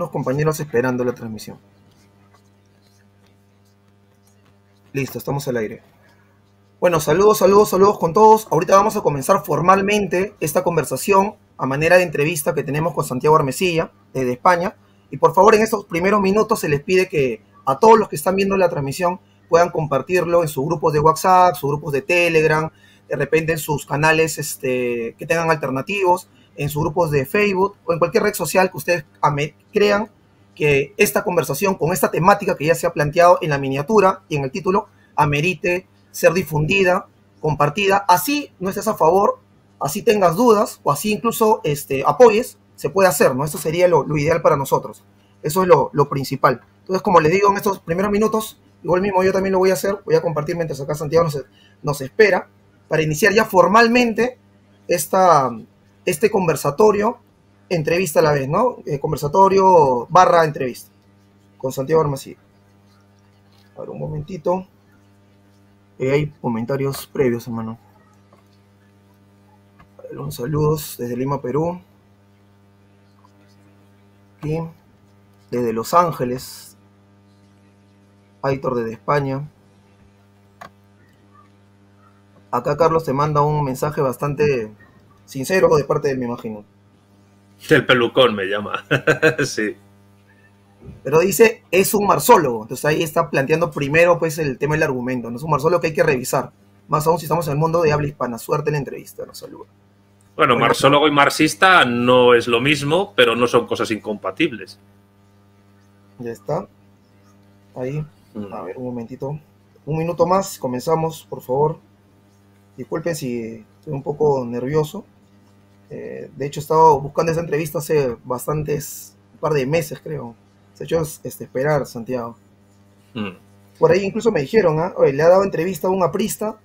los compañeros esperando la transmisión. Listo, estamos al aire. Bueno, saludos, saludos, saludos con todos. Ahorita vamos a comenzar formalmente esta conversación a manera de entrevista que tenemos con Santiago Armesilla, desde España. Y por favor, en estos primeros minutos se les pide que a todos los que están viendo la transmisión puedan compartirlo en sus grupos de WhatsApp, sus grupos de Telegram, de repente en sus canales este, que tengan alternativos en sus grupos de Facebook o en cualquier red social que ustedes crean que esta conversación con esta temática que ya se ha planteado en la miniatura y en el título amerite ser difundida, compartida. Así no estés a favor, así tengas dudas o así incluso este, apoyes, se puede hacer, ¿no? Eso sería lo, ideal para nosotros. Eso es lo, principal. Entonces, como les digo en estos primeros minutos, igual mismo yo también lo voy a hacer, voy a compartir mientras acá Santiago nos, nos espera, para iniciar ya formalmente esta, este conversatorio, entrevista a la vez, ¿no? Eh, conversatorio barra entrevista con Santiago Armasí. A ver, un momentito. Eh, hay comentarios previos, hermano. Un saludos desde Lima, Perú. Y Desde Los Ángeles. Aitor desde España. Acá Carlos te manda un mensaje bastante sincero de parte de él, me imagino. El pelucón me llama. sí. Pero dice, es un marsólogo. Entonces ahí está planteando primero pues el tema del argumento. No es un marsólogo que hay que revisar. Más aún si estamos en el mundo de habla hispana. Suerte en la entrevista. Nos saluda. Bueno, marsólogo y marxista no es lo mismo, pero no son cosas incompatibles. Ya está. Ahí. Mm. A ver, un momentito. Un minuto más. Comenzamos, por favor. Disculpen si estoy un poco nervioso. Eh, de hecho, he estado buscando esa entrevista hace bastantes, un par de meses creo. Se ha este, esperar, Santiago. Mm. Por ahí incluso me dijeron, ah le ha dado entrevista a un aprista.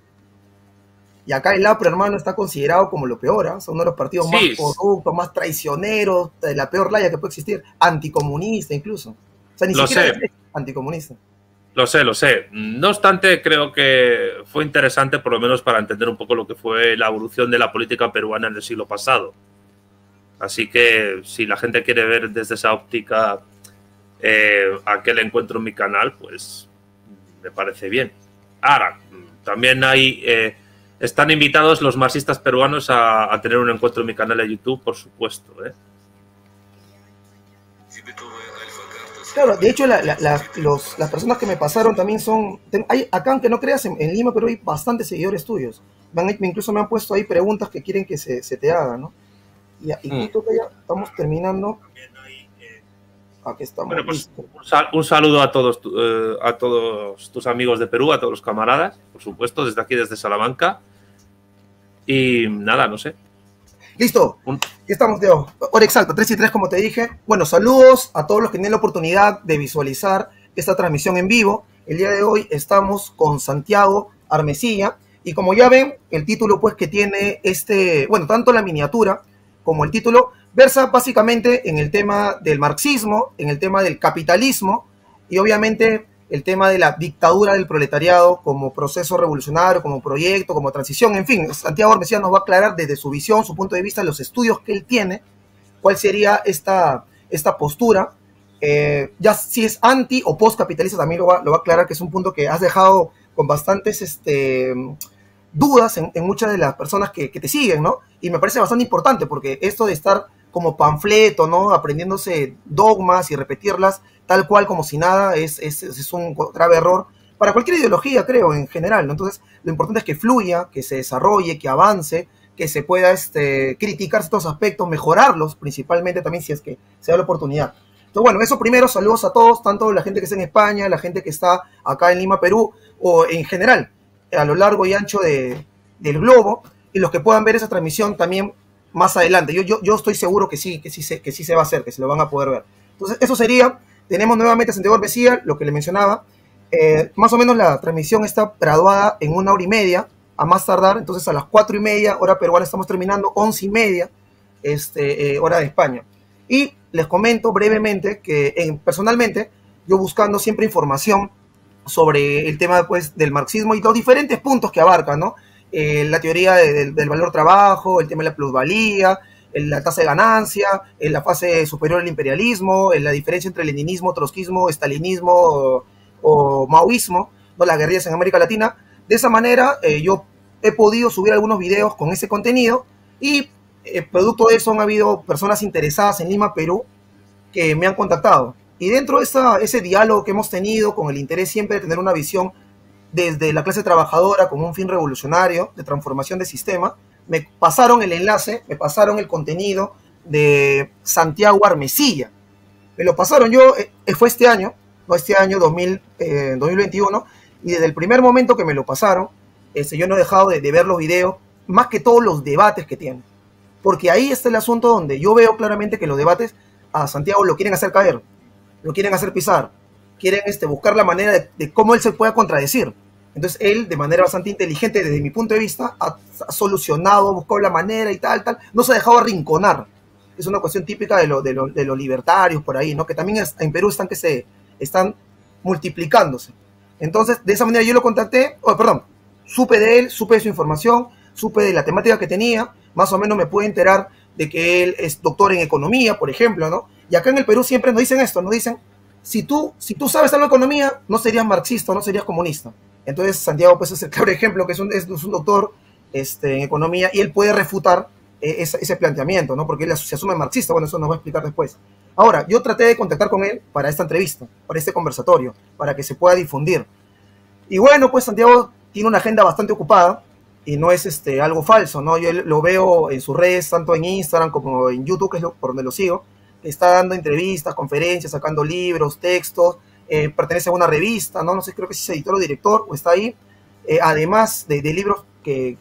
Y acá el APRO, hermano, está considerado como lo peor, ¿ah? Son uno de los partidos más corruptos, más traicioneros, de la peor laya que puede existir, anticomunista incluso. O sea, ni siquiera anticomunista. Lo sé, lo sé. No obstante, creo que fue interesante por lo menos para entender un poco lo que fue la evolución de la política peruana en el siglo pasado. Así que si la gente quiere ver desde esa óptica eh, aquel encuentro en mi canal, pues me parece bien. Ahora, también hay... Eh, están invitados los marxistas peruanos a, tener un encuentro en mi canal de YouTube, por supuesto. ¿eh? Claro, de hecho las personas que me pasaron también son, hay, acá aunque no creas en, Lima, pero hay bastantes seguidores tuyos. incluso me han puesto ahí preguntas que quieren que se, te haga, ¿no? Y, y mm. ya estamos terminando. Eh, aquí estamos. Pues, un saludo a todos, eh, a todos tus amigos de Perú, a todos los camaradas, por supuesto, desde aquí, desde Salamanca. Y nada, no sé, Listo. Estamos, Teo. Hora exacta, 3 y 3, como te dije. Bueno, saludos a todos los que tienen la oportunidad de visualizar esta transmisión en vivo. El día de hoy estamos con Santiago Armesilla. Y como ya ven, el título pues que tiene este, bueno, tanto la miniatura como el título, versa básicamente en el tema del marxismo, en el tema del capitalismo y obviamente el tema de la dictadura del proletariado como proceso revolucionario, como proyecto, como transición, en fin, Santiago Ormesía nos va a aclarar desde su visión, su punto de vista, los estudios que él tiene, cuál sería esta, esta postura. Eh, ya si es anti o capitalista también lo va, lo va, a aclarar, que es un punto que has dejado con bastantes este, dudas en, muchas de las personas que, que te siguen, ¿no? Y me parece bastante importante porque esto de estar como panfleto, ¿no? Aprendiéndose dogmas y repetirlas tal cual como si nada es, es, un grave error para cualquier ideología, creo, en general, Entonces, lo importante es que fluya, que se desarrolle, que avance, que se pueda este, criticar estos aspectos, mejorarlos principalmente también si es que se da la oportunidad. Entonces, bueno, eso primero, saludos a todos, tanto la gente que está en España, la gente que está acá en Lima, Perú, o en general, a lo largo y ancho del globo, y los que puedan ver esa transmisión también más adelante. Yo, yo, yo estoy seguro que sí, que sí, se, que sí se va a hacer, que se lo van a poder ver. Entonces, eso sería, tenemos nuevamente a Santiago lo que le mencionaba. Eh, más o menos la transmisión está graduada en una hora y media, a más tardar, entonces a las cuatro y media, hora peruana estamos terminando, once y media, este, eh, hora de España. Y les comento brevemente que en personalmente yo buscando siempre información sobre el tema pues, del marxismo y los diferentes puntos que abarca, ¿no? Eh, la teoría del valor trabajo, el tema de la plusvalía, la tasa de ganancia, la fase superior del imperialismo, la diferencia entre leninismo, trotskismo, estalinismo o, maoísmo, las guerrillas en América Latina. De esa manera eh, yo he podido subir algunos videos con ese contenido y eh, producto de eso han habido personas interesadas en Lima, Perú, que me han contactado. Y dentro de ese diálogo que hemos tenido con el interés siempre de tener una visión desde la clase trabajadora con un fin revolucionario de transformación de sistema, me pasaron el enlace, me pasaron el contenido de Santiago Armesilla. Me lo pasaron yo, eh, eh, fue este año, no este año, 2000, 2021, eh, y desde el primer momento que me lo pasaron, este, yo no he dejado de, ver los videos, más que todos los debates que tienen. Porque ahí está el asunto donde yo veo claramente que los debates a Santiago lo quieren hacer caer, lo quieren hacer pisar, quieren este, buscar la manera de cómo él se pueda contradecir. Entonces él, de manera bastante inteligente, desde mi punto de vista, ha, ha solucionado, buscó la manera y tal, tal. No se ha dejado arrinconar. Es una cuestión típica de, de, los libertarios por ahí, ¿no? Que también en Perú están que se están multiplicándose. Entonces, de esa manera yo lo contacté, oh, perdón, supe de él, supe de su información, supe de la temática que tenía, más o menos me pude enterar de que él es doctor en economía, por ejemplo, ¿no? Y acá en el Perú siempre nos dicen esto, nos dicen, si tú, si tú sabes algo de economía, no serías marxista, no serías comunista. Entonces Santiago pues es el claro ejemplo, que es un, es un doctor este, en economía y él puede refutar eh, ese planteamiento, ¿no? Porque él se asume marxista, bueno, eso nos va a explicar después. Ahora, yo traté de contactar con él para esta entrevista, para este conversatorio, para que se pueda difundir. Y bueno, pues Santiago tiene una agenda bastante ocupada y no es este, algo falso, ¿no? Yo lo veo en sus redes, tanto en Instagram como en YouTube, que es por donde lo sigo. Está dando entrevistas, conferencias, sacando libros, textos, eh, pertenece a una revista, ¿no? No sé, creo que es editor o director, o está ahí, eh, además de, libros que,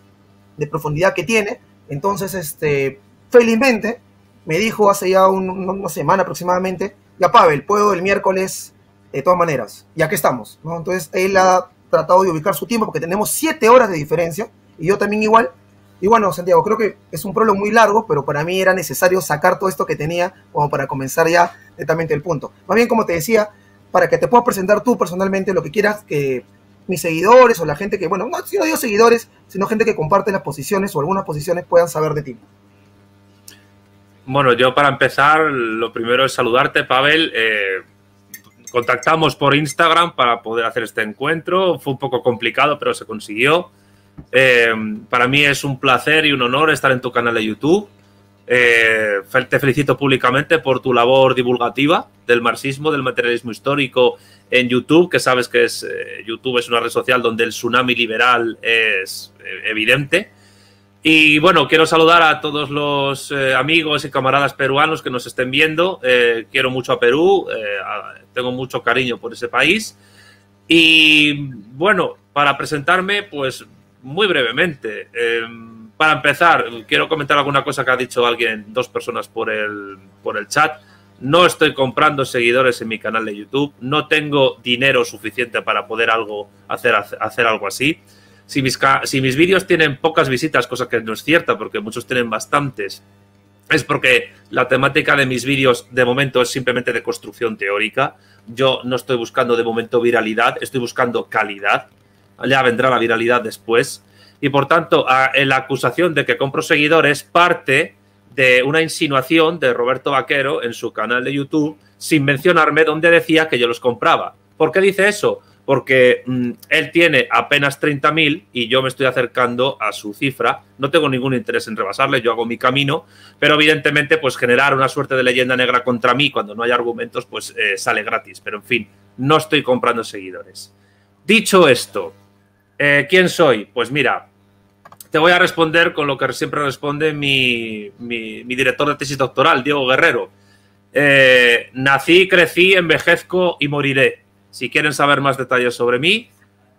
de profundidad que tiene. Entonces, este, felizmente, me dijo hace ya una semana aproximadamente, ya Pavel, puedo el miércoles, de todas maneras, ya que estamos, Entonces, él ha tratado de ubicar su tiempo porque tenemos siete horas de diferencia, y yo también igual. Y bueno, Santiago, creo que es un prólogo muy largo, pero para mí era necesario sacar todo esto que tenía como para comenzar ya netamente el punto. Más bien, como te decía, para que te puedas presentar tú personalmente lo que quieras que mis seguidores o la gente que, bueno, no, digo seguidores, sino gente que comparte las posiciones o algunas posiciones puedan saber de ti. Bueno, yo para empezar, lo primero es saludarte, Pavel. Eh, contactamos por Instagram para poder hacer este encuentro. Fue un poco complicado, pero se consiguió. Eh, para mí es un placer y un honor estar en tu canal de YouTube. Eh, te felicito públicamente por tu labor divulgativa del marxismo, del materialismo histórico en YouTube, que sabes que es eh, YouTube es una red social donde el tsunami liberal es eh, evidente. Y bueno, quiero saludar a todos los eh, amigos y camaradas peruanos que nos estén viendo. quiero mucho a Perú, tengo mucho cariño por ese país. Y bueno, para presentarme, pues muy brevemente. Em, para empezar, quiero comentar alguna cosa que ha dicho alguien, dos personas por el, por el chat. No estoy comprando seguidores en mi canal de YouTube. No tengo dinero suficiente para poder algo, hacer, hacer algo así. Si mis, si mis vídeos tienen pocas visitas, cosa que no es cierta porque muchos tienen bastantes, es porque la temática de mis vídeos de momento es simplemente de construcción teórica. Yo no estoy buscando de momento viralidad, estoy buscando calidad. Ya vendrá la viralidad después y por tanto la acusación de que compro seguidores parte de una insinuación de Roberto Vaquero en su canal de YouTube sin mencionarme dónde decía que yo los compraba. ¿Por qué dice eso? Porque mm, él tiene apenas 30.000 y yo me estoy acercando a su cifra. No tengo ningún interés en rebasarle, yo hago mi camino, pero evidentemente pues generar una suerte de leyenda negra contra mí cuando no hay argumentos pues eh, sale gratis. Pero en fin, no estoy comprando seguidores. Dicho esto, eh, ¿quién soy? Pues mira, te voy a responder con lo que siempre responde mi, director de tesis doctoral, Diego Guerrero. Eh, nací, crecí, envejezco y moriré. Si quieren saber más detalles sobre mí,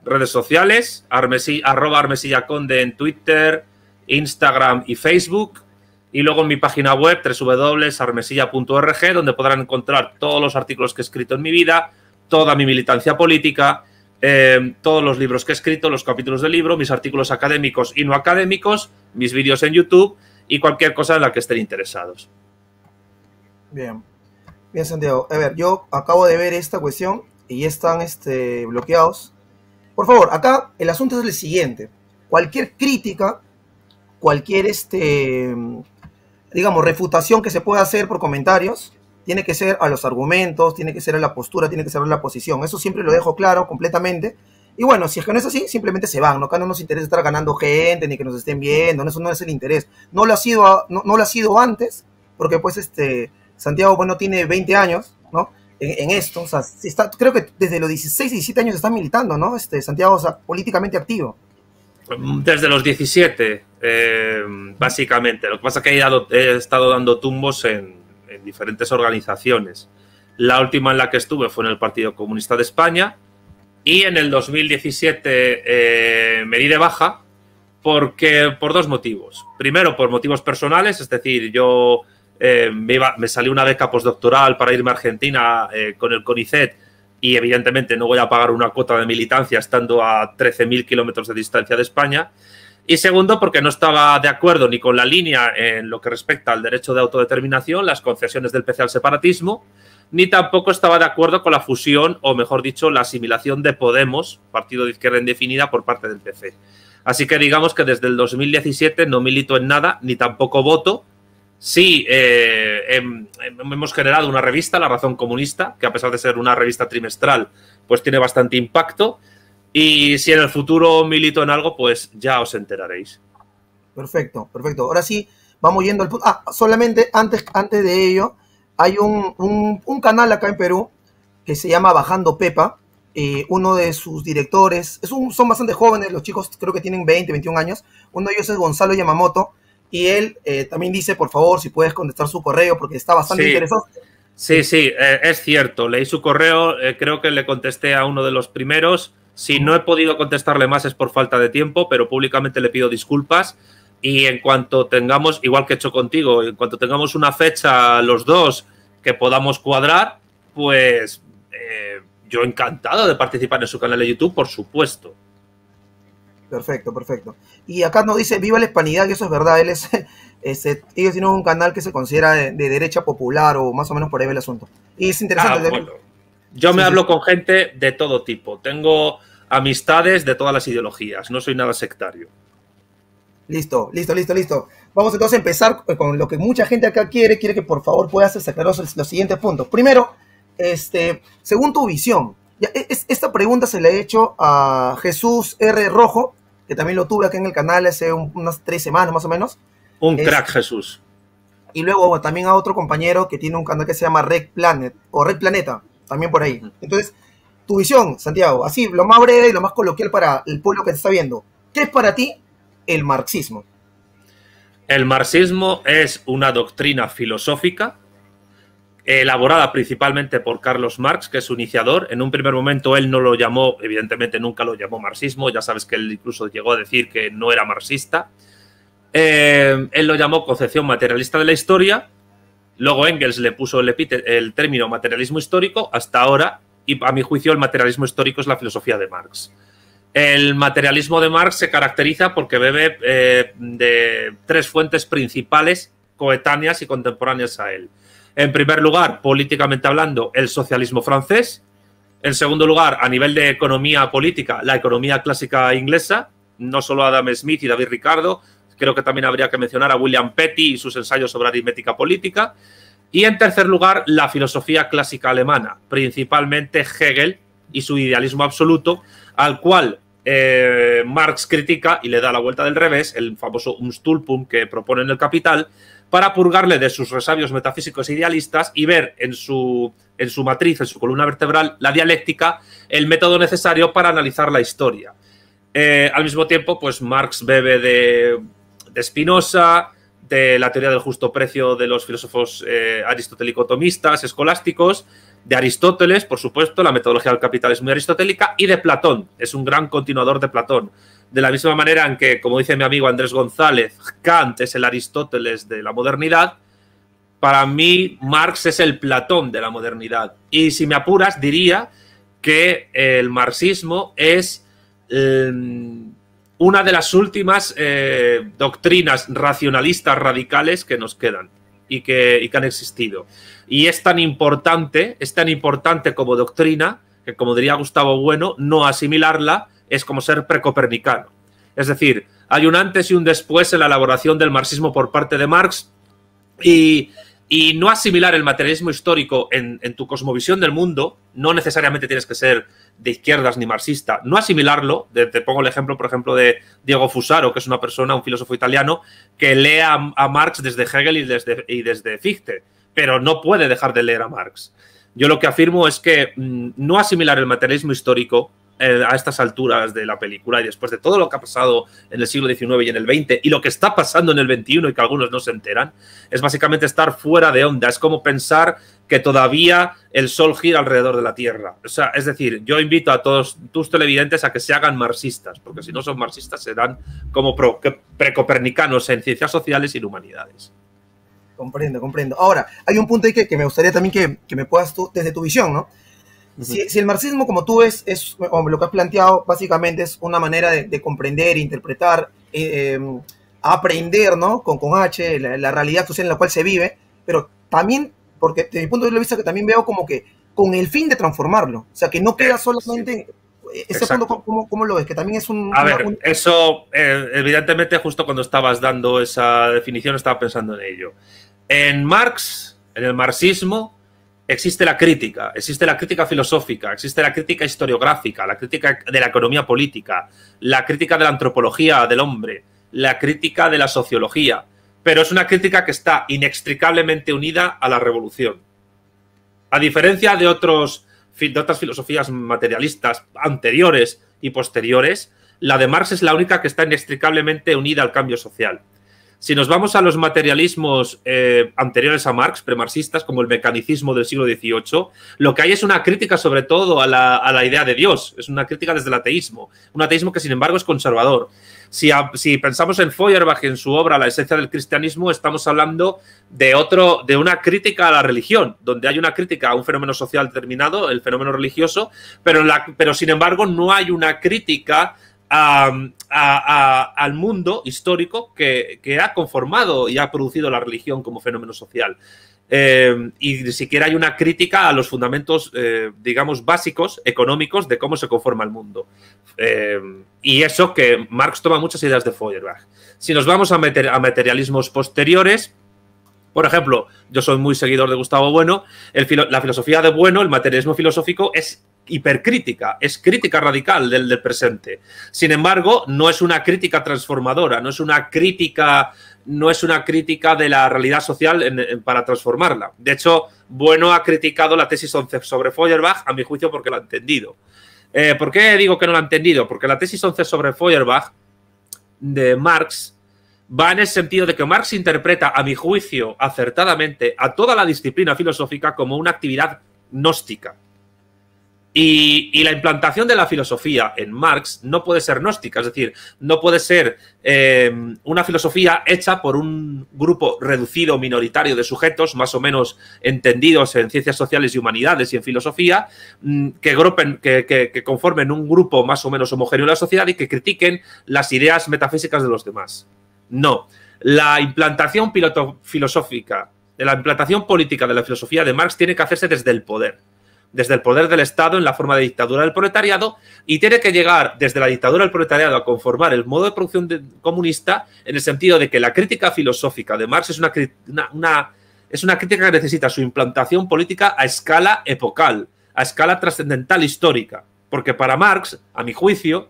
redes sociales, arroba armesillaconde en Twitter, Instagram y Facebook. Y luego en mi página web, www.armesilla.org, donde podrán encontrar todos los artículos que he escrito en mi vida, toda mi militancia política Em, todos los libros que he escrito, los capítulos del libro, mis artículos académicos y no académicos, mis vídeos en YouTube y cualquier cosa en la que estén interesados. Bien, bien Santiago. A ver, yo acabo de ver esta cuestión y están este, bloqueados. Por favor, acá el asunto es el siguiente. Cualquier crítica, cualquier, este, digamos, refutación que se pueda hacer por comentarios, tiene que ser a los argumentos, tiene que ser a la postura, tiene que ser a la posición. Eso siempre lo dejo claro completamente. Y bueno, si es que no es así, simplemente se van. ¿no? Acá no nos interesa estar ganando gente, ni que nos estén viendo, eso no es el interés. No lo ha sido, no, lo ha sido antes, porque pues este, Santiago, bueno, tiene 20 años, ¿no? En, esto, o sea, creo que desde los 16, 17 años está militando, ¿no? Este, Santiago, o sea, políticamente activo. Mm, desde los 17, eh, básicamente. Lo que pasa es que he estado dando tumbos en, en diferentes organizaciones. La última en la que estuve fue en el Partido Comunista de España y en el 2017 eh, me di de baja porque por dos motivos. Primero, por motivos personales, es decir, yo eh, me, iba, salió una beca postdoctoral para irme a Argentina eh, con el CONICET y evidentemente no voy a pagar una cuota de militancia estando a 13.000 kilómetros de distancia de España. Y segundo, porque no estaba de acuerdo ni con la línea en lo que respecta al derecho de autodeterminación, las concesiones del PC al separatismo, ni tampoco estaba de acuerdo con la fusión, o mejor dicho, la asimilación de Podemos, partido de izquierda indefinida, por parte del PC. Así que digamos que desde el 2017 no milito en nada, ni tampoco voto. Sí, eh, em, em, hemos generado una revista, La Razón Comunista, que a pesar de ser una revista trimestral, pues tiene bastante impacto y si en el futuro milito en algo, pues ya os enteraréis. Perfecto, perfecto. Ahora sí, vamos yendo al punto. Ah, solamente antes, antes de ello, hay un, canal acá en Perú que se llama Bajando Pepa. Eh, uno de sus directores, es un, son bastante jóvenes, los chicos creo que tienen 20, 21 años. Uno de ellos es Gonzalo Yamamoto. Y él eh, también dice, por favor, si puedes contestar su correo, porque está bastante interesado. interesante. Sí, sí, eh, es cierto. Leí su correo, creo que le contesté a uno de los primeros. Si no he podido contestarle más es por falta de tiempo, pero públicamente le pido disculpas. Y en cuanto tengamos, igual que he hecho contigo, en cuanto tengamos una fecha los dos que podamos cuadrar, pues eh, yo encantado de participar en su canal de YouTube, por supuesto. Perfecto, perfecto. Y acá nos dice, viva la hispanidad, que eso es verdad, él es, un canal que se considera de, derecha popular o más o menos por ahí el asunto. Y es interesante. Ah, yo me hablo con gente de todo tipo. Tengo amistades de todas las ideologías. No soy nada sectario. Listo, listo, listo, listo. Vamos entonces a empezar con lo que mucha gente acá quiere. Quiere que por favor puedas aclarar los siguientes puntos. Primero, este, según tu visión, e, esta pregunta se la he hecho a Jesús R. Rojo, que también lo tuve acá en el canal hace unas tres semanas más o menos. Un crack, Jesús. Y luego también a otro compañero que tiene un canal que se llama Red Planet o Red Planeta también por ahí. Entonces, tu visión, Santiago, así lo más breve y lo más coloquial para el pueblo que te está viendo. ¿Qué es para ti el marxismo? El marxismo es una doctrina filosófica elaborada principalmente por Carlos Marx, que es su iniciador. En un primer momento él no lo llamó, evidentemente nunca lo llamó marxismo, ya sabes que él incluso llegó a decir que no era marxista. Eh, él lo llamó concepción materialista de la historia Luego Engels le puso el, término materialismo histórico hasta ahora, y a mi juicio el materialismo histórico es la filosofía de Marx. El materialismo de Marx se caracteriza porque bebe eh, de tres fuentes principales coetáneas y contemporáneas a él. En primer lugar, políticamente hablando, el socialismo francés. En segundo lugar, a nivel de economía política, la economía clásica inglesa, no solo Adam Smith y David Ricardo, Creo que también habría que mencionar a William Petty y sus ensayos sobre aritmética política. Y en tercer lugar, la filosofía clásica alemana, principalmente Hegel y su idealismo absoluto, al cual eh, Marx critica y le da la vuelta del revés, el famoso Umstulpum que propone en el Capital, para purgarle de sus resabios metafísicos e idealistas y ver en su, en su matriz, en su columna vertebral, la dialéctica, el método necesario para analizar la historia. Eh, al mismo tiempo, pues Marx bebe de de Spinoza, de la teoría del justo precio de los filósofos eh, aristotelicotomistas, aristotélico escolásticos, de Aristóteles, por supuesto, la metodología del capital es muy aristotélica, y de Platón, es un gran continuador de Platón. De la misma manera en que, como dice mi amigo Andrés González, Kant es el Aristóteles de la modernidad, para mí Marx es el Platón de la modernidad. Y si me apuras, diría que el marxismo es... Em, una de las últimas eh, doctrinas racionalistas radicales que nos quedan y que, han existido. Y es tan importante, es tan importante como doctrina, que como diría Gustavo Bueno, no asimilarla es como ser precopernicano. Es decir, hay un antes y un después en la elaboración del marxismo por parte de Marx y, no asimilar el materialismo histórico en, en, tu cosmovisión del mundo, no necesariamente tienes que ser de izquierdas ni marxista, no asimilarlo, te pongo el ejemplo, por ejemplo, de Diego Fusaro, que es una persona, un filósofo italiano, que lee a, Marx desde Hegel y desde, y desde Fichte, pero no puede dejar de leer a Marx. Yo lo que afirmo es que mm, no asimilar el materialismo histórico eh, a estas alturas de la película y después de todo lo que ha pasado en el siglo XIX y en el XX y lo que está pasando en el XXI y que algunos no se enteran, es básicamente estar fuera de onda. Es como pensar que todavía el Sol gira alrededor de la Tierra. O sea, es decir, yo invito a todos tus televidentes a que se hagan marxistas, porque si no son marxistas serán como precopernicanos en ciencias sociales y en humanidades. Comprendo, comprendo. Ahora, hay un punto ahí que, me gustaría también que, que, me puedas tú, desde tu visión, ¿no? si, el marxismo, como tú ves, es, o lo que has planteado, básicamente es una manera de, comprender, interpretar, eh, em, aprender, ¿no? Con, con H, la, la realidad social en la cual se vive, pero también porque desde mi punto de vista que también veo como que con el fin de transformarlo, o sea, que no queda solamente... Ese punto, ¿cómo, lo ves? Que también es un... A ver, eso, eh, evidentemente, justo cuando estabas dando esa definición, estaba pensando en ello. En Marx, en el marxismo, existe la crítica, existe la crítica filosófica, existe la crítica historiográfica, la crítica de la economía política, la crítica de la antropología del hombre, la crítica de la sociología pero es una crítica que está inextricablemente unida a la revolución. A diferencia de, otras filosofías materialistas anteriores y posteriores, la de Marx es la única que está inextricablemente unida al cambio social. Si nos vamos a los materialismos eh, anteriores a Marx, premarxistas, como el mecanicismo del siglo XVIII, lo que hay es una crítica sobre todo a la, a la idea de Dios, es una crítica desde el ateísmo, un ateísmo que sin embargo es conservador. Si, pensamos en Feuerbach, en su obra La esencia del cristianismo, estamos hablando de, otro, de una crítica a la religión, donde hay una crítica a un fenómeno social determinado, el fenómeno religioso, pero, pero sin embargo no hay una crítica al mundo histórico que, ha conformado y ha producido la religión como fenómeno social. Em, y ni siquiera hay una crítica a los fundamentos, eh, digamos, básicos, económicos de cómo se conforma el mundo. Em, y eso que Marx toma muchas ideas de Feuerbach. Si nos vamos a, meter, a materialismos posteriores, por ejemplo, yo soy muy seguidor de Gustavo Bueno, la filosofía de Bueno, el materialismo filosófico, es hipercrítica, es crítica radical del, presente. Sin embargo, no es una crítica transformadora, no es una crítica no es una crítica de la realidad social para transformarla. De hecho, Bueno ha criticado la tesis sobre Feuerbach, a mi juicio, porque lo ha entendido. Eh, ¿Por qué digo que no lo ha entendido? Porque la tesis 11 sobre Feuerbach de Marx va en el sentido de que Marx interpreta, a mi juicio, acertadamente, a toda la disciplina filosófica como una actividad gnóstica. Y, la implantación de la filosofía en Marx no puede ser gnóstica, es decir, no puede ser eh, una filosofía hecha por un grupo reducido, minoritario de sujetos, más o menos entendidos en ciencias sociales y humanidades y en filosofía, mm, que, que, conformen un grupo más o menos homogéneo de la sociedad y que critiquen las ideas metafísicas de los demás. No. La implantación piloto filosófica, la implantación política de la filosofía de Marx tiene que hacerse desde el poder desde el poder del Estado en la forma de dictadura del proletariado y tiene que llegar desde la dictadura del proletariado a conformar el modo de producción comunista en el sentido de que la crítica filosófica de Marx es es una crítica que necesita su implantación política a escala epocal, a escala trascendental histórica. Porque para Marx, a mi juicio,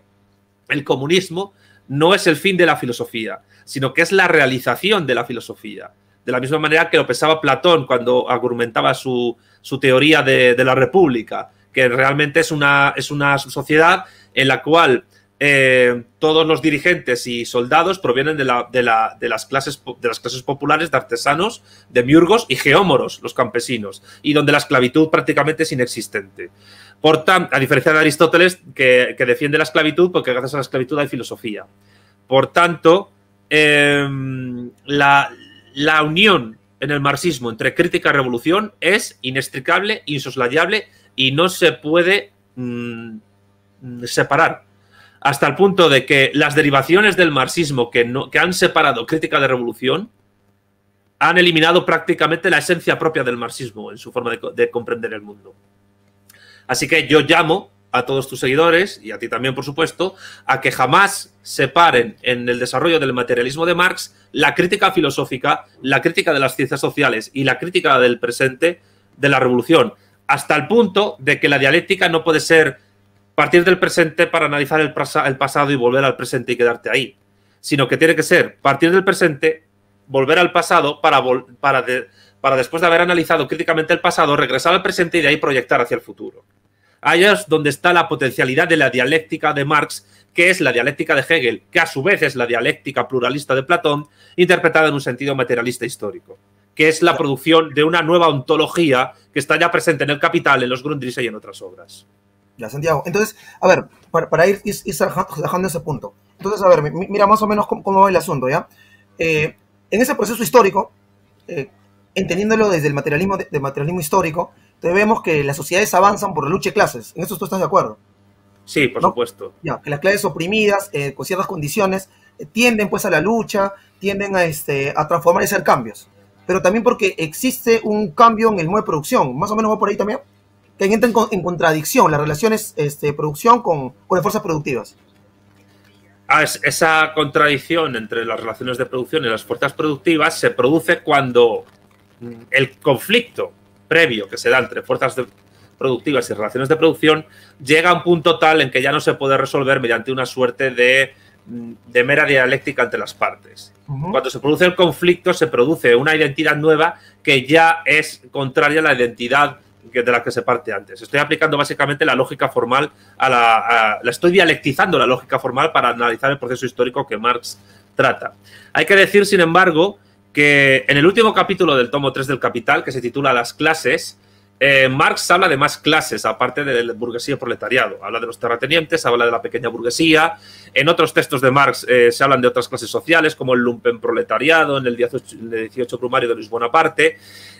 el comunismo no es el fin de la filosofía, sino que es la realización de la filosofía de la misma manera que lo pensaba Platón cuando argumentaba su, teoría de, la República, que realmente es una, es una sociedad en la cual eh, todos los dirigentes y soldados provienen de, las clases, de las clases populares, de artesanos, de miurgos y geómoros, los campesinos, y donde la esclavitud prácticamente es inexistente. Por tanto, a diferencia de Aristóteles, que, defiende la esclavitud porque gracias a la esclavitud hay filosofía. Por tanto, em, la, la unión en el marxismo entre crítica y revolución es inextricable, insoslayable y no se puede mm, mm, separar. Hasta el punto de que las derivaciones del marxismo que, no, que han separado crítica de revolución han eliminado prácticamente la esencia propia del marxismo en su forma de, de comprender el mundo. Así que yo llamo a todos tus seguidores y a ti también, por supuesto, a que jamás separen en el desarrollo del materialismo de Marx la crítica filosófica, la crítica de las ciencias sociales y la crítica del presente de la revolución, hasta el punto de que la dialéctica no puede ser partir del presente para analizar el, pasado y volver al presente y quedarte ahí, sino que tiene que ser partir del presente, volver al pasado para, para, para después de haber analizado críticamente el pasado, regresar al presente y de ahí proyectar hacia el futuro. Allá es donde está la potencialidad de la dialéctica de Marx, que es la dialéctica de Hegel, que a su vez es la dialéctica pluralista de Platón, interpretada en un sentido materialista histórico, que es la producción de una nueva ontología que está ya presente en el Capital, en los Grundrisse y en otras obras. Ya, Santiago. Entonces, a ver, para, ir, dejando ese punto. Entonces, a ver, mira más o menos cómo, va el asunto, ¿ya? Eh, en ese proceso histórico, eh, entendiéndolo desde el materialismo, materialismo histórico, entonces vemos que las sociedades avanzan por la lucha de clases. En eso tú estás de acuerdo. Sí, por supuesto. que las clases oprimidas, eh, con ciertas condiciones, eh, tienden pues a la lucha, tienden este, a, transformar y hacer cambios. Pero también porque existe un cambio en el modo de producción, más o menos va por ahí también, que entra en, contradicción las relaciones este, de producción con, las fuerzas productivas. Ah, esa contradicción entre las relaciones de producción y las fuerzas productivas se produce cuando el conflicto previo que se da entre fuerzas productivas y relaciones de producción llega a un punto tal en que ya no se puede resolver mediante una suerte de, mm, de mera dialéctica entre las partes. Cuando se produce el conflicto se produce una identidad nueva que ya es contraria a la identidad de la que se parte antes. Estoy aplicando básicamente la lógica formal a la, la estoy dialectizando la lógica formal para analizar el proceso histórico que Marx trata. Hay que decir, sin embargo, que en el último capítulo del tomo 3 del Capital, que se titula Las clases, eh, Marx habla de más clases, aparte del burguesía proletariado. Habla de los terratenientes, habla de la pequeña burguesía. En otros textos de Marx eh, se hablan de otras clases sociales, como el lumpen proletariado, en el 18, el 18 Brumario de Luis Bonaparte.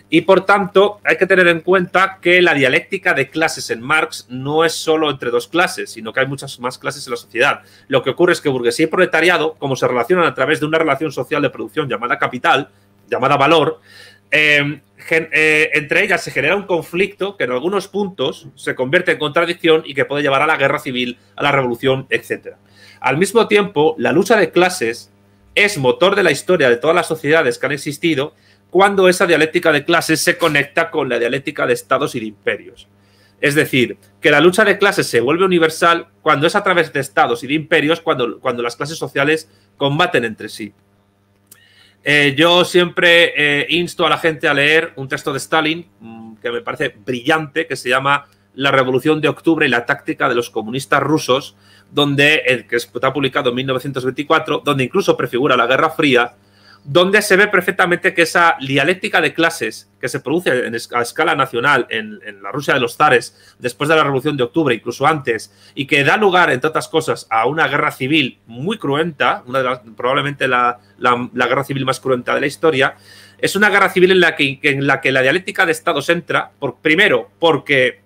Y por tanto, hay que tener en cuenta que la dialéctica de clases en Marx no es solo entre dos clases, sino que hay muchas más clases en la sociedad. Lo que ocurre es que burguesía y proletariado, como se relacionan a través de una relación social de producción llamada capital, llamada valor, eh, eh, entre ellas se genera un conflicto que en algunos puntos se convierte en contradicción y que puede llevar a la guerra civil, a la revolución, etc. Al mismo tiempo, la lucha de clases es motor de la historia de todas las sociedades que han existido cuando esa dialéctica de clases se conecta con la dialéctica de estados y de imperios. Es decir, que la lucha de clases se vuelve universal cuando es a través de estados y de imperios, cuando, cuando las clases sociales combaten entre sí. Eh, yo siempre eh, insto a la gente a leer un texto de Stalin mm, que me parece brillante, que se llama La Revolución de Octubre y la táctica de los comunistas rusos, donde, que está publicado en 1924, donde incluso prefigura la Guerra Fría donde se ve perfectamente que esa dialéctica de clases que se produce a escala nacional en, la Rusia de los zares después de la Revolución de Octubre, incluso antes, y que da lugar, entre otras cosas, a una guerra civil muy cruenta, una probablemente la, guerra civil más cruenta de la historia, es una guerra civil en la que, la, dialéctica de estados entra, por, primero, porque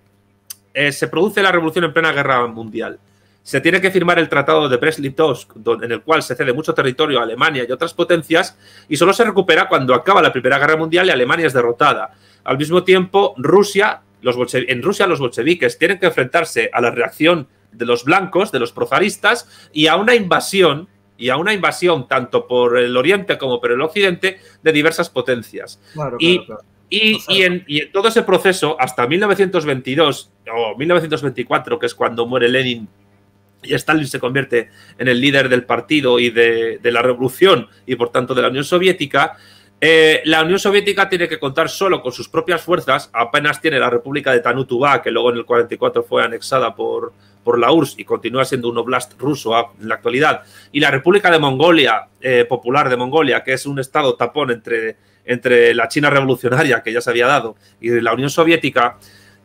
eh, se produce la revolución en plena guerra mundial se tiene que firmar el Tratado de Brest-Litovsk, en el cual se cede mucho territorio a Alemania y otras potencias, y solo se recupera cuando acaba la Primera Guerra Mundial y Alemania es derrotada. Al mismo tiempo, Rusia, los en Rusia los bolcheviques tienen que enfrentarse a la reacción de los blancos, de los prozaristas, y a una invasión y a una invasión tanto por el oriente como por el occidente de diversas potencias. y, y, en, todo ese proceso, hasta 1922 o 1924, que es cuando muere Lenin y Stalin se convierte en el líder del partido y de, la revolución y por tanto de la Unión Soviética, eh, la Unión Soviética tiene que contar solo con sus propias fuerzas, apenas tiene la República de tanutuba que luego en el 44 fue anexada por, por la URSS y continúa siendo un oblast ruso en la actualidad, y la República de Mongolia, eh, popular de Mongolia, que es un estado tapón entre, entre la China revolucionaria que ya se había dado y la Unión Soviética,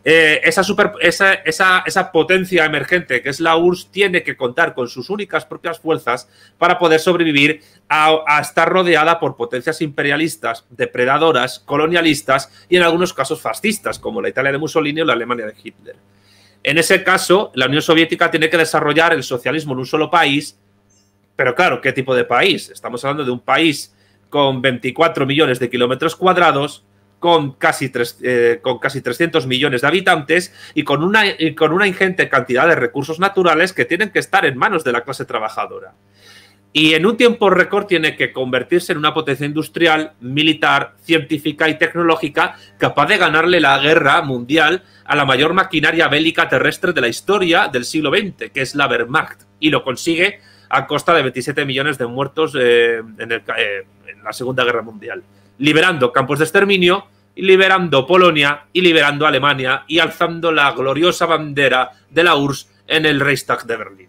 eh, esa, super, esa, esa, esa, potencia emergente que es la URSS tiene que contar con sus únicas propias fuerzas para poder sobrevivir a, a, estar rodeada por potencias imperialistas, depredadoras, colonialistas y en algunos casos fascistas, como la Italia de Mussolini o la Alemania de Hitler. En ese caso, la Unión Soviética tiene que desarrollar el socialismo en un solo país, pero claro, ¿qué tipo de país? Estamos hablando de un país con 24 millones de kilómetros cuadrados, con casi, eh, con casi 300 millones de habitantes y con, una, con una ingente cantidad de recursos naturales que tienen que estar en manos de la clase trabajadora. Y en un tiempo récord tiene que convertirse en una potencia industrial, militar, científica y tecnológica capaz de ganarle la guerra mundial a la mayor maquinaria bélica terrestre de la historia del siglo XX, que es la Wehrmacht. Y lo consigue a costa de 27 millones de muertos eh, eh, en la Segunda Guerra Mundial liberando campos de exterminio, liberando Polonia y liberando Alemania y alzando la gloriosa bandera de la URSS en el Reichstag de Berlín.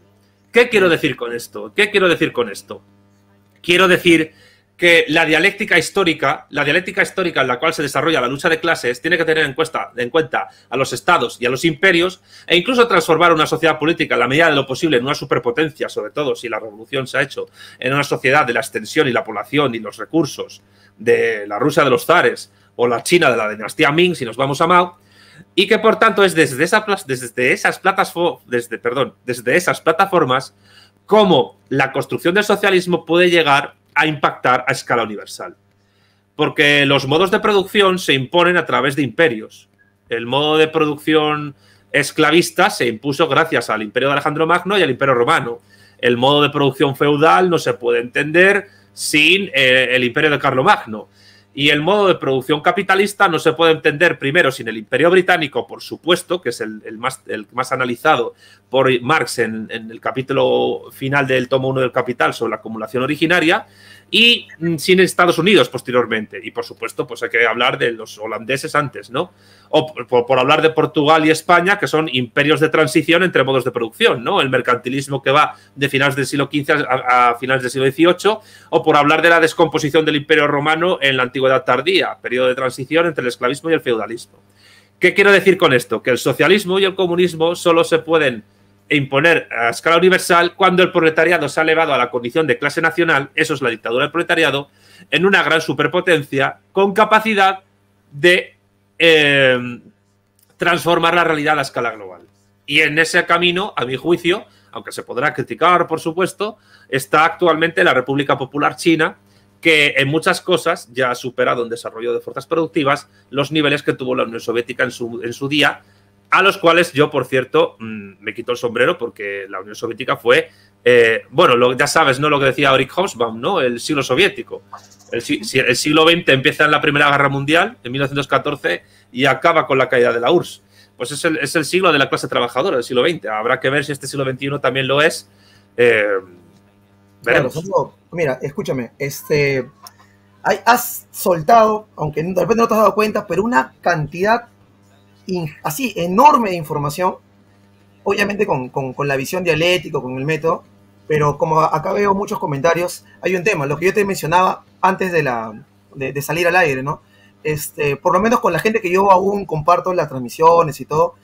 ¿Qué quiero decir con esto? ¿Qué quiero decir con esto? Quiero decir que la dialéctica histórica, la dialéctica histórica en la cual se desarrolla la lucha de clases, tiene que tener en, cuenta, en cuenta a los estados y a los imperios e incluso transformar una sociedad política en la medida de lo posible en una superpotencia, sobre todo si la revolución se ha hecho en una sociedad de la extensión y la población y los recursos de la Rusia de los zares o la China de la dinastía Ming, si nos vamos a Mao, y que por tanto es desde, desde, esas, desde, perdón, desde esas plataformas cómo la construcción del socialismo puede llegar a impactar a escala universal. Porque los modos de producción se imponen a través de imperios. El modo de producción esclavista se impuso gracias al imperio de Alejandro Magno y al imperio romano. El modo de producción feudal no se puede entender sin eh, el imperio de Carlomagno. Y el modo de producción capitalista no se puede entender primero sin el imperio británico, por supuesto, que es el, más, el más, analizado por Marx en, en el capítulo final del tomo 1 del Capital sobre la acumulación originaria, y mm, sin Estados Unidos posteriormente. Y por supuesto, pues hay que hablar de los holandeses antes, ¿no? O por, hablar de Portugal y España, que son imperios de transición entre modos de producción, ¿no? El mercantilismo que va de finales del siglo XV a, a finales del siglo XVIII, o por hablar de la descomposición del imperio romano en la antigüedad tardía, periodo de transición entre el esclavismo y el feudalismo. ¿Qué quiero decir con esto? Que el socialismo y el comunismo solo se pueden e imponer a escala universal cuando el proletariado se ha elevado a la condición de clase nacional, eso es la dictadura del proletariado, en una gran superpotencia con capacidad de eh, transformar la realidad a escala global. Y en ese camino, a mi juicio, aunque se podrá criticar, por supuesto, está actualmente la República Popular China, que en muchas cosas ya ha superado en desarrollo de fuerzas productivas los niveles que tuvo la Unión Soviética en su, en su día a los cuales yo, por cierto, mm, me quito el sombrero porque la Unión Soviética fue, eh, bueno, lo, ya sabes, ¿no? Lo que decía Eric Hobsbawm, ¿no? El siglo soviético. El, siglo XX empieza en la Primera Guerra Mundial, en 1914, y acaba con la caída de la URSS. Pues es el, siglo de la clase trabajadora, el siglo XX. Habrá que ver si este siglo XXI también lo es. Eh, mira, escúchame, este... has soltado, aunque de repente no te has dado cuenta, pero una cantidad así enorme de información, obviamente con, con, con, la visión dialéctica, con el método, pero como acá veo muchos comentarios, hay un tema, lo que yo te mencionaba antes de, la, de, salir al aire, ¿no? Este, por lo menos con la gente que yo aún comparto las transmisiones y todo,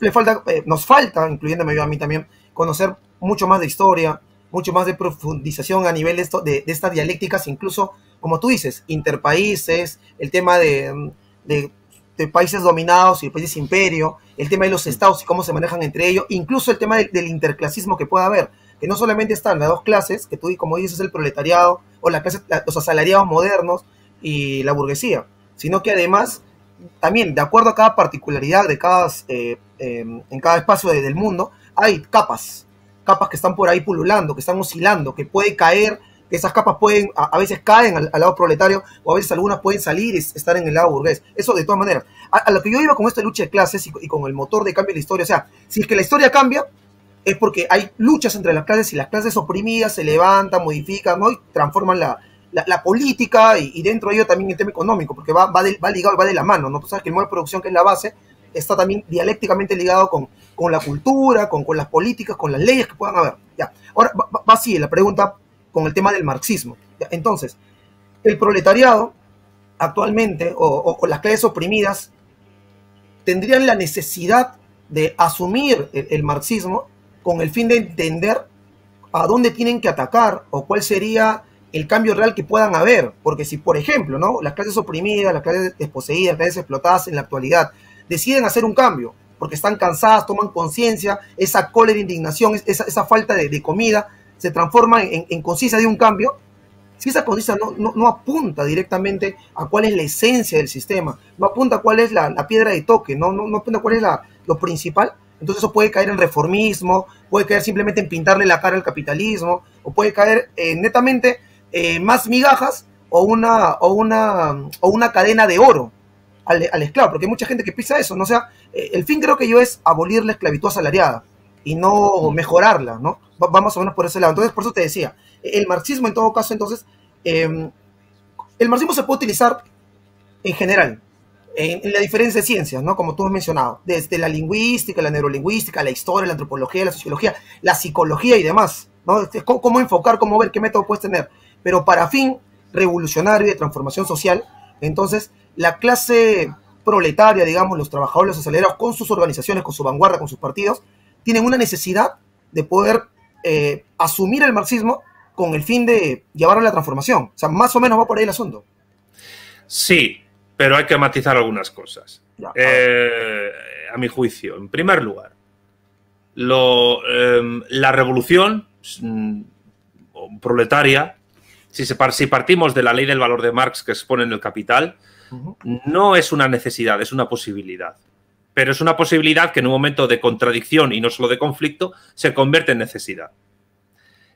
le falta, eh, nos falta, incluyéndome yo a mí también, conocer mucho más de historia, mucho más de profundización a nivel de, esto, de, de estas dialécticas, incluso, como tú dices, interpaíses, el tema de de países dominados y de países imperio, el tema de los estados y cómo se manejan entre ellos, incluso el tema del, interclasismo que pueda haber, que no solamente están las dos clases, que tú como dices el proletariado o la clase, los asalariados modernos y la burguesía, sino que además también de acuerdo a cada particularidad de cada, eh, em, en cada espacio del mundo, hay capas, capas que están por ahí pululando, que están oscilando, que puede caer esas capas pueden, a, veces caen al, lado proletario o a veces algunas pueden salir y estar en el lado burgués. Eso de todas maneras. A, lo que yo iba con esta lucha de clases y, con el motor de cambio de la historia, o sea, si es que la historia cambia, es porque hay luchas entre las clases y las clases oprimidas se levantan, modifican transforman la, política y, dentro de ello también el tema económico, porque va, va, de, ligado, va de la mano, ¿no? Tú sabes que el modo de producción, que es la base, está también dialécticamente ligado con, la cultura, con, las políticas, con las leyes que puedan haber. Ya. Ahora, va, va así la pregunta con el tema del marxismo. Entonces, el proletariado actualmente o, las clases oprimidas tendrían la necesidad de asumir el, marxismo con el fin de entender a dónde tienen que atacar o cuál sería el cambio real que puedan haber. Porque si, por ejemplo, ¿no? las clases oprimidas, las clases desposeídas, las clases explotadas en la actualidad deciden hacer un cambio, porque están cansadas, toman conciencia, esa cólera, indignación, esa, falta de, comida, se transforma en, en conciencia de un cambio, si esa conciencia no, no, no, apunta directamente a cuál es la esencia del sistema, no apunta a cuál es la, la piedra de toque, no, no, no apunta a cuál es la, lo principal, entonces eso puede caer en reformismo, puede caer simplemente en pintarle la cara al capitalismo, o puede caer eh, netamente eh, más migajas o una, o, una, o una cadena de oro al, al esclavo, porque hay mucha gente que pisa eso, ¿no? sea, eh, el fin creo que yo es abolir la esclavitud asalariada y no mejorarla, ¿no? Vamos más o menos por ese lado. Entonces, por eso te decía, el marxismo en todo caso, entonces, em, el marxismo se puede utilizar en general, en, la diferencia de ciencias, ¿no? Como tú has mencionado, desde la lingüística, la neurolingüística, la historia, la antropología, la sociología, la psicología y demás, ¿no? Este, cómo, enfocar, cómo ver, qué método puedes tener. Pero para fin revolucionario y de transformación social, entonces, la clase proletaria, digamos, los trabajadores, los con sus organizaciones, con su vanguardia, con sus partidos, tienen una necesidad de poder eh, asumir el marxismo con el fin de llevarlo a la transformación. O sea, más o menos va por ahí el asunto. Sí, pero hay que matizar algunas cosas. Eh, a mi juicio, en primer lugar, em, la revolución mm, proletaria, si, partimos de la ley del valor de Marx que expone en el capital, no es una necesidad, es una posibilidad pero es una posibilidad que en un momento de contradicción y no solo de conflicto se convierte en necesidad.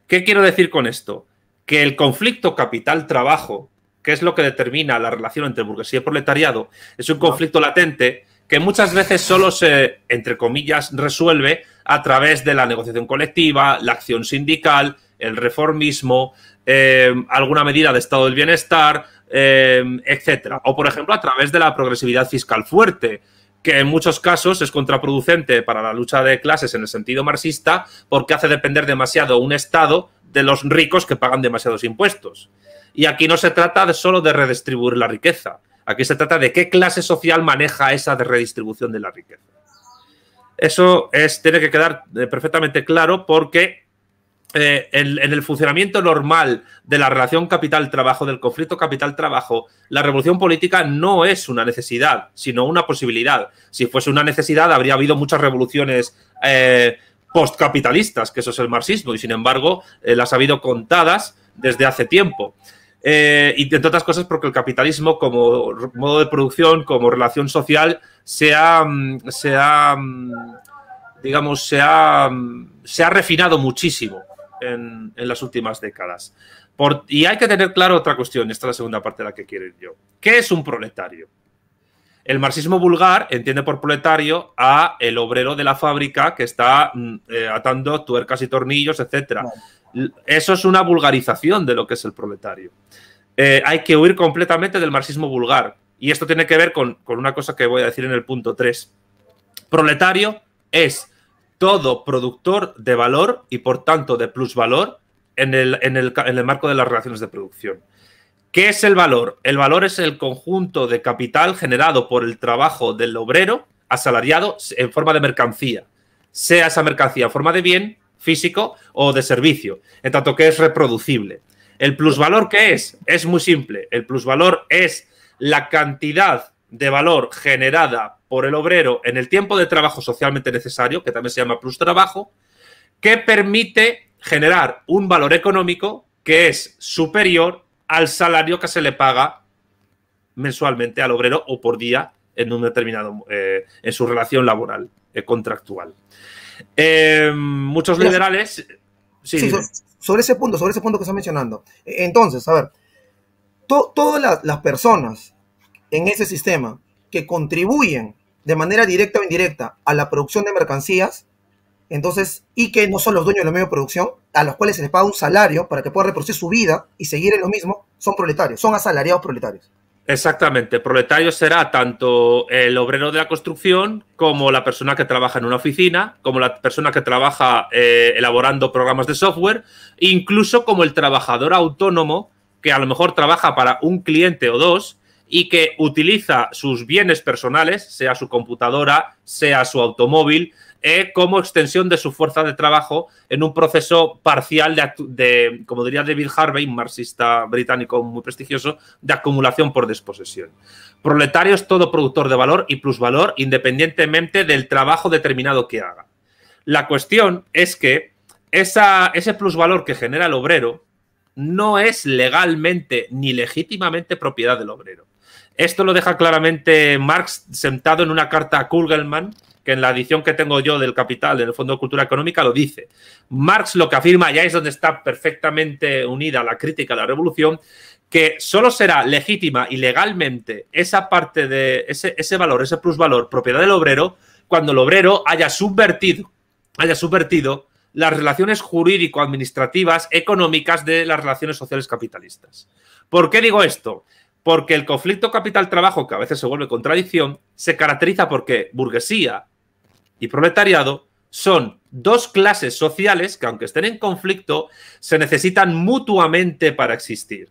¿Qué quiero decir con esto? Que el conflicto capital-trabajo, que es lo que determina la relación entre burguesía y proletariado, es un conflicto latente que muchas veces solo se, entre comillas, resuelve a través de la negociación colectiva, la acción sindical, el reformismo, eh, alguna medida de estado del bienestar, eh, etcétera. etc. O, por ejemplo, a través de la progresividad fiscal fuerte, que en muchos casos es contraproducente para la lucha de clases en el sentido marxista porque hace depender demasiado un Estado de los ricos que pagan demasiados impuestos. Y aquí no se trata de solo de redistribuir la riqueza, aquí se trata de qué clase social maneja esa redistribución de la riqueza. Eso es, tiene que quedar eh, perfectamente claro porque eh, en, el funcionamiento normal de la relación capital-trabajo, del conflicto capital-trabajo, la revolución política no es una necesidad, sino una posibilidad. Si fuese una necesidad, habría habido muchas revoluciones eh, postcapitalistas, que eso es el marxismo, y sin embargo eh, las ha habido contadas desde hace tiempo. y entre otras cosas porque el capitalismo como modo de producción, como relación social, se ha, mm, mm, digamos, mm, se ha refinado muchísimo en, las últimas décadas. y hay que tener claro otra cuestión, esta es la segunda parte de la que quiero ir yo. ¿Qué es un proletario? El marxismo vulgar entiende por proletario a el obrero de la fábrica que está mm, eh, atando tuercas y tornillos, etc. Eso es una vulgarización de lo que es el proletario. Eh, hay que huir completamente del marxismo vulgar. Y esto tiene que ver con, con una cosa que voy a decir en el punto 3. Proletario es todo productor de valor y por tanto de plusvalor en el, en el, marco de las relaciones de producción. ¿Qué es el valor? El valor es el conjunto de capital generado por el trabajo del obrero asalariado en forma de mercancía, sea esa mercancía en forma de bien físico o de servicio, en tanto que es reproducible. ¿El plusvalor qué es? Es muy simple. El plusvalor es la cantidad de valor generada por el obrero en el tiempo de trabajo socialmente necesario, que también se llama plus trabajo, que permite generar un valor económico que es superior al salario que se le paga mensualmente al obrero o por día en un determinado eh, en su relación laboral eh, contractual. Eh, muchos liberales. Sí, sobre, ese punto, sobre ese punto que está mencionando. E-, entonces, a ver, todas las, las personas en ese sistema que contribuyen de manera directa o indirecta a la producción de mercancías, entonces, y que no son los dueños de los medios de producción, a los cuales se les paga un salario para que puedan reproducir su vida y seguir en lo mismo, son proletarios, son asalariados proletarios. Exactamente, proletario será tanto el obrero de la construcción como la persona que trabaja en una oficina, como la persona que trabaja eh, elaborando programas de software, incluso como el trabajador autónomo que a lo mejor trabaja para un cliente o dos, y que utiliza sus bienes personales, sea su computadora, sea su automóvil, eh, como extensión de su fuerza de trabajo en un proceso parcial de, como diría David Harvey, un marxista británico muy prestigioso, de acumulación por desposesión. Proletario es todo productor de valor y plusvalor independientemente del trabajo determinado que haga. La cuestión es que ese plusvalor que genera el obrero no es legalmente ni legítimamente propiedad del obrero. Esto lo deja claramente Marx sentado en una carta a Kugelmann, que en la edición que tengo yo del Capital, del Fondo de Cultura Económica, lo dice. Marx lo que afirma, ya es donde está perfectamente unida la crítica a la revolución, que solo será legítima y legalmente esa parte de ese, ese valor, ese plusvalor, propiedad del obrero, cuando el obrero haya subvertido, haya subvertido las relaciones jurídico-administrativas, económicas de las relaciones sociales capitalistas. ¿Por qué digo esto? Porque el conflicto capital-trabajo, que a veces se vuelve contradicción, se caracteriza porque burguesía y proletariado son dos clases sociales que, aunque estén en conflicto, se necesitan mutuamente para existir.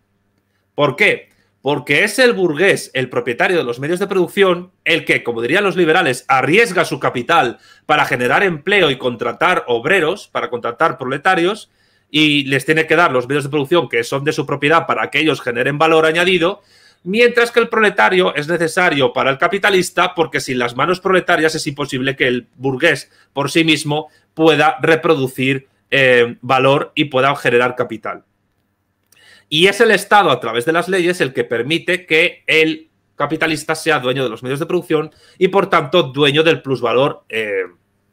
¿Por qué? Porque es el burgués, el propietario de los medios de producción, el que, como dirían los liberales, arriesga su capital para generar empleo y contratar obreros, para contratar proletarios, y les tiene que dar los medios de producción que son de su propiedad para que ellos generen valor añadido, mientras que el proletario es necesario para el capitalista porque sin las manos proletarias es imposible que el burgués por sí mismo pueda reproducir eh, valor y pueda generar capital. Y es el Estado, a través de las leyes, el que permite que el capitalista sea dueño de los medios de producción y, por tanto, dueño del plusvalor eh,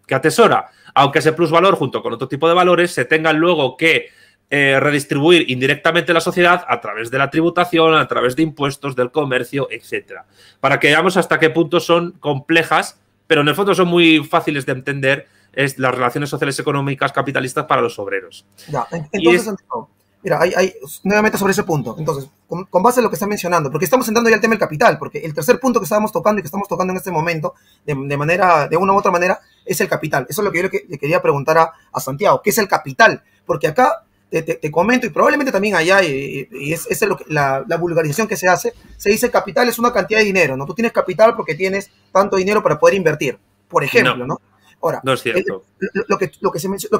que atesora. Aunque ese plusvalor, junto con otro tipo de valores, se tengan luego que eh, redistribuir indirectamente la sociedad a través de la tributación, a través de impuestos, del comercio, etcétera. Para que veamos hasta qué punto son complejas, pero en el fondo son muy fáciles de entender es las relaciones sociales económicas capitalistas para los obreros. Ya, entonces, Santiago, mira, nuevamente sobre ese punto. Entonces, con, base en lo que está mencionando, porque estamos entrando ya al tema del capital, porque el tercer punto que estábamos tocando y que estamos tocando en este momento, de, manera, de una u otra manera, es el capital. Eso es lo que yo le, quería preguntar a, a Santiago, ¿qué es el capital? Porque acá te, comento, y probablemente también allá, y, esa es, lo que, la, vulgarización que se hace, se dice capital es una cantidad de dinero, ¿no? Tú tienes capital porque tienes tanto dinero para poder invertir, por ejemplo, ¿no? Ahora, no es cierto. lo, que,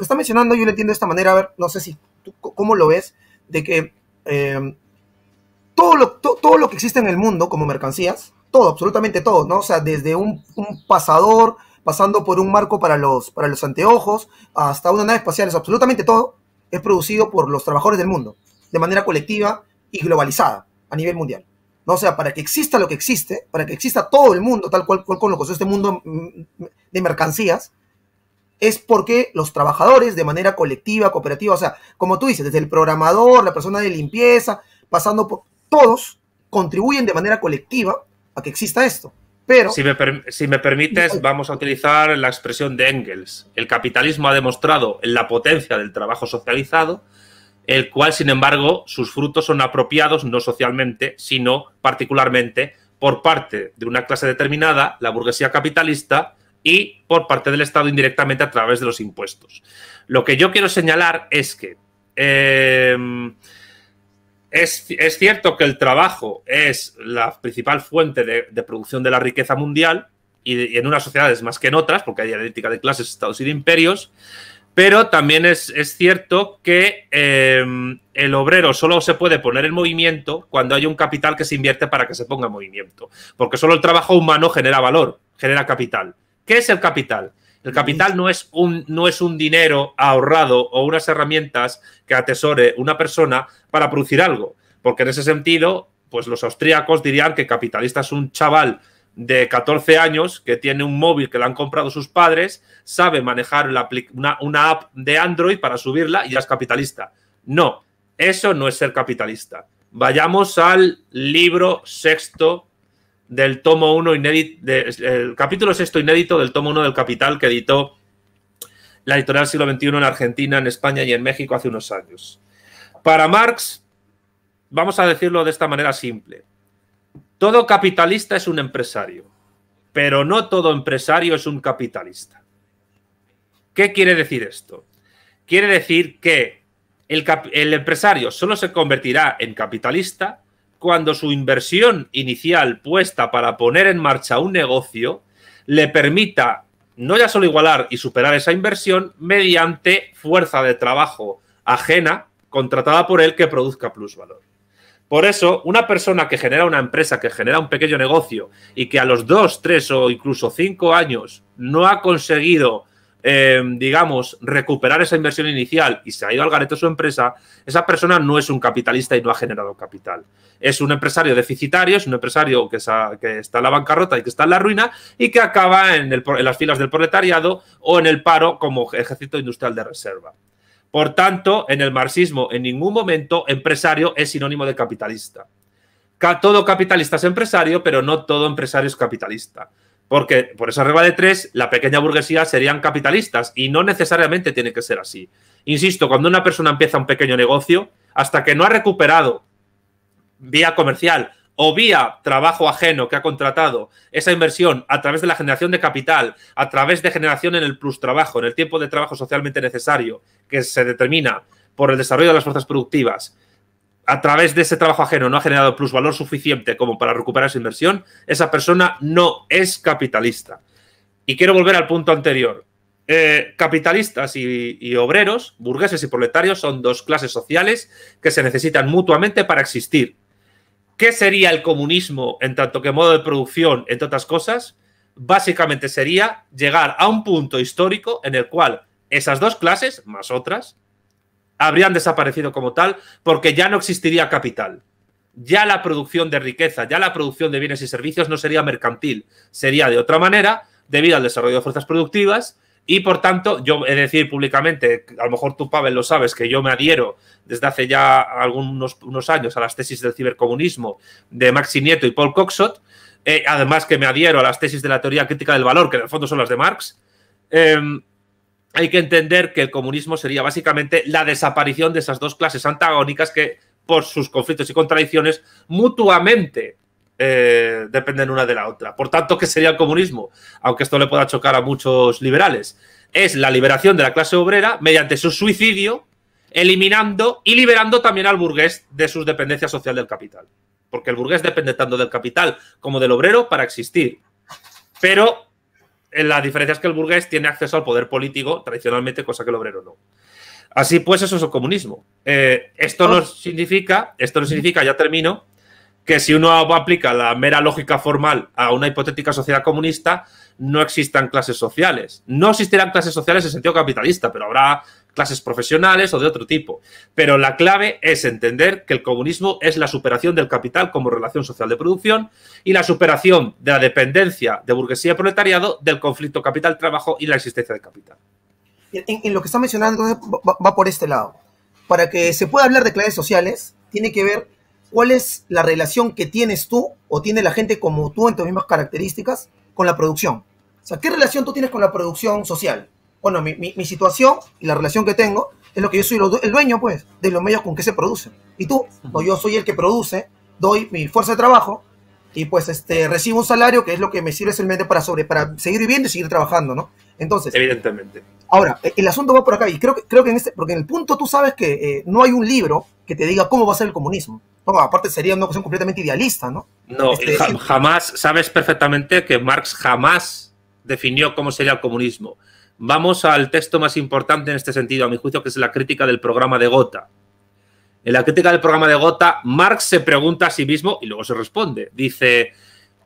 está mencionando yo lo entiendo de esta manera, a ver, no sé si tú cómo lo ves, de que em, todo, lo, todo lo que existe en el mundo como mercancías, todo, absolutamente todo, ¿no? O sea, desde un, un pasador, pasando por un marco para los, para los anteojos, hasta una nave espacial, es absolutamente todo, es producido por los trabajadores del mundo, de manera colectiva y globalizada a nivel mundial. ¿no? O sea, para que exista lo que existe, para que exista todo el mundo, tal cual, cual con lo que es este mundo mm, de mercancías, es porque los trabajadores de manera colectiva, cooperativa, o sea, como tú dices, desde el programador, la persona de limpieza, pasando por todos, contribuyen de manera colectiva a que exista esto si, me permites, vamos a utilizar la expresión de Engels. El capitalismo ha demostrado la potencia del trabajo socializado, el cual, sin embargo, sus frutos son apropiados no socialmente, sino particularmente por parte de una clase determinada, la burguesía capitalista, y por parte del Estado indirectamente a través de los impuestos. Lo que yo quiero señalar es que eh, es, cierto que el trabajo es la principal fuente de, producción de la riqueza mundial y, en unas sociedades más que en otras, porque hay dialéctica de clases, estados y de imperios, pero también es, cierto que em, el obrero solo se puede poner en movimiento cuando hay un capital que se invierte para que se ponga en movimiento, porque solo el trabajo humano genera valor, genera capital. ¿Qué es el capital? El capital no es, un, no es un dinero ahorrado o unas herramientas que atesore una persona para producir algo. Porque en ese sentido, pues los austríacos dirían que capitalista es un chaval de 14 años que tiene un móvil que le han comprado sus padres, sabe manejar una, app de Android para subirla y ya es capitalista. No, eso no es ser capitalista. Vayamos al libro sexto del tomo 1 inédito, el capítulo sexto inédito del tomo 1 del Capital que editó la editorial siglo XXI en Argentina, en España y en México hace unos años. Para Marx, vamos a decirlo de esta manera simple, todo capitalista es un empresario, pero no todo empresario es un capitalista. ¿Qué quiere decir esto? Quiere decir que el, empresario solo se convertirá en capitalista cuando su inversión inicial puesta para poner en marcha un negocio le permita no ya solo igualar y superar esa inversión mediante fuerza de trabajo ajena contratada por él que produzca plusvalor. Por eso, una persona que genera una empresa, que genera un pequeño negocio y que a los dos, tres o incluso cinco años no ha conseguido, eh, digamos, recuperar esa inversión inicial y se ha ido al garete su empresa, esa persona no es un capitalista y no ha generado capital. Es un empresario deficitario, es un empresario que, está en la bancarrota y que está en la ruina y que acaba en las filas del proletariado o en el paro como ejército industrial de reserva. Por tanto, en el marxismo, en ningún momento empresario es sinónimo de capitalista. Todo capitalista es empresario, pero no todo empresario es capitalista. Porque por esa regla de tres, la pequeña burguesía serían capitalistas y no necesariamente tiene que ser así. Insisto, cuando una persona empieza un pequeño negocio, hasta que no ha recuperado vía comercial o vía trabajo ajeno que ha contratado esa inversión a través de la generación de capital, a través de generación en el plus trabajo, en el tiempo de trabajo socialmente necesario que se determina por el desarrollo de las fuerzas productivas, a través de ese trabajo ajeno no ha generado plusvalor suficiente como para recuperar su inversión, esa persona no es capitalista. Y quiero volver al punto anterior. Eh, capitalistas y, obreros, burgueses y proletarios son dos clases sociales que se necesitan mutuamente para existir. ¿Qué sería el comunismo en tanto que modo de producción, entre otras cosas? Básicamente sería llegar a un punto histórico en el cual esas dos clases, más otras, habrían desaparecido como tal porque ya no existiría capital. Ya la producción de riqueza, ya la producción de bienes y servicios no sería mercantil, sería de otra manera debido al desarrollo de fuerzas productivas y por tanto, yo he de decir públicamente, a lo mejor tú, Pavel, lo sabes, que yo me adhiero desde hace ya algunos unos años a las tesis del cibercomunismo de Maxi Nieto y Paul Coxot. Eh, además, que me adhiero a las tesis de la teoría crítica del valor, que en el fondo son las de Marx. Em, hay que entender que el comunismo sería básicamente la desaparición de esas dos clases antagónicas que, por sus conflictos y contradicciones, mutuamente eh, dependen una de la otra. Por tanto, ¿qué sería el comunismo? Aunque esto le pueda chocar a muchos liberales. Es la liberación de la clase obrera mediante su suicidio, eliminando y liberando también al burgués de sus dependencias social del capital. Porque el burgués depende tanto del capital como del obrero para existir. Pero eh, la diferencia es que el burgués tiene acceso al poder político tradicionalmente, cosa que el obrero no. Así pues, eso es el comunismo. Eh, esto no significa, esto no significa, ya termino, que si uno aplica la mera lógica formal a una hipotética sociedad comunista, no existan clases sociales. No existirán clases sociales en sentido capitalista, pero habrá clases profesionales o de otro tipo. Pero la clave es entender que el comunismo es la superación del capital como relación social de producción y la superación de la dependencia de burguesía y proletariado del conflicto capital-trabajo y la existencia de capital. En, lo que está mencionando eh, va por este lado. Para que se pueda hablar de clases sociales, tiene que ver ¿Cuál es la relación que tienes tú o tiene la gente como tú en tus mismas características con la producción? O sea, ¿qué relación tú tienes con la producción social? Bueno, mi, situación y la relación que tengo es lo que yo soy el dueño, pues, de los medios con que se produce. Y tú, no, yo soy el que produce, doy mi fuerza de trabajo y pues este, recibo un salario que es lo que me sirve simplemente para, sobre, para seguir viviendo y seguir trabajando, ¿no? Entonces. Evidentemente. Ahora, e, el asunto va por acá, y creo que, creo que en este, porque en el punto tú sabes que eh, no hay un libro que te diga cómo va a ser el comunismo. Bueno, aparte sería una cuestión completamente idealista, ¿no? No, este, jamás, sabes perfectamente que Marx jamás definió cómo sería el comunismo. Vamos al texto más importante en este sentido, a mi juicio, que es la crítica del programa de Gotha. En la crítica del programa de Gotha, Marx se pregunta a sí mismo y luego se responde. Dice,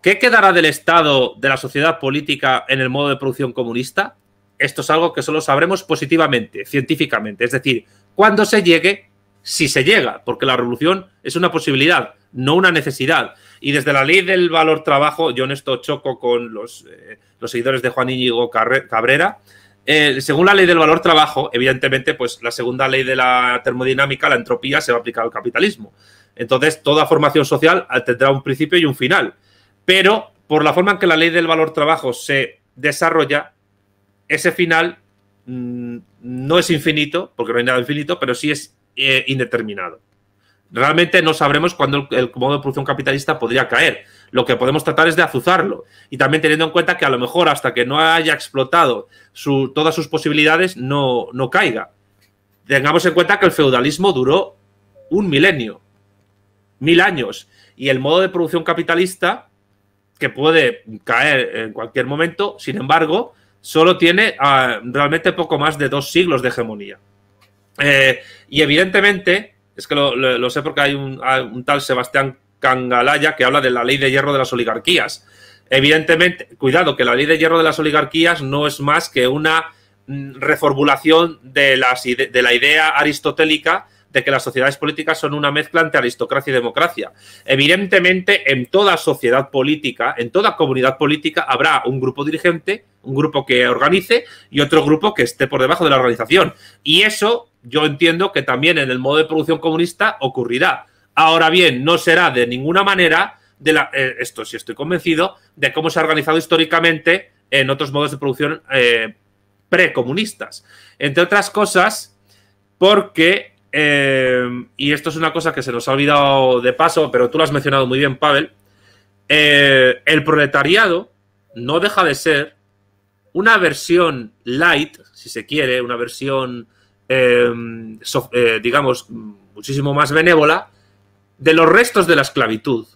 ¿Qué quedará del Estado, de la sociedad política en el modo de producción comunista? Esto es algo que solo sabremos positivamente, científicamente. Es decir, cuando se llegue, si se llega, porque la revolución es una posibilidad, no una necesidad. Y desde la ley del valor trabajo, yo en esto choco con los, eh, seguidores de Juan Íñigo Cabrera, eh, según la ley del valor trabajo, evidentemente, pues la segunda ley de la termodinámica, la entropía, se va a aplicar al capitalismo. Entonces, toda formación social tendrá un principio y un final. Pero por la forma en que la ley del valor trabajo se desarrolla, ese final mm, no es infinito, porque no hay nada infinito, pero sí es eh, indeterminado. Realmente no sabremos cuándo el, modo de producción capitalista podría caer. Lo que podemos tratar es de azuzarlo. Y también teniendo en cuenta que a lo mejor hasta que no haya explotado todas sus posibilidades, no caiga. Tengamos en cuenta que el feudalismo duró un milenio, mil años. Y el modo de producción capitalista que puede caer en cualquier momento, sin embargo, solo tiene ah, realmente poco más de dos siglos de hegemonía. Eh, y evidentemente, es que lo, sé porque hay un, tal Sebastián Cangalaya que habla de la ley de hierro de las oligarquías. Evidentemente, cuidado, que la ley de hierro de las oligarquías no es más que una mm, reformulación de, de la idea aristotélica de que las sociedades políticas son una mezcla entre aristocracia y democracia. Evidentemente, en toda sociedad política, en toda comunidad política, habrá un grupo dirigente, un grupo que organice y otro grupo que esté por debajo de la organización. Y eso yo entiendo que también en el modo de producción comunista ocurrirá. Ahora bien, no será de ninguna manera, de la, eh, esto sí estoy convencido, de cómo se ha organizado históricamente en otros modos de producción eh, precomunistas. Entre otras cosas, porque Em, y esto es una cosa que se nos ha olvidado de paso, pero tú lo has mencionado muy bien, Pavel. Eh, el proletariado no deja de ser una versión light, si se quiere, una versión, em, eh, digamos, muchísimo más benévola de los restos de la esclavitud.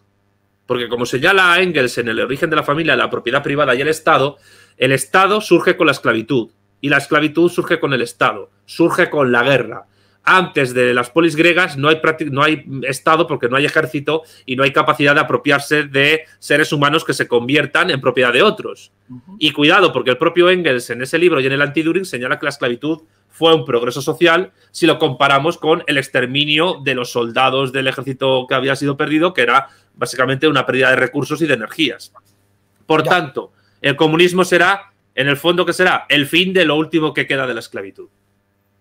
Porque como señala Engels en el origen de la familia, la propiedad privada y el Estado, el Estado surge con la esclavitud y la esclavitud surge con el Estado, surge con la guerra antes de las polis griegas no hay, no hay Estado porque no hay ejército y no hay capacidad de apropiarse de seres humanos que se conviertan en propiedad de otros. Y cuidado, porque el propio Engels en ese libro y en el Antiduring señala que la esclavitud fue un progreso social si lo comparamos con el exterminio de los soldados del ejército que había sido perdido, que era básicamente una pérdida de recursos y de energías. Por tanto, el comunismo será, en el fondo, que será el fin de lo último que queda de la esclavitud.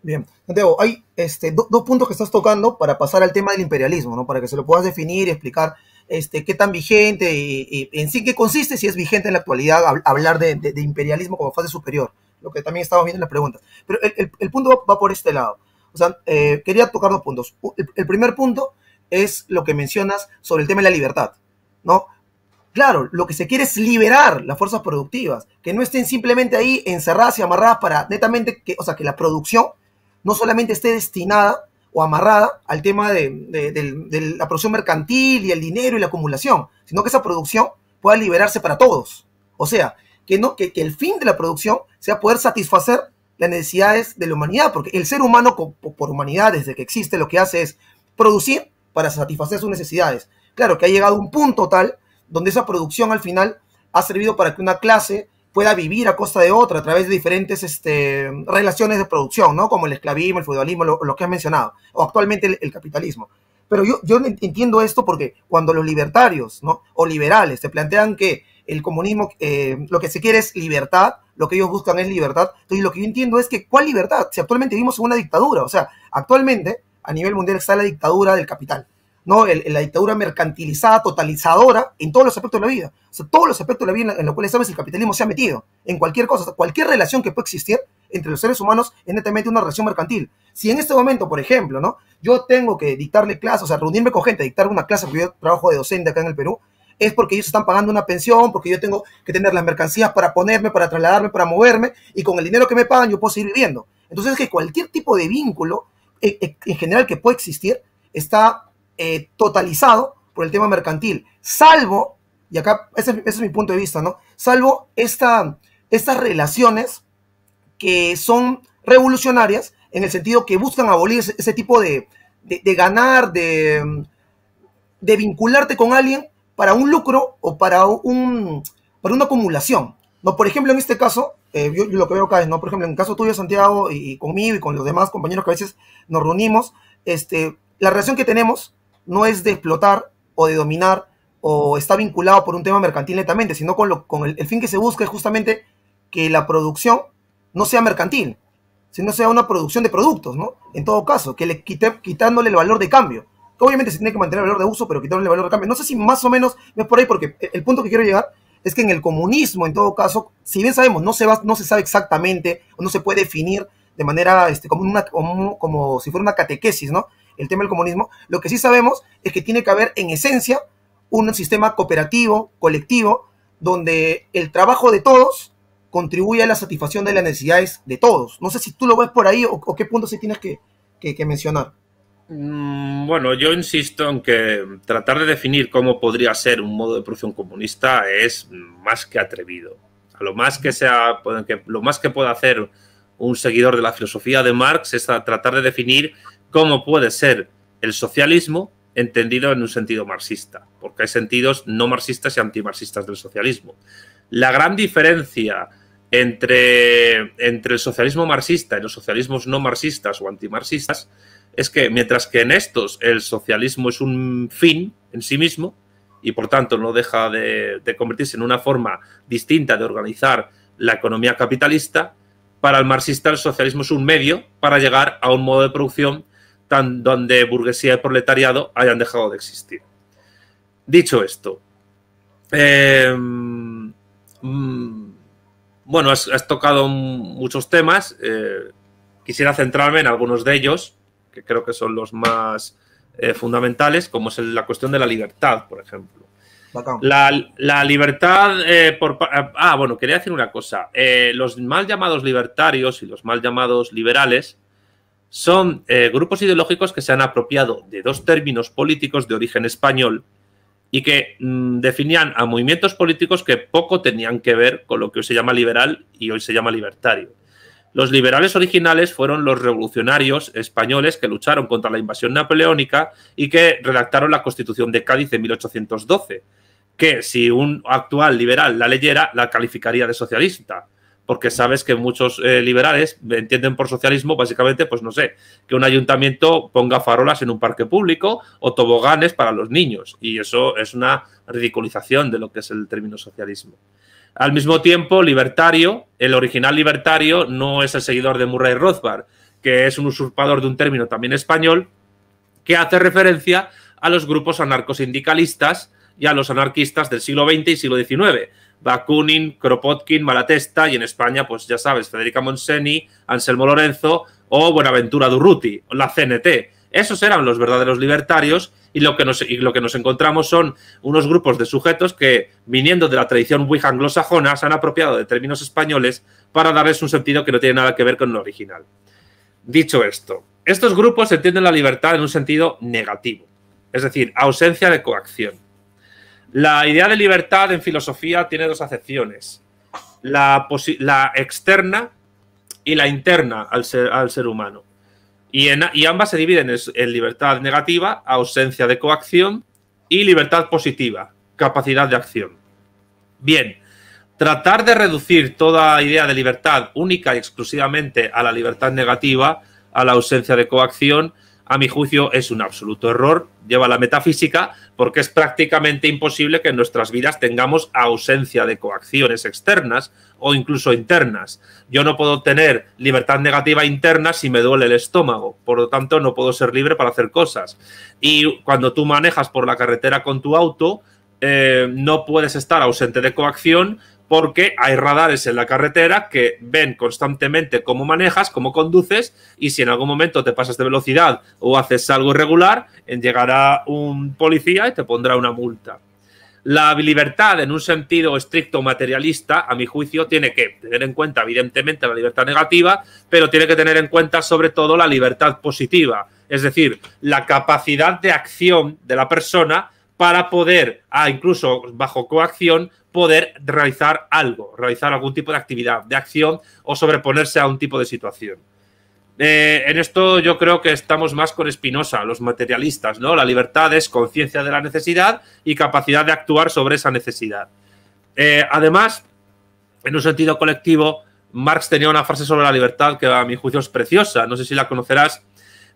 Bien, Santiago, hay este, dos puntos que estás tocando para pasar al tema del imperialismo, ¿no? Para que se lo puedas definir y explicar este, qué tan vigente y, en sí qué consiste, si es vigente en la actualidad hablar de, imperialismo como fase superior, lo que también estamos viendo en las preguntas. Pero el, punto va, por este lado. O sea, eh, quería tocar dos puntos. El, el, primer punto es lo que mencionas sobre el tema de la libertad, ¿no? Claro, lo que se quiere es liberar las fuerzas productivas, que no estén simplemente ahí encerradas y amarradas para netamente que, o sea, que la producción no solamente esté destinada o amarrada al tema de, la producción mercantil y el dinero y la acumulación, sino que esa producción pueda liberarse para todos. O sea, que, no, que, el fin de la producción sea poder satisfacer las necesidades de la humanidad, porque el ser humano por humanidad, desde que existe, lo que hace es producir para satisfacer sus necesidades. Claro que ha llegado un punto tal donde esa producción al final ha servido para que una clase pueda vivir a costa de otra a través de diferentes este, relaciones de producción, ¿no? Como el esclavismo, el feudalismo, lo, que has mencionado, o actualmente el, capitalismo. Pero yo, entiendo esto porque cuando los libertarios ¿no? o liberales se plantean que el comunismo eh, lo que se quiere es libertad, lo que ellos buscan es libertad, entonces lo que yo entiendo es que ¿cuál libertad? Si actualmente vivimos en una dictadura, o sea, actualmente a nivel mundial está la dictadura del capital. ¿no? la dictadura mercantilizada, totalizadora, en todos los aspectos de la vida. O sea, todos los aspectos de la vida en los cuales sabes el capitalismo se ha metido, en cualquier cosa, cualquier relación que pueda existir entre los seres humanos es netamente una relación mercantil. Si en este momento, por ejemplo, ¿no? Yo tengo que dictarle clases, o sea, reunirme con gente, dictar una clase, porque yo trabajo de docente acá en el Perú, es porque ellos están pagando una pensión, porque yo tengo que tener las mercancías para ponerme, para trasladarme, para moverme, y con el dinero que me pagan yo puedo seguir viviendo. Entonces, es que cualquier tipo de vínculo eh, eh, en general que pueda existir está eh, totalizado por el tema mercantil, salvo, y acá ese, es mi punto de vista, ¿no? Salvo estas relaciones que son revolucionarias en el sentido que buscan abolir ese, tipo de, ganar, de, de vincularte con alguien para un lucro o para, un, una acumulación. ¿no? Por ejemplo, en este caso, eh, yo, lo que veo acá ¿no? por ejemplo, en el caso tuyo, Santiago, y, y, conmigo y con los demás compañeros que a veces nos reunimos, este, la relación que tenemos no es de explotar o de dominar o está vinculado por un tema mercantil netamente, sino con, lo, con el, fin que se busca es justamente que la producción no sea mercantil, sino sea una producción de productos, ¿no? En todo caso, que le quite, quitándole el valor de cambio. Obviamente se tiene que mantener el valor de uso, pero quitándole el valor de cambio. No sé si más o menos es por ahí, porque el punto que quiero llegar es que en el comunismo, en todo caso, si bien sabemos, no se, va, no se sabe exactamente, o no se puede definir de manera este, como, una, como, como si fuera una catequesis, ¿no? el tema del comunismo, lo que sí sabemos es que tiene que haber en esencia un sistema cooperativo, colectivo, donde el trabajo de todos contribuye a la satisfacción de las necesidades de todos. No sé si tú lo ves por ahí o, qué punto se tienes que, mencionar. Mm, bueno, yo insisto en que tratar de definir cómo podría ser un modo de producción comunista es más que atrevido. lo más que sea, lo más que pueda hacer un seguidor de la filosofía de Marx es tratar de definir cómo puede ser el socialismo entendido en un sentido marxista, porque hay sentidos no marxistas y antimarxistas del socialismo. La gran diferencia entre, el socialismo marxista y los socialismos no marxistas o antimarxistas es que mientras que en estos el socialismo es un fin en sí mismo y por tanto no deja de convertirse en una forma distinta de organizar la economía capitalista, para el marxista el socialismo es un medio para llegar a un modo de producción donde burguesía y proletariado hayan dejado de existir. Dicho esto, em, mm, bueno, has, tocado muchos temas. Eh, quisiera centrarme en algunos de ellos, que creo que son los más eh, fundamentales, como es la cuestión de la libertad, por ejemplo. La, libertad eh, por... Ah, bueno, quería decir una cosa. los mal llamados libertarios y los mal llamados liberales son eh, grupos ideológicos que se han apropiado de dos términos políticos de origen español y que mm, definían a movimientos políticos que poco tenían que ver con lo que hoy se llama liberal y hoy se llama libertario. Los liberales originales fueron los revolucionarios españoles que lucharon contra la invasión napoleónica y que redactaron la Constitución de Cádiz en 1812, que si un actual liberal la leyera la calificaría de socialista porque sabes que muchos eh, liberales entienden por socialismo básicamente, pues no sé, que un ayuntamiento ponga farolas en un parque público o toboganes para los niños. Y eso es una ridiculización de lo que es el término socialismo. Al mismo tiempo, libertario, el original libertario no es el seguidor de Murray Rothbard, que es un usurpador de un término también español, que hace referencia a los grupos anarcosindicalistas y a los anarquistas del siglo XX y siglo XIX Bakunin, Kropotkin, Malatesta y en España, pues ya sabes, Federica Monseni, Anselmo Lorenzo o Buenaventura Durruti, la CNT. Esos eran los verdaderos libertarios y lo que nos, lo que nos encontramos son unos grupos de sujetos que, viniendo de la tradición Ouija anglosajona, se han apropiado de términos españoles para darles un sentido que no tiene nada que ver con lo original. Dicho esto, estos grupos entienden la libertad en un sentido negativo, es decir, ausencia de coacción la idea de libertad en filosofía tiene dos acepciones. La, externa y la interna al ser, humano. Y, ambas se dividen en libertad negativa, ausencia de coacción, y libertad positiva, capacidad de acción. Bien, tratar de reducir toda idea de libertad única y exclusivamente a la libertad negativa, a la ausencia de coacción, a mi juicio, es un absoluto error, lleva la metafísica, porque es prácticamente imposible que en nuestras vidas tengamos ausencia de coacciones externas o incluso internas. Yo no puedo tener libertad negativa interna si me duele el estómago, por lo tanto no puedo ser libre para hacer cosas. Y cuando tú manejas por la carretera con tu auto, eh, no puedes estar ausente de coacción porque hay radares en la carretera que ven constantemente cómo manejas, cómo conduces y si en algún momento te pasas de velocidad o haces algo irregular, llegará un policía y te pondrá una multa. La libertad en un sentido estricto materialista, a mi juicio, tiene que tener en cuenta, evidentemente, la libertad negativa, pero tiene que tener en cuenta sobre todo la libertad positiva, es decir, la capacidad de acción de la persona para poder, ah, incluso bajo coacción, poder realizar algo, realizar algún tipo de actividad, de acción o sobreponerse a un tipo de situación. Eh, en esto yo creo que estamos más con Espinosa, los materialistas, ¿no? La libertad es conciencia de la necesidad y capacidad de actuar sobre esa necesidad. Eh, además, en un sentido colectivo, Marx tenía una frase sobre la libertad que a mi juicio es preciosa, no sé si la conocerás.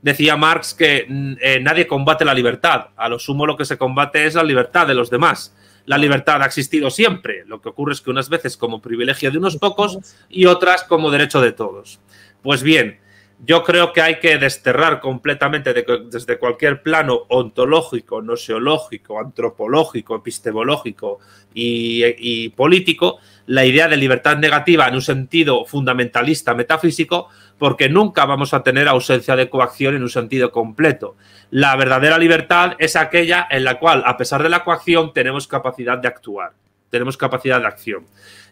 Decía Marx que mm, eh, nadie combate la libertad, a lo sumo lo que se combate es la libertad de los demás la libertad ha existido siempre. Lo que ocurre es que unas veces como privilegio de unos pocos y otras como derecho de todos. Pues bien, yo creo que hay que desterrar completamente desde cualquier plano ontológico, noseológico, antropológico, epistemológico y, y, político la idea de libertad negativa en un sentido fundamentalista metafísico, porque nunca vamos a tener ausencia de coacción en un sentido completo. La verdadera libertad es aquella en la cual, a pesar de la coacción, tenemos capacidad de actuar, tenemos capacidad de acción.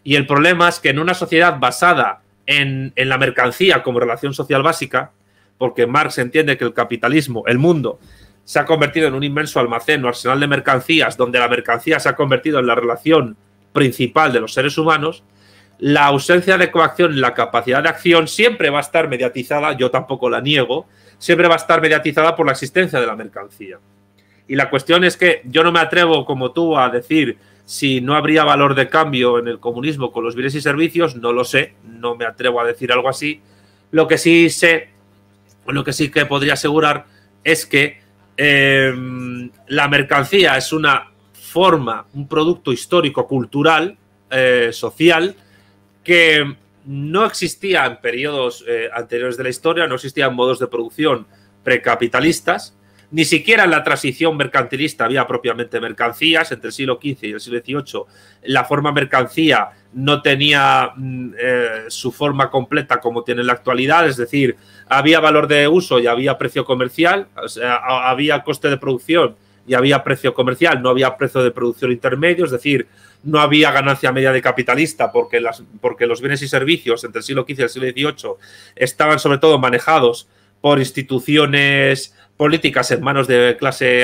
Y el problema es que en una sociedad basada en, la mercancía como relación social básica, porque Marx entiende que el capitalismo, el mundo, se ha convertido en un inmenso almacén o arsenal de mercancías, donde la mercancía se ha convertido en la relación principal de los seres humanos, la ausencia de coacción, la capacidad de acción siempre va a estar mediatizada, yo tampoco la niego, siempre va a estar mediatizada por la existencia de la mercancía. Y la cuestión es que yo no me atrevo, como tú, a decir si no habría valor de cambio en el comunismo con los bienes y servicios, no lo sé, no me atrevo a decir algo así. Lo que sí sé, lo que sí que podría asegurar es que em, la mercancía es una forma, un producto histórico, cultural, eh, social, que no existía en periodos eh, anteriores de la historia, no existían modos de producción precapitalistas ni siquiera en la transición mercantilista había propiamente mercancías. Entre el siglo XV y el siglo XVIII la forma mercancía no tenía mm, eh, su forma completa como tiene en la actualidad, es decir, había valor de uso y había precio comercial, había coste de producción y había precio comercial, no había precio de producción intermedio, es decir, no había ganancia media de capitalista porque los bienes y servicios entre el siglo XV y el siglo XVIII estaban sobre todo manejados por instituciones políticas en manos de clase,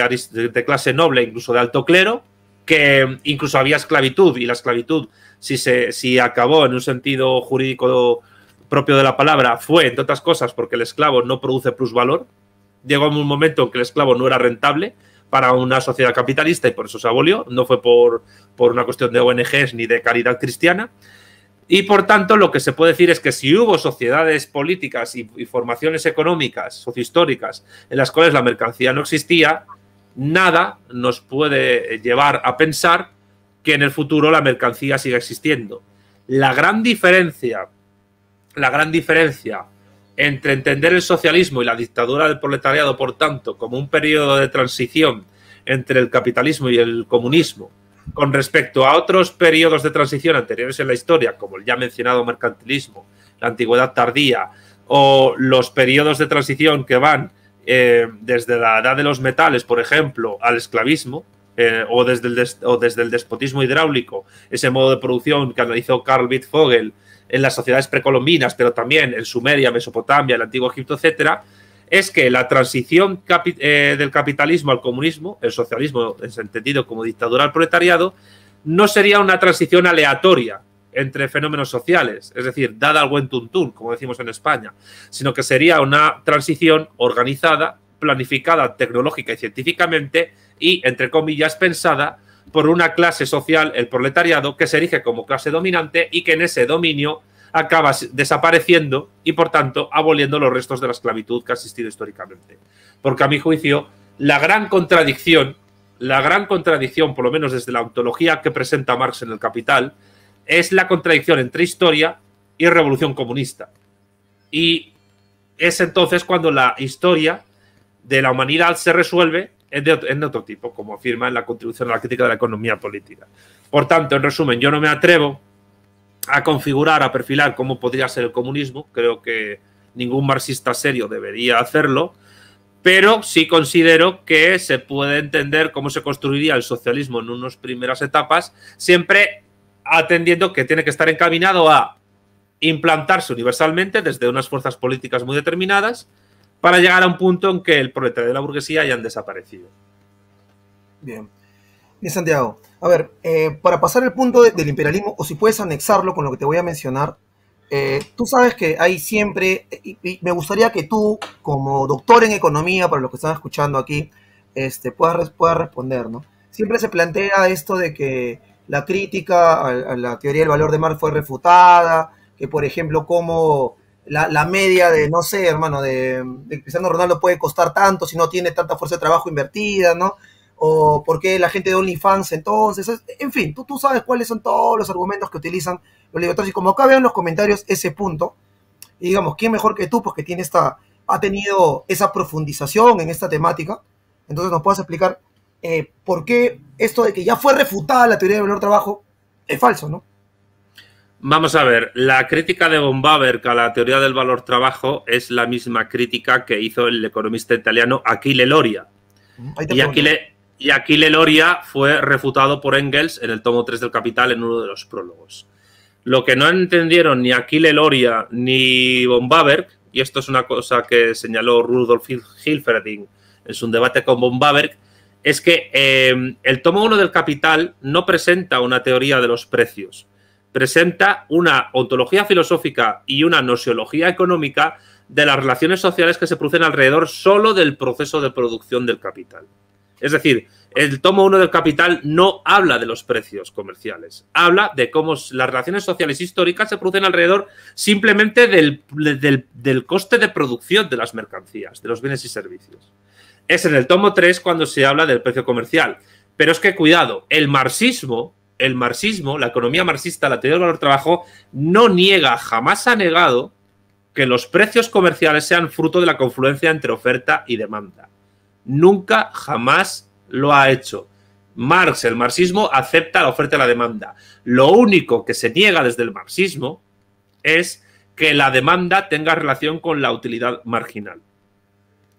de clase noble, incluso de alto clero, que incluso había esclavitud y la esclavitud, si, se, si acabó en un sentido jurídico propio de la palabra, fue, entre otras cosas, porque el esclavo no produce plusvalor. Llegó un momento en que el esclavo no era rentable para una sociedad capitalista y por eso se abolió, no fue por, por una cuestión de ONGs ni de caridad cristiana. Y por tanto, lo que se puede decir es que si hubo sociedades políticas y, formaciones económicas, sociohistóricas, en las cuales la mercancía no existía, nada nos puede llevar a pensar que en el futuro la mercancía siga existiendo. La gran diferencia, la gran diferencia entre entender el socialismo y la dictadura del proletariado, por tanto, como un periodo de transición entre el capitalismo y el comunismo, con respecto a otros periodos de transición anteriores en la historia, como el ya mencionado mercantilismo, la antigüedad tardía o los periodos de transición que van eh, desde la edad de los metales, por ejemplo, al esclavismo, eh, o, desde el desde el despotismo hidráulico, ese modo de producción que analizó Carl Wittfogel en las sociedades precolombinas, pero también en Sumeria, Mesopotamia, el Antiguo Egipto, etcétera, es que la transición eh, del capitalismo al comunismo, el socialismo es entendido como dictadura al proletariado, no sería una transición aleatoria entre fenómenos sociales, es decir, dada al buen tuntún, como decimos en España, sino que sería una transición organizada, planificada tecnológica y científicamente y, entre comillas, pensada por una clase social, el proletariado, que se erige como clase dominante y que en ese dominio acaba desapareciendo y por tanto aboliendo los restos de la esclavitud que ha existido históricamente. Porque a mi juicio, la gran contradicción, la gran contradicción, por lo menos desde la ontología que presenta Marx en el Capital, es la contradicción entre historia y revolución comunista. Y es entonces cuando la historia de la humanidad se resuelve en, otro tipo, como afirma en la contribución a la crítica de la economía política. Por tanto, en resumen, yo no me atrevo a configurar, a perfilar cómo podría ser el comunismo. Creo que ningún marxista serio debería hacerlo, pero sí considero que se puede entender cómo se construiría el socialismo en unas primeras etapas, siempre atendiendo que tiene que estar encaminado a implantarse universalmente desde unas fuerzas políticas muy determinadas para llegar a un punto en que el proletariado de la burguesía hayan desaparecido. Bien. Bien, Santiago. A ver, eh, para pasar el punto del imperialismo, o si puedes anexarlo con lo que te voy a mencionar, eh, tú sabes que hay siempre, y, me gustaría que tú, como doctor en economía, para los que están escuchando aquí, este, puedas, puedas responder, ¿no? Siempre se plantea esto de que la crítica a, la teoría del valor de mar fue refutada, que por ejemplo, como la, la media de, no sé, hermano, de, de Cristiano Ronaldo puede costar tanto si no tiene tanta fuerza de trabajo invertida, ¿no? o por qué la gente de OnlyFans entonces, en fin, tú, tú sabes cuáles son todos los argumentos que utilizan los libertarios. Y como acá veo en los comentarios ese punto, y digamos, ¿quién mejor que tú? Pues que tiene esta, ha tenido esa profundización en esta temática. Entonces nos puedes explicar eh, por qué esto de que ya fue refutada la teoría del valor trabajo es falso, ¿no? Vamos a ver, la crítica de von a la teoría del valor trabajo es la misma crítica que hizo el economista italiano Aquile Loria. Y Achille, y Aquile Loria fue refutado por Engels en el tomo 3 del Capital en uno de los prólogos. Lo que no entendieron ni Aquile Loria ni von Baberg, y esto es una cosa que señaló Rudolf Hilferding en su debate con von es que eh, el tomo 1 del Capital no presenta una teoría de los precios, presenta una ontología filosófica y una nociología económica de las relaciones sociales que se producen alrededor solo del proceso de producción del capital. Es decir, el tomo 1 del Capital no habla de los precios comerciales, habla de cómo las relaciones sociales históricas se producen alrededor simplemente del, coste de producción de las mercancías, de los bienes y servicios. Es en el tomo 3 cuando se habla del precio comercial. Pero es que cuidado, el marxismo, el marxismo, la economía marxista, la teoría del valor trabajo, no niega, jamás ha negado que los precios comerciales sean fruto de la confluencia entre oferta y demanda nunca, jamás lo ha hecho. Marx, el marxismo, acepta la oferta y la demanda. Lo único que se niega desde el marxismo es que la demanda tenga relación con la utilidad marginal.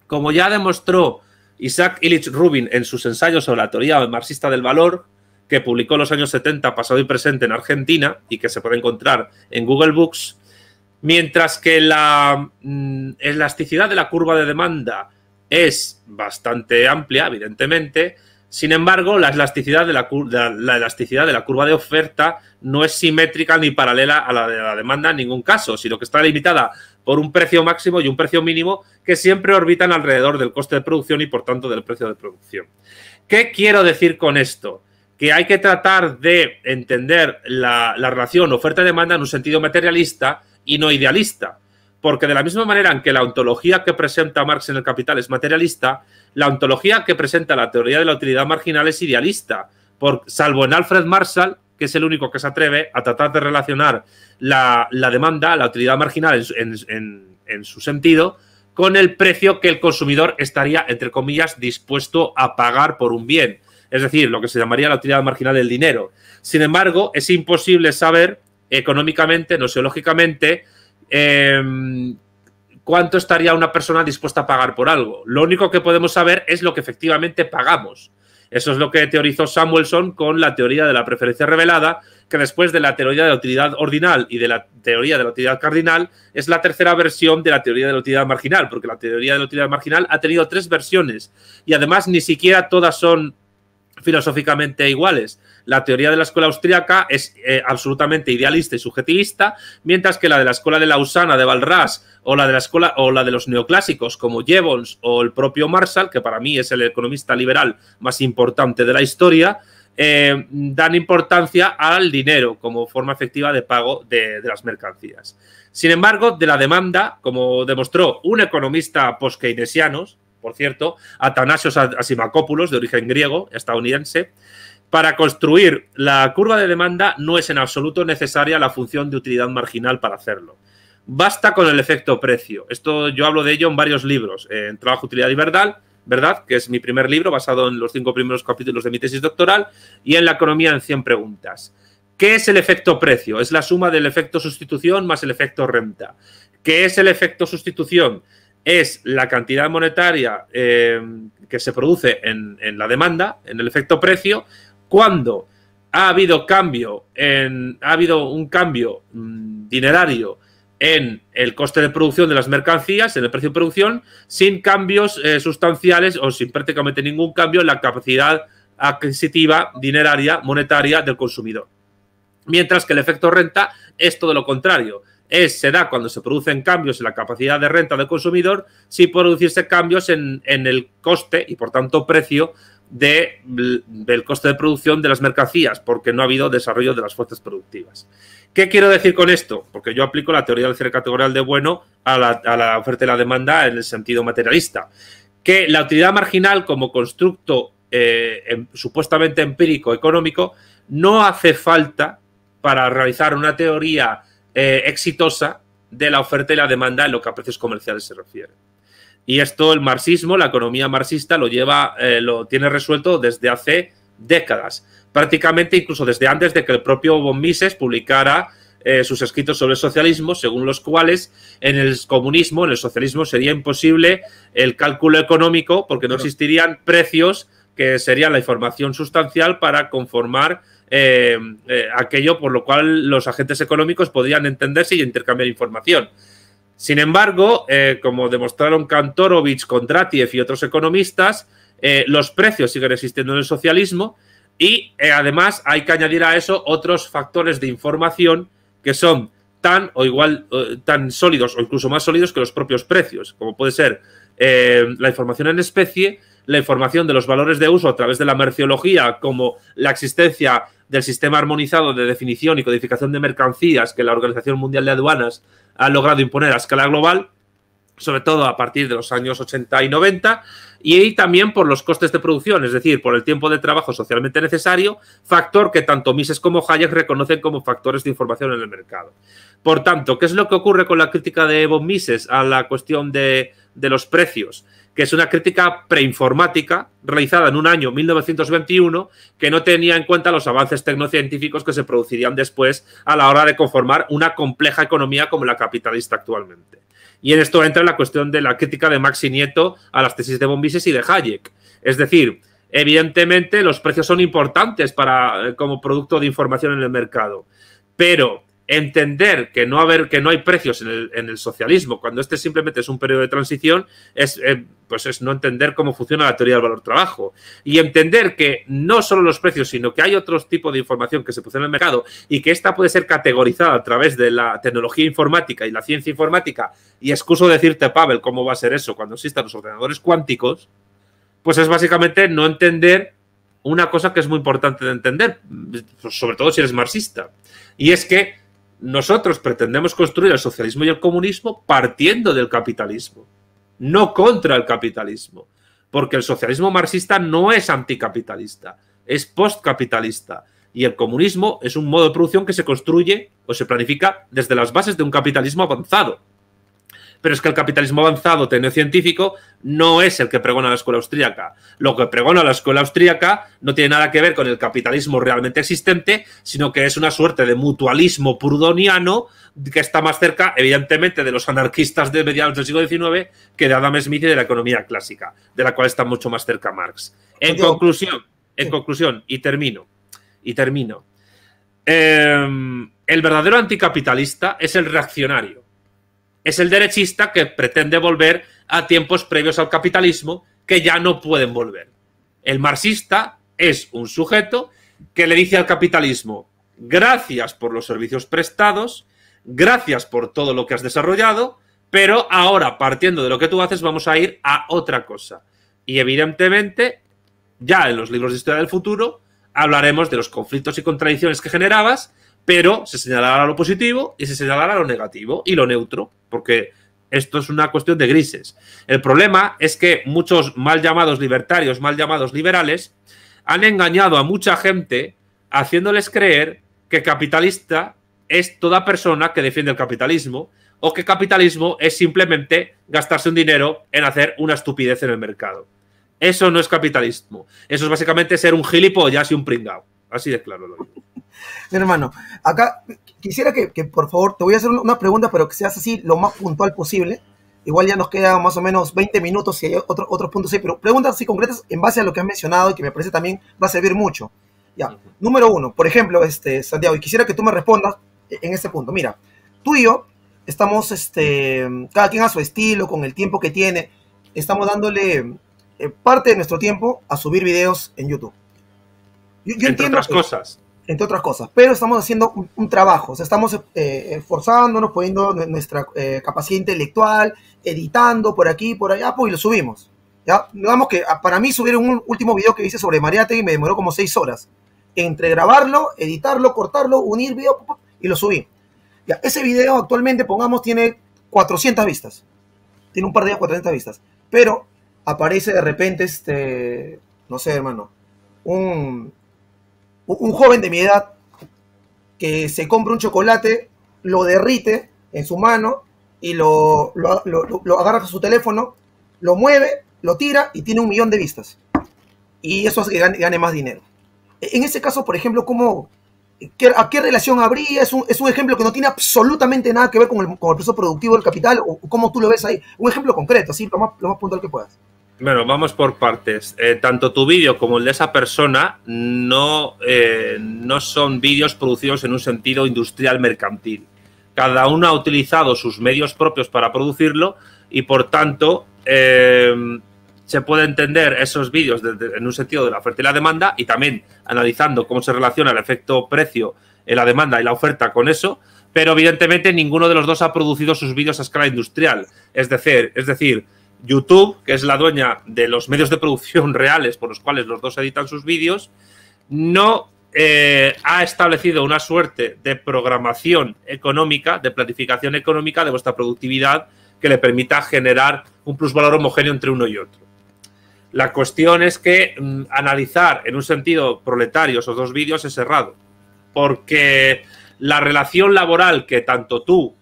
Como ya demostró Isaac Illich Rubin en sus ensayos sobre la teoría marxista del valor, que publicó en los años 70, pasado y presente en Argentina, y que se puede encontrar en Google Books, mientras que la mm, elasticidad de la curva de demanda es bastante amplia, evidentemente. Sin embargo, la elasticidad de la, curva de oferta no es simétrica ni paralela a la de la demanda en ningún caso, sino que está limitada por un precio máximo y un precio mínimo que siempre orbitan alrededor del coste de producción y por tanto del precio de producción. ¿Qué quiero decir con esto? Que hay que tratar de entender la, relación oferta-demanda en un sentido materialista y no idealista porque de la misma manera en que la ontología que presenta Marx en el Capital es materialista, la ontología que presenta la teoría de la utilidad marginal es idealista, salvo en Alfred Marshall, que es el único que se atreve a tratar de relacionar la, demanda, la utilidad marginal en, en su sentido, con el precio que el consumidor estaría, entre comillas, dispuesto a pagar por un bien, es decir, lo que se llamaría la utilidad marginal del dinero. Sin embargo, es imposible saber económicamente, no seológicamente, Em, cuánto estaría una persona dispuesta a pagar por algo. Lo único que podemos saber es lo que efectivamente pagamos. Eso es lo que teorizó Samuelson con la teoría de la preferencia revelada, que después de la teoría de la utilidad ordinal y de la teoría de la utilidad cardinal es la tercera versión de la teoría de la utilidad marginal, porque la teoría de la utilidad marginal ha tenido tres versiones y además ni siquiera todas son filosóficamente iguales la teoría de la escuela austriaca es eh, absolutamente idealista y subjetivista, mientras que la de la escuela de Lausana, de Balras, o la de la escuela o la de los neoclásicos como Jevons o el propio Marshall, que para mí es el economista liberal más importante de la historia, eh, dan importancia al dinero como forma efectiva de pago de, las mercancías. Sin embargo, de la demanda, como demostró un economista post-keynesiano, por cierto, Atanasios Asimakopoulos, de origen griego, estadounidense, para construir la curva de demanda no es en absoluto necesaria la función de utilidad marginal para hacerlo. Basta con el efecto precio. Esto yo hablo de ello en varios libros, en Trabajo, Utilidad y Verdad, ¿verdad? que es mi primer libro basado en los cinco primeros capítulos de mi tesis doctoral, y en La economía en 100 preguntas. ¿Qué es el efecto precio? Es la suma del efecto sustitución más el efecto renta. ¿Qué es el efecto sustitución? es la cantidad monetaria eh, que se produce en, la demanda, en el efecto precio, cuando ha habido cambio en, ha habido un cambio mm, dinerario en el coste de producción de las mercancías, en el precio de producción, sin cambios eh, sustanciales o sin prácticamente ningún cambio en la capacidad adquisitiva, dineraria, monetaria del consumidor. Mientras que el efecto renta es todo lo contrario. Es, se da cuando se producen cambios en la capacidad de renta del consumidor, si producirse cambios en, en el coste y por tanto precio de, del coste de producción de las mercancías, porque no ha habido desarrollo de las fuerzas productivas. ¿Qué quiero decir con esto? Porque yo aplico la teoría del cierre categorial de bueno a la, oferta y la demanda en el sentido materialista. Que la utilidad marginal como constructo eh, em, supuestamente empírico económico no hace falta para realizar una teoría eh, exitosa de la oferta y la demanda en lo que a precios comerciales se refiere. Y esto el marxismo, la economía marxista, lo lleva, eh, lo tiene resuelto desde hace décadas. Prácticamente incluso desde antes de que el propio von Mises publicara eh, sus escritos sobre el socialismo, según los cuales en el comunismo, en el socialismo, sería imposible el cálculo económico porque no existirían precios que serían la información sustancial para conformar eh, aquello por lo cual los agentes económicos podrían entenderse y intercambiar información. Sin embargo, eh, como demostraron Kantorovich, Kondratiev y otros economistas, eh, los precios siguen existiendo en el socialismo y eh, además hay que añadir a eso otros factores de información que son tan o igual tan sólidos o incluso más sólidos que los propios precios, como puede ser la información en especie, la información de los valores de uso a través de la merciología, como la existencia del sistema armonizado de definición y codificación de mercancías que la Organización Mundial de Aduanas ha logrado imponer a escala global, sobre todo a partir de los años 80 y 90, y también por los costes de producción, es decir, por el tiempo de trabajo socialmente necesario, factor que tanto Mises como Hayek reconocen como factores de información en el mercado. Por tanto, ¿qué es lo que ocurre con la crítica de Evo Mises a la cuestión de los precios? que es una crítica preinformática realizada en un año 1921 que no tenía en cuenta los avances tecnocientíficos que se producirían después a la hora de conformar una compleja economía como la capitalista actualmente. Y en esto entra la cuestión de la crítica de Maxi Nieto a las tesis de Bombises y de Hayek. Es decir, evidentemente los precios son importantes para, eh, como producto de información en el mercado, pero entender que no, haber, que no hay precios en el, socialismo, cuando este simplemente es un periodo de transición, es, eh, pues es no entender cómo funciona la teoría del valor-trabajo. Y entender que no solo los precios, sino que hay otro tipo de información que se puso en el mercado y que esta puede ser categorizada a través de la tecnología informática y la ciencia informática. Y excuso decirte, Pavel, cómo va a ser eso cuando existan los ordenadores cuánticos, pues es básicamente no entender una cosa que es muy importante de entender, sobre todo si eres marxista. Y es que nosotros pretendemos construir el socialismo y el comunismo partiendo del capitalismo, no contra el capitalismo, porque el socialismo marxista no es anticapitalista, es postcapitalista y el comunismo es un modo de producción que se construye o se planifica desde las bases de un capitalismo avanzado pero es que el capitalismo avanzado tecnocientífico no es el que pregona la escuela austríaca. Lo que pregona la escuela austríaca no tiene nada que ver con el capitalismo realmente existente, sino que es una suerte de mutualismo purdoniano que está más cerca, evidentemente, de los anarquistas de mediados del siglo XIX que de Adam Smith y de la economía clásica, de la cual está mucho más cerca Marx. En conclusión, en conclusión, y termino, y termino. Em, el verdadero anticapitalista es el reaccionario es el derechista que pretende volver a tiempos previos al capitalismo que ya no pueden volver. El marxista es un sujeto que le dice al capitalismo, gracias por los servicios prestados, gracias por todo lo que has desarrollado, pero ahora, partiendo de lo que tú haces, vamos a ir a otra cosa. Y evidentemente, ya en los libros de historia del futuro, hablaremos de los conflictos y contradicciones que generabas pero se señalará lo positivo y se señalará lo negativo y lo neutro, porque esto es una cuestión de grises. El problema es que muchos mal llamados libertarios, mal llamados liberales, han engañado a mucha gente haciéndoles creer que capitalista es toda persona que defiende el capitalismo o que capitalismo es simplemente gastarse un dinero en hacer una estupidez en el mercado. Eso no es capitalismo. Eso es básicamente ser un gilipollas y un pringao. Así de claro lo digo. Mi hermano, acá quisiera que, que, por favor, te voy a hacer una pregunta, pero que seas así lo más puntual posible. Igual ya nos queda más o menos 20 minutos y hay otros puntos pero preguntas así concretas en base a lo que has mencionado y que me parece también va a servir mucho. Ya, número uno, por ejemplo, este, Santiago, y quisiera que tú me respondas en este punto. Mira, tú y yo estamos, este, cada quien a su estilo, con el tiempo que tiene, estamos dándole eh, parte de nuestro tiempo a subir videos en YouTube. Yo, Entre entiendo otras cosas entre otras cosas. Pero estamos haciendo un, trabajo, o sea, estamos eh, eh, esforzándonos, poniendo nuestra eh, capacidad intelectual, editando por aquí, por allá, pues, y lo subimos. ¿ya? Digamos que ah, para mí subir un último video que hice sobre Mariate y me demoró como seis horas. Entre grabarlo, editarlo, cortarlo, unir video y lo subí. Ya, ese video actualmente, pongamos, tiene 400 vistas. Tiene un par de días 400 vistas. Pero aparece de repente, este, no sé, hermano, un, un joven de mi edad que se compra un chocolate, lo derrite en su mano y lo, lo, agarra a su teléfono, lo mueve, lo tira y tiene un millón de vistas. Y eso hace que gane, más dinero. En ese caso, por ejemplo, ¿cómo, ¿a qué relación habría? Es un, ejemplo que no tiene absolutamente nada que ver con el, con proceso productivo del capital, o cómo tú lo ves ahí. Un ejemplo concreto, así, lo más, lo más puntual que puedas. Bueno, vamos por partes. Eh, tanto tu vídeo como el de esa persona no, eh, no son vídeos producidos en un sentido industrial mercantil. Cada uno ha utilizado sus medios propios para producirlo y por tanto eh, se puede entender esos vídeos en un sentido de la oferta y la demanda y también analizando cómo se relaciona el efecto precio en la demanda y la oferta con eso, pero evidentemente ninguno de los dos ha producido sus vídeos a escala industrial. Es decir, es decir, YouTube, que es la dueña de los medios de producción reales por los cuales los dos editan sus vídeos, no eh, ha establecido una suerte de programación económica, de planificación económica de vuestra productividad que le permita generar un plusvalor homogéneo entre uno y otro. La cuestión es que mm, analizar en un sentido proletario esos dos vídeos es errado, porque la relación laboral que tanto tú,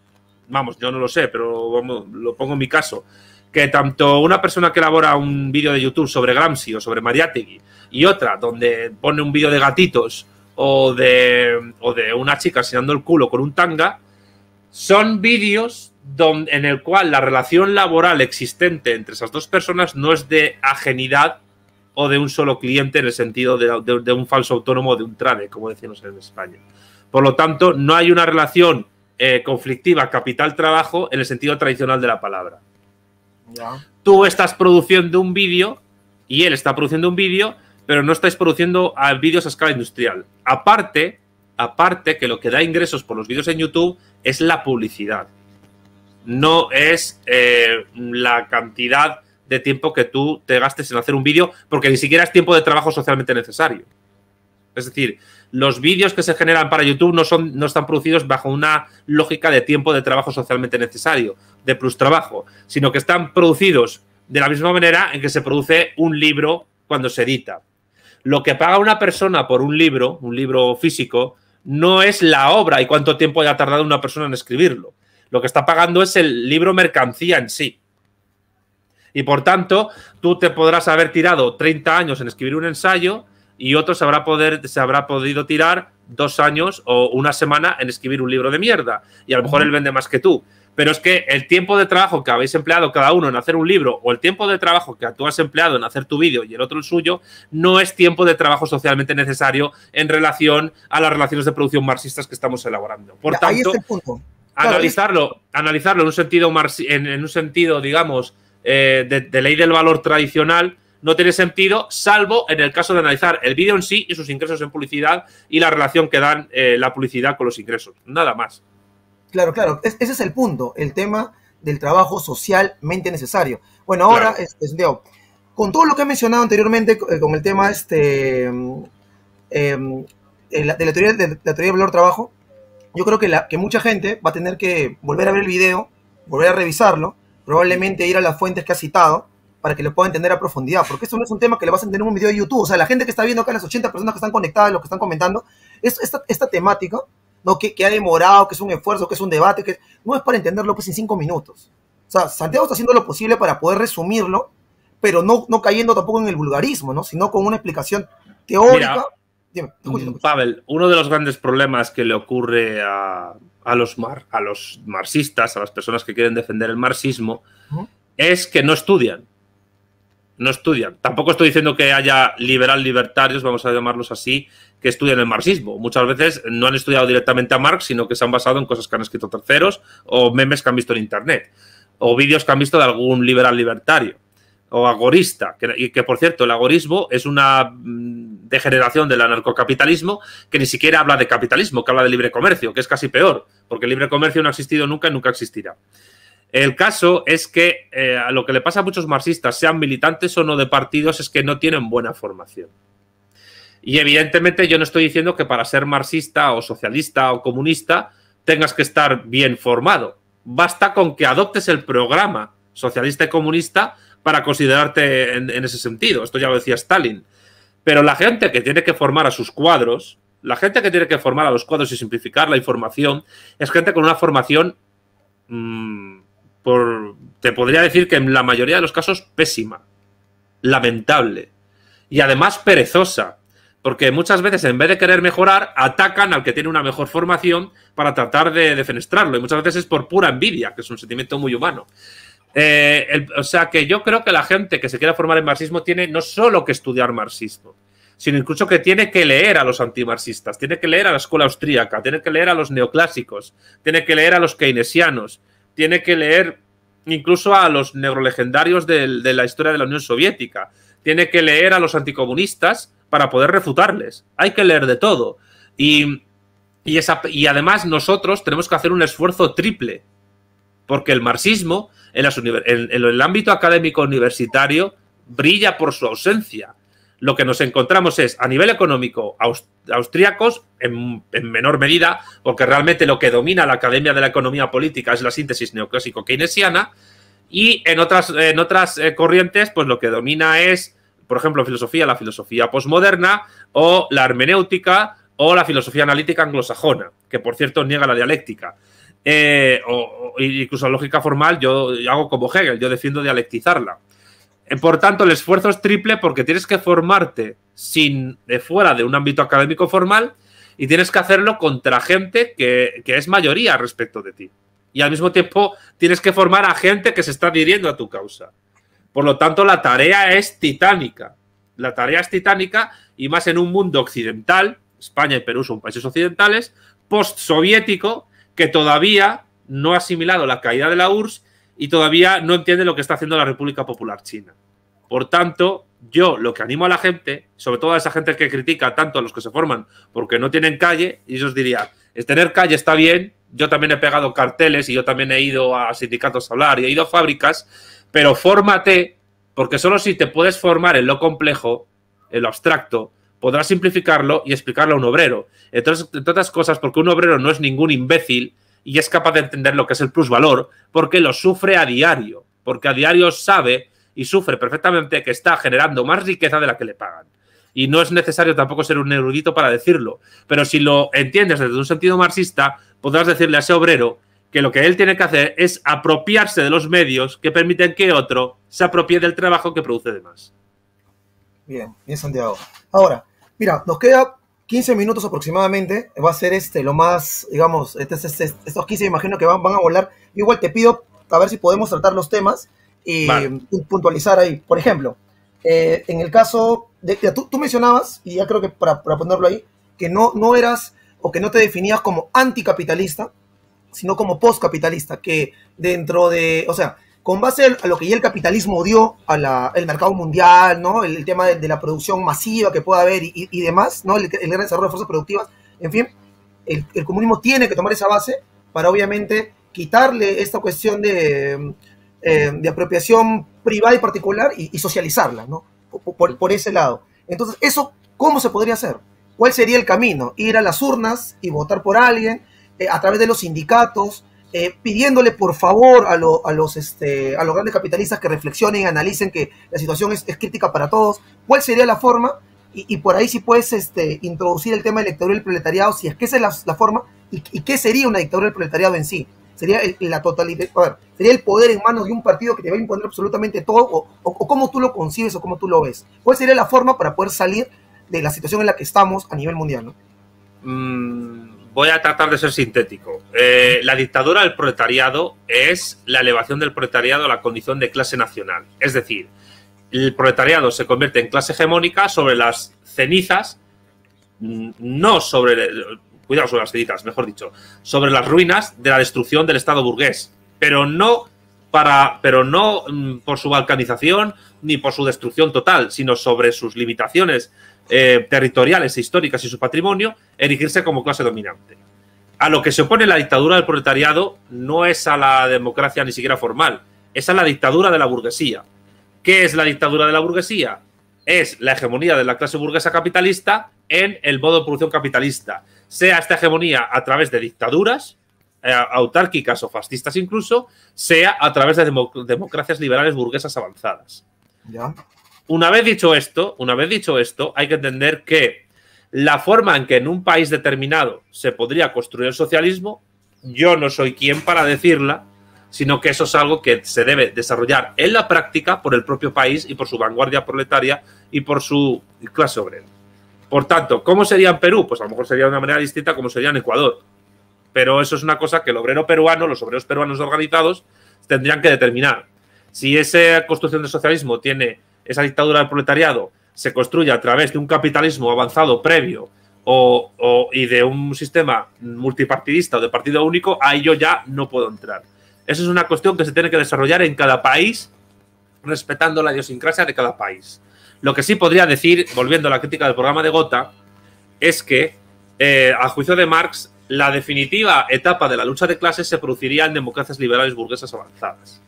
vamos, yo no lo sé, pero lo pongo en mi caso, que tanto una persona que elabora un vídeo de YouTube sobre Gramsci o sobre Mariátegui y otra donde pone un vídeo de gatitos o de, de una chica enseñando el culo con un tanga, son vídeos en el cual la relación laboral existente entre esas dos personas no es de ajenidad o de un solo cliente en el sentido de, un falso autónomo o de un trade, como decimos en España. Por lo tanto, no hay una relación eh, conflictiva capital-trabajo en el sentido tradicional de la palabra. Tú estás produciendo un vídeo y él está produciendo un vídeo, pero no estáis produciendo ah, vídeos a escala industrial. Aparte, aparte que lo que da ingresos por los vídeos en YouTube es la publicidad. No es eh, la cantidad de tiempo que tú te gastes en hacer un vídeo, porque ni siquiera es tiempo de trabajo socialmente necesario. Es decir, los vídeos que se generan para YouTube no, son, no están producidos bajo una lógica de tiempo de trabajo socialmente necesario, de plus trabajo, sino que están producidos de la misma manera en que se produce un libro cuando se edita. Lo que paga una persona por un libro, un libro físico, no es la obra y cuánto tiempo haya tardado una persona en escribirlo. Lo que está pagando es el libro mercancía en sí. Y por tanto, tú te podrás haber tirado 30 años en escribir un ensayo y otro se habrá, poder, se habrá podido tirar dos años o una semana en escribir un libro de mierda. Y a lo mejor él vende más que tú. Pero es que el tiempo de trabajo que habéis empleado cada uno en hacer un libro o el tiempo de trabajo que tú has empleado en hacer tu vídeo y el otro el suyo, no es tiempo de trabajo socialmente necesario en relación a las relaciones de producción marxistas que estamos elaborando. Por tanto, analizarlo, analizarlo en un sentido, en un sentido digamos, eh, de ley del valor tradicional, no tiene sentido, salvo en el caso de analizar el vídeo en sí y sus ingresos en publicidad y la relación que dan eh, la publicidad con los ingresos. Nada más. Claro, claro. ese es el punto, el tema del trabajo socialmente necesario. Bueno, ahora, este, este, con todo lo que he mencionado anteriormente, eh, con el tema este, em, em, de, la teoría, de la teoría valor-trabajo, yo creo que, la, que mucha gente va a tener que volver a ver el video, volver a revisarlo, probablemente ir a las fuentes que ha citado, para que lo puedan entender a profundidad, porque eso no es un tema que le vas a entender en un video de YouTube. O sea, la gente que está viendo acá, las 80 personas que están conectadas, los que están comentando, es esta, temática, ¿no? Que, ha demorado, que es un esfuerzo, que es un debate, que no es para entenderlo pues en cinco minutos. O sea, Santiago está haciendo lo posible para poder resumirlo, pero no, no cayendo tampoco en el vulgarismo, ¿no? Sino con una explicación teórica. Mira. Pavel, uno de los grandes problemas que le ocurre a, a los, mar, a los marxistas, a las personas que quieren defender el marxismo, es que no estudian no estudian. Tampoco estoy diciendo que haya liberal libertarios, vamos a llamarlos así, que estudian el marxismo. Muchas veces no han estudiado directamente a Marx, sino que se han basado en cosas que han escrito terceros o memes que han visto en Internet o vídeos que han visto de algún liberal libertario o agorista, y que por cierto el agorismo es una mm, degeneración del anarcocapitalismo que ni siquiera habla de capitalismo, que habla de libre comercio, que es casi peor, porque el libre comercio no ha existido nunca y nunca existirá. El caso es que eh, a lo que le pasa a muchos marxistas, sean militantes o no de partidos, es que no tienen buena formación. Y evidentemente yo no estoy diciendo que para ser marxista o socialista o comunista tengas que estar bien formado. Basta con que adoptes el programa socialista y comunista para considerarte en, ese sentido. Esto ya lo decía Stalin. Pero la gente que tiene que formar a sus cuadros, la gente que tiene que formar a los cuadros y simplificar la información, es gente con una formación mm, por, te podría decir que en la mayoría de los casos pésima, lamentable y además perezosa, porque muchas veces en vez de querer mejorar, atacan al que tiene una mejor formación para tratar de defenestrarlo y muchas veces es por pura envidia, que es un sentimiento muy humano. Eh, o sea que yo creo que la gente que se quiera formar en marxismo tiene no solo que estudiar marxismo, sino incluso que tiene que leer a los antimarxistas, tiene que leer a la escuela austríaca, tiene que leer a los neoclásicos, tiene que leer a los keynesianos, tiene que leer incluso a los negrolegendarios de, de la historia de la Unión Soviética, tiene que leer a los anticomunistas para poder refutarles. Hay que leer de todo. Y, y, además nosotros tenemos que hacer un esfuerzo triple, porque el marxismo en, las en el ámbito académico universitario brilla por su ausencia lo que nos encontramos es, a nivel económico, austríacos en, menor medida, porque realmente lo que domina la Academia de la Economía Política es la síntesis neoclásico-keynesiana, y en otras, en otras eh, corrientes, pues lo que domina es, por ejemplo, filosofía, la filosofía posmoderna, o la hermenéutica, o la filosofía analítica anglosajona, que por cierto niega la dialéctica. Eh, o, incluso la lógica formal, yo, yo hago como Hegel, yo defiendo dialectizarla. Eh, por tanto, el esfuerzo es triple porque tienes que formarte sin de fuera de un ámbito académico formal y tienes que hacerlo contra gente que, que es mayoría respecto de ti. Y al mismo tiempo tienes que formar a gente que se está adhiriendo a tu causa. Por lo tanto, la tarea es titánica. La tarea es titánica y más en un mundo occidental, España y Perú son países occidentales, postsoviético, que todavía no ha asimilado la caída de la URSS y todavía no entiende lo que está haciendo la República Popular China. Por tanto, yo lo que animo a la gente, sobre todo a esa gente que critica tanto a los que se forman porque no tienen calle, y yo os diría, es tener calle está bien, yo también he pegado carteles y yo también he ido a sindicatos a hablar y he ido a fábricas, pero fórmate, porque solo si te puedes formar en lo complejo, en lo abstracto, podrás simplificarlo y explicarlo a un obrero. Entonces, entre otras cosas, porque un obrero no es ningún imbécil, y es capaz de entender lo que es el plusvalor porque lo sufre a diario, porque a diario sabe y sufre perfectamente que está generando más riqueza de la que le pagan. Y no es necesario tampoco ser un erudito para decirlo, pero si lo entiendes desde un sentido marxista, podrás decirle a ese obrero que lo que él tiene que hacer es apropiarse de los medios que permiten que otro se apropie del trabajo que produce demás Bien, bien Santiago. Ahora, mira, nos queda 15 minutos aproximadamente va a ser este lo más, digamos, este, este, este, estos 15 me imagino que van, a volar. Igual te pido a ver si podemos tratar los temas y puntualizar ahí. Por ejemplo, eh, en el caso de, tú, mencionabas, y ya creo que para, ponerlo ahí, que no, no eras o que no te definías como anticapitalista, sino como postcapitalista, que dentro de, o sea, con base a lo que ya el capitalismo dio al mercado mundial, ¿no? El, tema de, la producción masiva que pueda haber y, demás, ¿no? El, gran desarrollo de fuerzas productivas, en fin, el, comunismo tiene que tomar esa base para obviamente quitarle esta cuestión de, eh, de apropiación privada y particular y, socializarla, ¿no? Por, ese lado. Entonces, ¿eso cómo se podría hacer? ¿Cuál sería el camino? Ir a las urnas y votar por alguien eh, a través de los sindicatos, eh, pidiéndole por favor a, a, los, este, a los grandes capitalistas que reflexionen y analicen que la situación es, crítica para todos, cuál sería la forma, y, por ahí si puedes este, introducir el tema electoral del proletariado, si es que esa es la, forma, y, qué sería una dictadura del proletariado en sí. Sería el, la totalidad, sería el poder en manos de un partido que te va a imponer absolutamente todo, o, o, cómo tú lo concibes o cómo tú lo ves. ¿Cuál sería la forma para poder salir de la situación en la que estamos a nivel mundial? ¿no? Mm, voy a tratar de ser sintético. Eh, la dictadura del proletariado es la elevación del proletariado a la condición de clase nacional. Es decir, el proletariado se convierte en clase hegemónica sobre las cenizas, no sobre, cuidado, sobre las cenizas, mejor dicho, sobre las ruinas de la destrucción del Estado burgués, pero no para, pero no mm, por su balcanización ni por su destrucción total, sino sobre sus limitaciones eh, territoriales e históricas y su patrimonio, erigirse como clase dominante. A lo que se opone la dictadura del proletariado no es a la democracia ni siquiera formal, es a la dictadura de la burguesía. ¿Qué es la dictadura de la burguesía? Es la hegemonía de la clase burguesa capitalista en el modo de producción capitalista, sea esta hegemonía a través de dictaduras eh, autárquicas o fascistas incluso, sea a través de democracias liberales burguesas avanzadas. ¿Ya? Una vez dicho esto, una vez dicho esto, hay que entender que la forma en que en un país determinado se podría construir el socialismo, yo no soy quien para decirla, sino que eso es algo que se debe desarrollar en la práctica por el propio país y por su vanguardia proletaria y por su clase obrera. Por tanto, ¿cómo sería en Perú? Pues a lo mejor sería de una manera distinta como sería en Ecuador. Pero eso es una cosa que el obrero peruano, los obreros peruanos organizados, tendrían que determinar. Si esa construcción de socialismo tiene esa dictadura del proletariado se construye a través de un capitalismo avanzado previo y de un sistema multipartidista o de partido único, ahí yo ya no puedo entrar. Esa es una cuestión que se tiene que desarrollar en cada país, respetando la idiosincrasia de cada país. Lo que sí podría decir, volviendo a la crítica del programa de Gotha, es que, eh, a juicio de Marx, la definitiva etapa de la lucha de clases se produciría en democracias liberales burguesas avanzadas.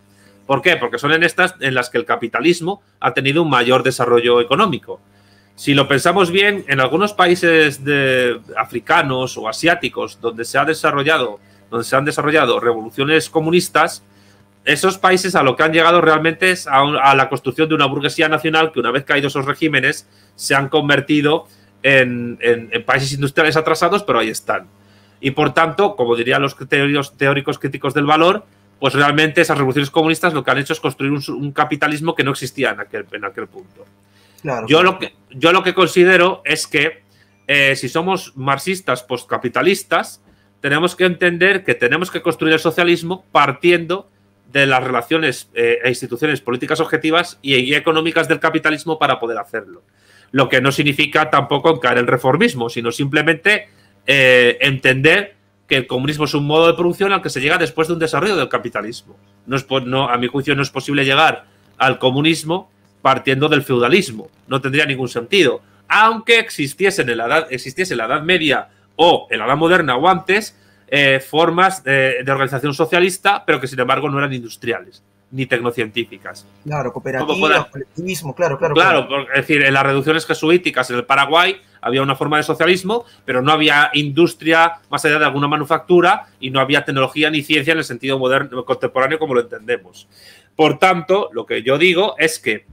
¿Por qué? Porque son en estas en las que el capitalismo ha tenido un mayor desarrollo económico. Si lo pensamos bien, en algunos países africanos o asiáticos donde se, ha desarrollado, donde se han desarrollado revoluciones comunistas, esos países a lo que han llegado realmente es a, la construcción de una burguesía nacional que una vez caídos esos regímenes se han convertido en, países industriales atrasados, pero ahí están. Y por tanto, como dirían los teóricos críticos del valor, pues realmente esas revoluciones comunistas lo que han hecho es construir un, capitalismo que no existía en aquel, en aquel punto. yo, Lo que, yo lo que considero es que eh, si somos marxistas postcapitalistas, tenemos que entender que tenemos que construir el socialismo partiendo de las relaciones eh, e instituciones políticas objetivas y, económicas del capitalismo para poder hacerlo. Lo que no significa tampoco caer el reformismo, sino simplemente eh, entender el comunismo es un modo de producción al que se llega después de un desarrollo del capitalismo. No es, no, a mi juicio no es posible llegar al comunismo partiendo del feudalismo. No tendría ningún sentido. Aunque existiese en la edad, existiese la edad Media o en la Edad Moderna o antes eh, formas eh, de organización socialista, pero que sin embargo no eran industriales ni tecnocientíficas. Claro, cooperativa, colectivismo, claro, claro. Claro, es decir, en las reducciones jesuíticas en el Paraguay había una forma de socialismo, pero no había industria más allá de alguna manufactura y no había tecnología ni ciencia en el sentido moderno, contemporáneo como lo entendemos. Por tanto, lo que yo digo es que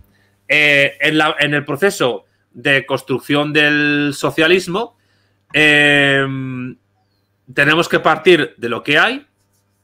eh, en, el proceso de construcción del socialismo eh, tenemos que partir de lo que hay,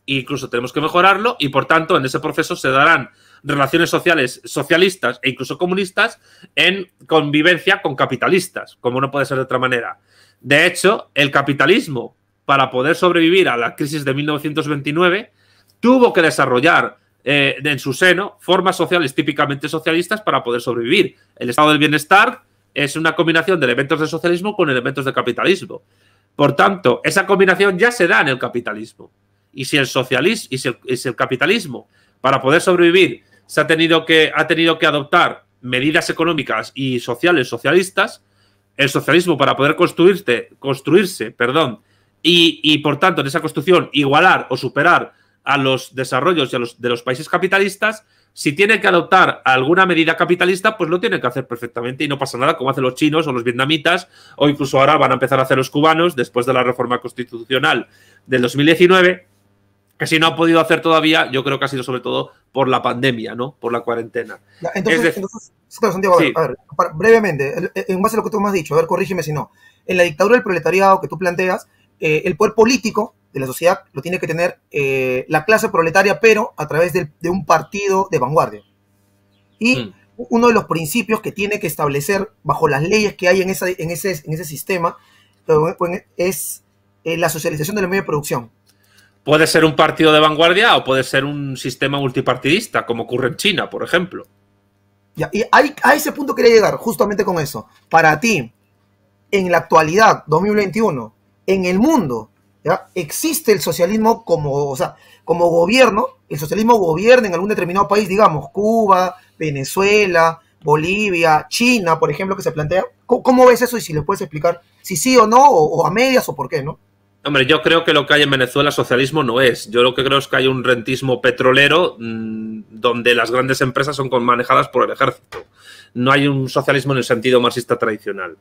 incluso tenemos que mejorarlo y por tanto en ese proceso se darán relaciones sociales socialistas e incluso comunistas en convivencia con capitalistas, como no puede ser de otra manera. De hecho, el capitalismo, para poder sobrevivir a la crisis de 1929, tuvo que desarrollar eh, en su seno formas sociales típicamente socialistas para poder sobrevivir. El estado del bienestar es una combinación de elementos de socialismo con elementos de capitalismo. Por tanto, esa combinación ya se da en el capitalismo y si el socialismo y si el, capitalismo para poder sobrevivir se ha tenido que ha tenido que adoptar medidas económicas y sociales socialistas, el socialismo para poder construirse, construirse perdón, y, por tanto en esa construcción igualar o superar a los desarrollos de los, de los países capitalistas, si tiene que adoptar alguna medida capitalista, pues lo tiene que hacer perfectamente y no pasa nada, como hacen los chinos o los vietnamitas, o incluso ahora van a empezar a hacer los cubanos después de la reforma constitucional del 2019 que si no ha podido hacer todavía, yo creo que ha sido sobre todo por la pandemia, ¿no? Por la cuarentena. Entonces, Santiago, a ver, brevemente, en base a lo que tú me has dicho, a ver, corrígeme si no. En la dictadura del proletariado que tú planteas, eh, el poder político de la sociedad lo tiene que tener eh, la clase proletaria, pero a través de, un partido de vanguardia. Y mm. uno de los principios que tiene que establecer bajo las leyes que hay en, esa, en, ese, en ese sistema es eh, la socialización de los medios de producción puede ser un partido de vanguardia o puede ser un sistema multipartidista, como ocurre en China, por ejemplo. y a ese punto quería llegar, justamente con eso. Para ti, en la actualidad, 2021, en el mundo, ¿ya? existe el socialismo como, sea, como gobierno, el socialismo gobierna en algún determinado país, digamos, Cuba, Venezuela, Bolivia, China, por ejemplo, que se plantea. ¿Cómo, ves eso y si le puedes explicar si sí o no, o a medias o por qué, no? Hombre, yo creo que lo que hay en Venezuela socialismo no es. Yo lo que creo es que hay un rentismo petrolero mm, donde las grandes empresas son manejadas por el ejército. No hay un socialismo en el sentido marxista tradicional.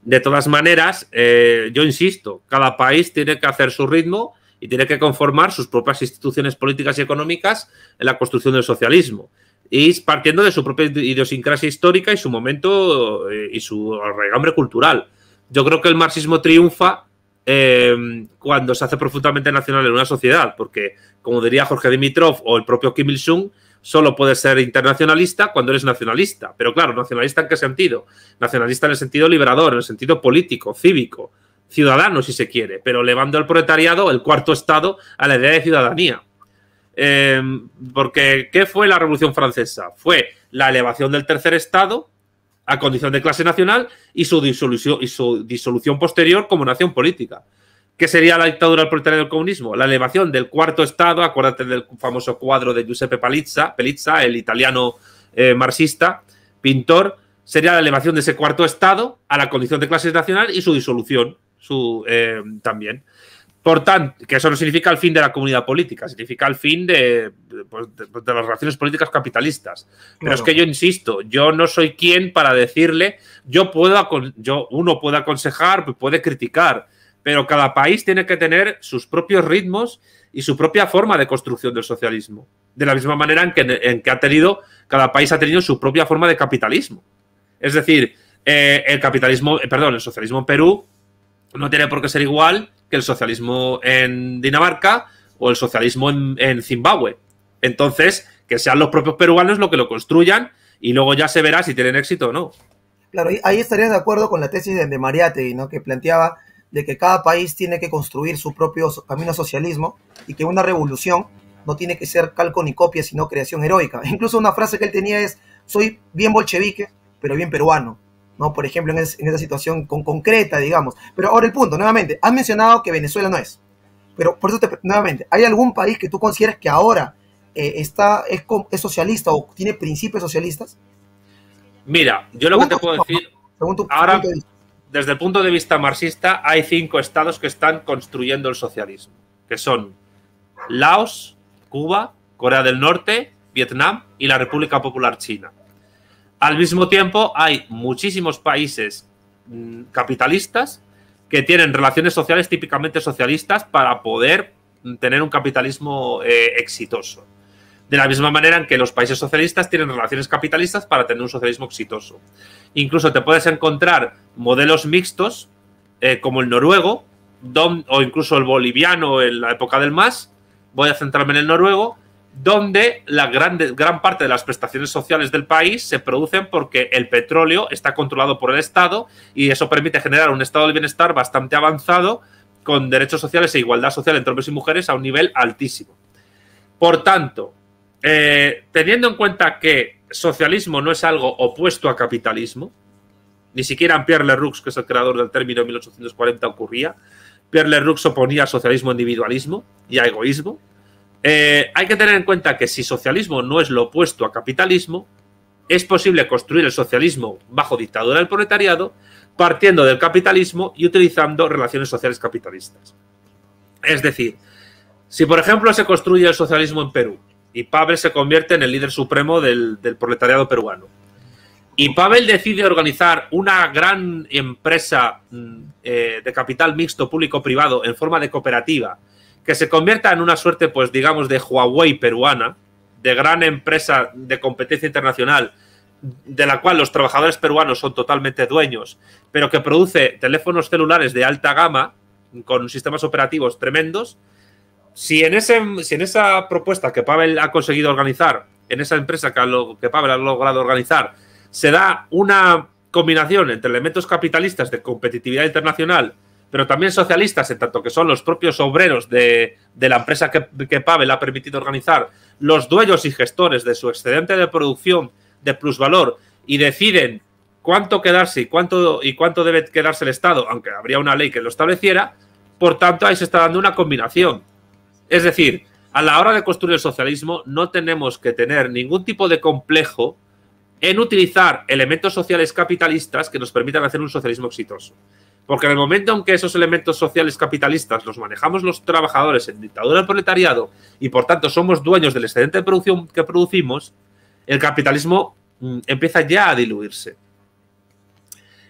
De todas maneras, eh, yo insisto, cada país tiene que hacer su ritmo y tiene que conformar sus propias instituciones políticas y económicas en la construcción del socialismo. Y partiendo de su propia idiosincrasia histórica y su momento eh, y su regambre cultural. Yo creo que el marxismo triunfa Em, cuando se hace profundamente nacional en una sociedad, porque, como diría Jorge Dimitrov o el propio Kim Il-sung, solo puedes ser internacionalista cuando eres nacionalista. Pero claro, ¿nacionalista en qué sentido? Nacionalista en el sentido liberador, en el sentido político, cívico, ciudadano si se quiere, pero elevando al proletariado, el cuarto Estado, a la idea de ciudadanía. Em, porque, ¿qué fue la Revolución Francesa? Fue la elevación del tercer Estado a condición de clase nacional y su disolución, y su disolución posterior como nación política. ¿Qué sería la dictadura proletaria del comunismo? La elevación del cuarto Estado, acuérdate del famoso cuadro de Giuseppe Palizza, Pelizza, el italiano eh, marxista, pintor, sería la elevación de ese cuarto Estado a la condición de clase nacional y su disolución su, eh, también. Por tanto, que eso no significa el fin de la comunidad política, significa el fin de, pues, pues, de, las relaciones políticas capitalistas. Pero es que yo insisto, yo no soy quien para decirle, yo puedo, yo, uno puede aconsejar, pues, puede criticar, pero cada país tiene que tener sus propios ritmos y su propia forma de construcción del socialismo. De la misma manera en que, ha tenido, cada país ha tenido su propia forma de capitalismo. Es decir, eh, el capitalismo, eh, perdón, el socialismo en Perú no tiene por qué ser igual que el socialismo en Dinamarca o el socialismo en, Zimbabue. Entonces, que sean los propios peruanos los que lo construyan y luego ya se verá si tienen éxito o no. Claro, ahí estaría de acuerdo con la tesis de, Mariate, ¿no? que planteaba de que cada país tiene que construir su propio camino socialismo y que una revolución no tiene que ser calco ni copia, sino creación heroica. Incluso una frase que él tenía es, soy bien bolchevique, pero bien peruano. Por ejemplo, en, esa situación con, concreta, digamos. Pero ahora el punto, nuevamente, has mencionado que Venezuela no es. Pero por eso, te, nuevamente, ¿hay algún país que tú consideres que ahora eh, está, es, socialista o tiene principios socialistas? Mira, yo lo que te puedo decir, desde el punto de vista marxista, hay cinco estados que están construyendo el socialismo, que son Laos, Cuba, Corea del Norte, Vietnam y la República Popular China. Al mismo tiempo, hay muchísimos países mm, capitalistas que tienen relaciones sociales típicamente socialistas para poder mm, tener un capitalismo eh, exitoso. De la misma manera en que los países socialistas tienen relaciones capitalistas para tener un socialismo exitoso. Incluso te puedes encontrar modelos mixtos, eh, como el noruego, o incluso el boliviano en la época del MAS. Voy a centrarme en el noruego, donde la gran, parte de las prestaciones sociales del país se producen porque el petróleo está controlado por el Estado y eso permite generar un estado del bienestar bastante avanzado con derechos sociales e igualdad social entre hombres y mujeres a un nivel altísimo. Por tanto, eh, teniendo en cuenta que socialismo no es algo opuesto a capitalismo, ni siquiera Pierre Leroux, que es el creador del término en 1840, ocurría. Pierre Leroux oponía socialismo individualismo y a egoísmo eh, hay que tener en cuenta que si socialismo no es lo opuesto a capitalismo, es posible construir el socialismo bajo dictadura del proletariado, partiendo del capitalismo y utilizando relaciones sociales capitalistas. Es decir, si por ejemplo se construye el socialismo en Perú y Pavel se convierte en el líder supremo del, proletariado peruano, y Pavel decide organizar una gran empresa mm, eh, de capital mixto público-privado en forma de cooperativa, que se convierta en una suerte, pues digamos, de Huawei peruana, de gran empresa de competencia internacional, de la cual los trabajadores peruanos son totalmente dueños, pero que produce teléfonos celulares de alta gama con sistemas operativos tremendos. Si en, ese, si en esa propuesta que Pavel ha conseguido organizar, en esa empresa que, que Pavel ha logrado organizar, se da una combinación entre elementos capitalistas de competitividad internacional pero también socialistas, en tanto que son los propios obreros de, la empresa que, que, Pavel ha permitido organizar, los dueños y gestores de su excedente de producción de plusvalor y deciden cuánto quedarse y cuánto, y cuánto debe quedarse el Estado, aunque habría una ley que lo estableciera, por tanto ahí se está dando una combinación. Es decir, a la hora de construir el socialismo no tenemos que tener ningún tipo de complejo en utilizar elementos sociales capitalistas que nos permitan hacer un socialismo exitoso. Porque en el momento en que esos elementos sociales capitalistas los manejamos los trabajadores en dictadura del proletariado y por tanto somos dueños del excedente de producción que producimos, el capitalismo mm, empieza ya a diluirse.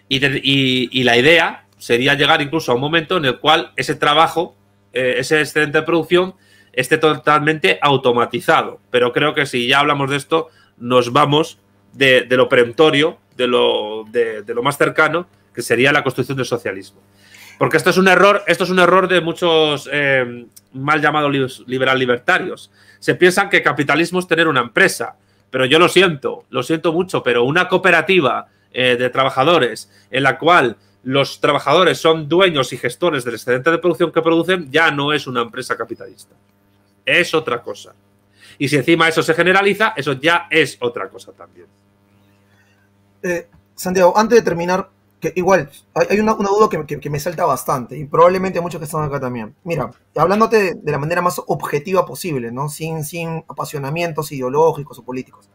Y, la idea sería llegar incluso a un momento en el cual ese trabajo, eh, ese excedente de producción, esté totalmente automatizado. Pero creo que si ya hablamos de esto, nos vamos de, lo peremptorio, de lo, de lo más cercano, que sería la construcción del socialismo. Porque esto es un error, esto es un error de muchos eh, mal llamados liberal libertarios. Se piensan que capitalismo es tener una empresa, pero yo lo siento, lo siento mucho, pero una cooperativa eh, de trabajadores en la cual los trabajadores son dueños y gestores del excedente de producción que producen, ya no es una empresa capitalista. Es otra cosa. Y si encima eso se generaliza, eso ya es otra cosa también. Eh, Santiago, antes de terminar, igual, hay una, una duda que, me salta bastante, y probablemente muchos que están acá también. Mira, hablándote de, la manera más objetiva posible, ¿no? Sin, sin apasionamientos ideológicos o políticos.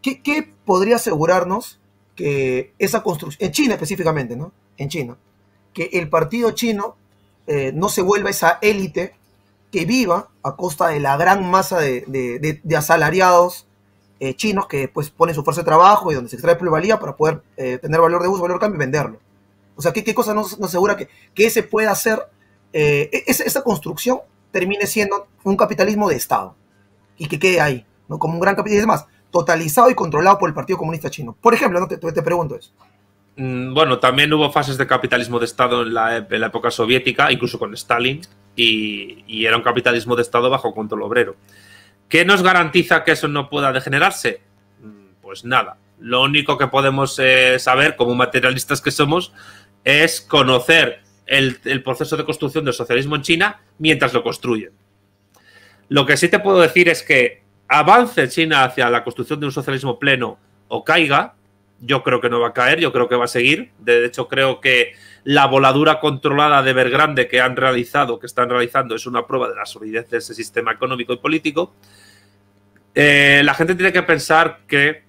¿Qué, podría asegurarnos que esa construcción, en China específicamente, ¿no? En China, que el partido chino eh, no se vuelva esa élite que viva a costa de la gran masa de, de, de asalariados eh, chinos que pues ponen su fuerza de trabajo y donde se extrae plusvalía para poder eh, tener valor de uso, valor de cambio y venderlo. O sea, ¿qué, qué cosa nos, asegura que, que, ese pueda hacer, eh, e-, esa, construcción termine siendo un capitalismo de Estado y que quede ahí, ¿no? como un gran capitalismo, más, totalizado y controlado por el Partido Comunista Chino? Por ejemplo, ¿no? te, te pregunto eso. Mm, bueno, también hubo fases de capitalismo de Estado en la, época soviética, incluso con Stalin, y, y, era un capitalismo de Estado bajo control obrero. ¿Qué nos garantiza que eso no pueda degenerarse? Mm, pues nada. Lo único que podemos eh, saber, como materialistas que somos, es conocer el, proceso de construcción del socialismo en China mientras lo construyen. Lo que sí te puedo decir es que avance China hacia la construcción de un socialismo pleno o caiga, yo creo que no va a caer, yo creo que va a seguir. De hecho, creo que la voladura controlada de vergrande que han realizado, que están realizando, es una prueba de la solidez de ese sistema económico y político. Eh, la gente tiene que pensar que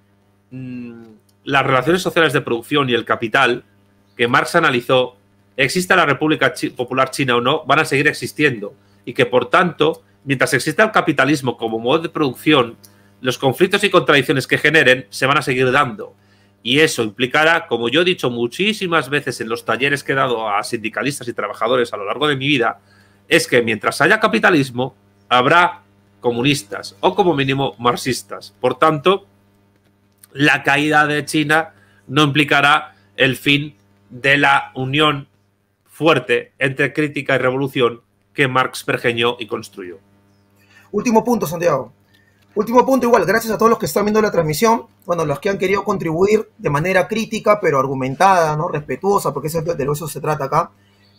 mm, las relaciones sociales de producción y el capital que Marx analizó, exista la República Popular China o no, van a seguir existiendo. Y que, por tanto, mientras exista el capitalismo como modo de producción, los conflictos y contradicciones que generen se van a seguir dando. Y eso implicará, como yo he dicho muchísimas veces en los talleres que he dado a sindicalistas y trabajadores a lo largo de mi vida, es que mientras haya capitalismo, habrá comunistas o como mínimo marxistas. Por tanto, la caída de China no implicará el fin de la unión fuerte entre crítica y revolución que Marx pergeñó y construyó. Último punto, Santiago. Último punto, igual, gracias a todos los que están viendo la transmisión, bueno, los que han querido contribuir de manera crítica, pero argumentada, ¿no? Respetuosa, porque eso, de eso se trata acá,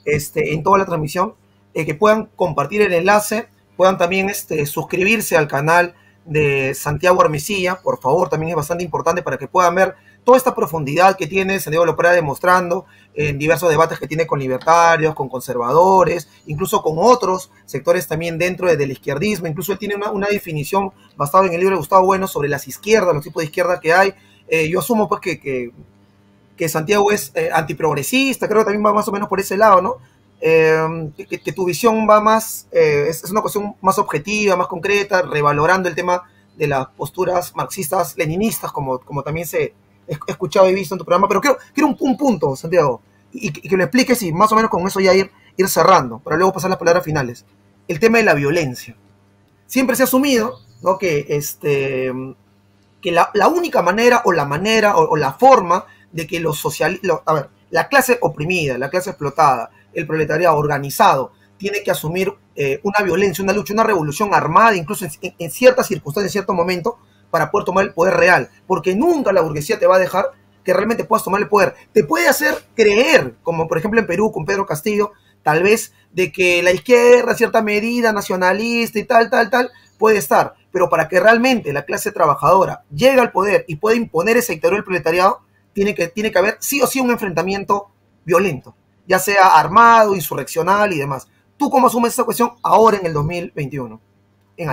este, en toda la transmisión, eh, que puedan compartir el enlace, puedan también este, suscribirse al canal de Santiago Armesilla, por favor, también es bastante importante para que puedan ver toda esta profundidad que tiene Santiago López demostrando en diversos debates que tiene con libertarios, con conservadores, incluso con otros sectores también dentro del izquierdismo. Incluso él tiene una, una definición basada en el libro de Gustavo Bueno sobre las izquierdas, los tipos de izquierda que hay. Eh, yo asumo pues que, Santiago es eh, antiprogresista, creo que también va más o menos por ese lado, ¿no? Em, que, tu visión va más, eh, es, una cuestión más objetiva, más concreta, revalorando el tema de las posturas marxistas, leninistas, como, como también se he escuchado y visto en tu programa, pero quiero, quiero un, punto, Santiago, y, que lo expliques y más o menos con eso ya ir, ir cerrando, para luego pasar las palabras finales. El tema de la violencia. Siempre se ha asumido ¿no? que, este, que la, única manera o la manera o, la forma de que los socialistas, a ver, la clase oprimida, la clase explotada, el proletariado organizado tiene que asumir eh, una violencia, una lucha, una revolución armada, incluso en, ciertas circunstancias, en cierto momento, para poder tomar el poder real. Porque nunca la burguesía te va a dejar que realmente puedas tomar el poder. Te puede hacer creer, como por ejemplo en Perú con Pedro Castillo, tal vez de que la izquierda, cierta medida, nacionalista y tal, tal, tal, puede estar. Pero para que realmente la clase trabajadora llegue al poder y pueda imponer ese sector del proletariado, tiene que, tiene que haber sí o sí un enfrentamiento violento ya sea armado, insurreccional y demás. ¿Tú cómo asumes esa cuestión ahora en el 2021?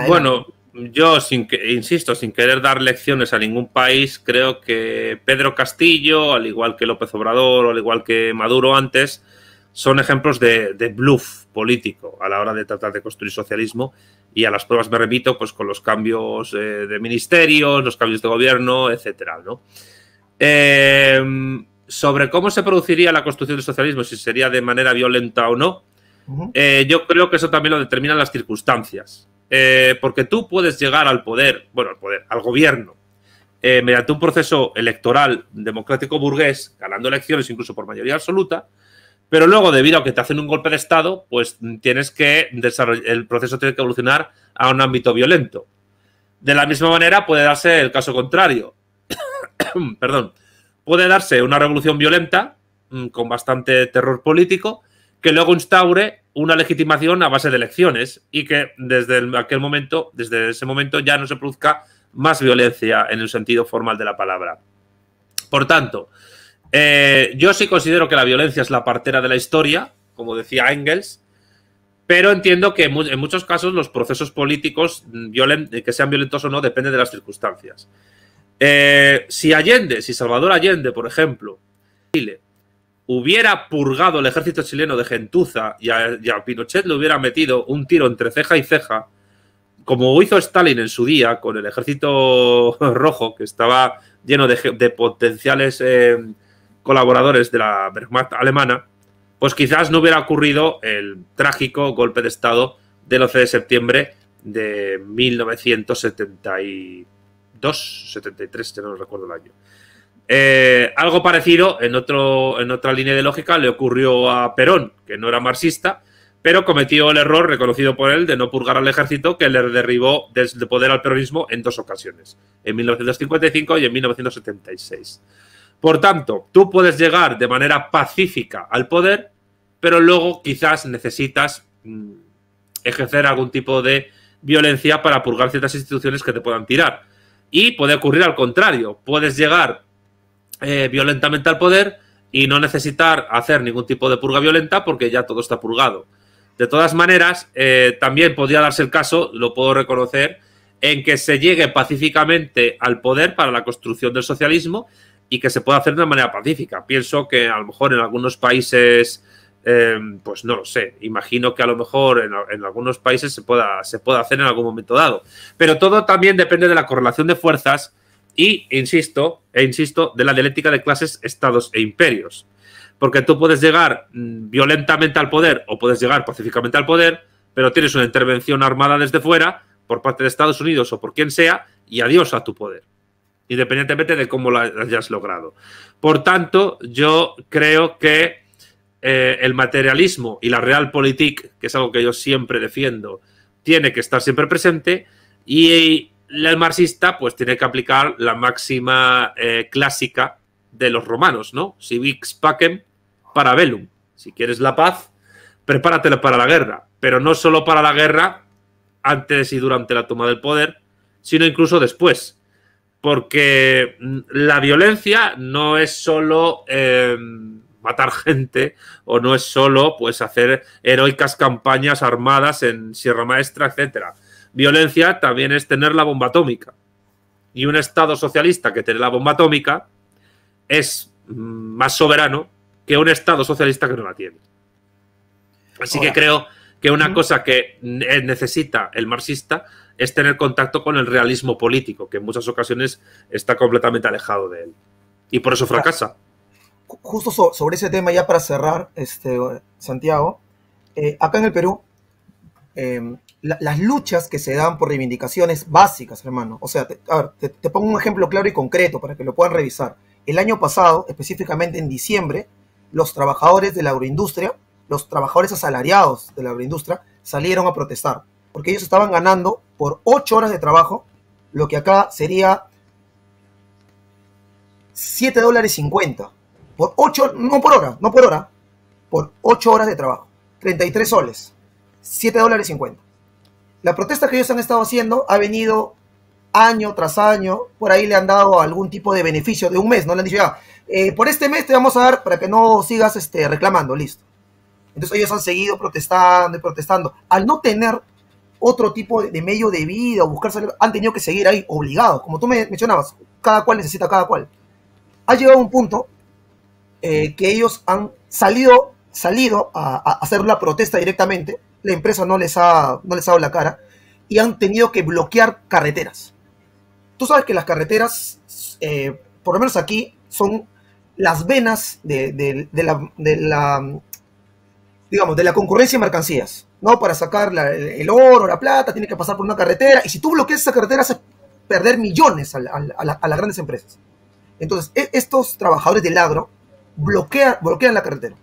bueno, yo, sin insisto, sin querer dar lecciones a ningún país, creo que Pedro Castillo, al igual que López Obrador, al igual que Maduro antes, son ejemplos de, bluff político a la hora de tratar de construir socialismo. Y a las pruebas me remito, pues con los cambios eh, de ministerios, los cambios de gobierno, etcétera, ¿no? Eh, sobre cómo se produciría la construcción del socialismo, si sería de manera violenta o no, eh, yo creo que eso también lo determinan las circunstancias. Eh, porque tú puedes llegar al poder, bueno, al poder, al gobierno, eh, mediante un proceso electoral democrático burgués, ganando elecciones incluso por mayoría absoluta, pero luego, debido a que te hacen un golpe de Estado, pues tienes que desarrollar, el proceso tiene que evolucionar a un ámbito violento. De la misma manera puede darse el caso contrario. Perdón puede darse una revolución violenta mm, con bastante terror político que luego instaure una legitimación a base de elecciones y que desde aquel momento, desde ese momento ya no se produzca más violencia en el sentido formal de la palabra. Por tanto, eh, yo sí considero que la violencia es la partera de la historia, como decía Engels, pero entiendo que en muchos casos los procesos políticos, mm, que sean violentos o no, dependen de las circunstancias. Eh, si Allende, si Salvador Allende, por ejemplo, Chile, hubiera purgado el ejército chileno de gentuza y a, Pinochet le hubiera metido un tiro entre ceja y ceja, como hizo Stalin en su día con el ejército rojo, que estaba lleno de, potenciales eh, colaboradores de la Wehrmacht alemana, pues quizás no hubiera ocurrido el trágico golpe de Estado del 11 de septiembre de 1973. 72, 73, que no recuerdo el año. Eh, algo parecido, en, otro, en otra línea de lógica, le ocurrió a Perón, que no era marxista, pero cometió el error reconocido por él de no purgar al ejército que le derribó del poder al peronismo en dos ocasiones, en 1955 y en 1976. Por tanto, tú puedes llegar de manera pacífica al poder, pero luego quizás necesitas mm, ejercer algún tipo de violencia para purgar ciertas instituciones que te puedan tirar. Y puede ocurrir al contrario, puedes llegar eh, violentamente al poder y no necesitar hacer ningún tipo de purga violenta porque ya todo está purgado. De todas maneras, eh, también podría darse el caso, lo puedo reconocer, en que se llegue pacíficamente al poder para la construcción del socialismo y que se pueda hacer de una manera pacífica. Pienso que a lo mejor en algunos países eh, pues no lo sé. Imagino que a lo mejor en, algunos países se pueda, se hacer en algún momento dado. Pero todo también depende de la correlación de fuerzas y, insisto, e insisto, de la dialéctica de clases, estados e imperios. Porque tú puedes llegar mm, violentamente al poder o puedes llegar pacíficamente al poder, pero tienes una intervención armada desde fuera por parte de Estados Unidos o por quien sea y adiós a tu poder independientemente de cómo lo hayas logrado. Por tanto, yo creo que eh, el materialismo y la realpolitik, que es algo que yo siempre defiendo, tiene que estar siempre presente y el marxista pues tiene que aplicar la máxima eh, clásica de los romanos, ¿no? Si vix pacem para velum. Si quieres la paz, prepárate para la guerra, pero no solo para la guerra antes y durante la toma del poder, sino incluso después. Porque mm, la violencia no es solo em, matar gente o no es solo pues hacer heroicas campañas armadas en Sierra Maestra, etcétera. Violencia también es tener la bomba atómica. Y un Estado socialista que tiene la bomba atómica es mm, más soberano que un Estado socialista que no la tiene. Así que creo que una cosa que necesita el marxista es tener contacto con el realismo político, que en muchas ocasiones está completamente alejado de él. Y por eso fracasa justo sobre ese tema, ya para cerrar, este, Santiago, eh, acá en el Perú, em, las luchas que se dan por reivindicaciones básicas, hermano. O sea, te, pongo un ejemplo claro y concreto para que lo puedan revisar. El año pasado, específicamente en diciembre, los trabajadores de la agroindustria, los trabajadores asalariados de la agroindustria, salieron a protestar, porque ellos estaban ganando por ocho horas de trabajo, lo que acá sería 7 dólares 50 por 8, no por hora, no por hora, por 8 horas de trabajo. 33 soles, 7 dólares 50. La protesta que ellos han estado haciendo ha venido año tras año, por ahí le han dado algún tipo de beneficio de un mes, ¿no? Le han dicho, ya, eh, por este mes te vamos a dar para que no sigas este, reclamando, listo. Entonces ellos han seguido protestando y protestando. Al no tener otro tipo de medio de vida o buscar salud, han tenido que seguir ahí obligados, como tú me mencionabas, cada cual necesita cada cual. Ha llegado un punto eh, que ellos han salido, salido a, hacer la protesta directamente, la empresa no les, ha, no les ha dado la cara, y han tenido que bloquear carreteras. Tú sabes que las carreteras, eh, por lo menos aquí, son las venas de, de, de, la, digamos, de la concurrencia de mercancías. ¿no? Para sacar el oro, la plata, tiene que pasar por una carretera. Y si tú bloqueas esa carretera, haces perder millones a, a las grandes empresas. Entonces, e, estos trabajadores del agro bloquea, bloquean la carretera.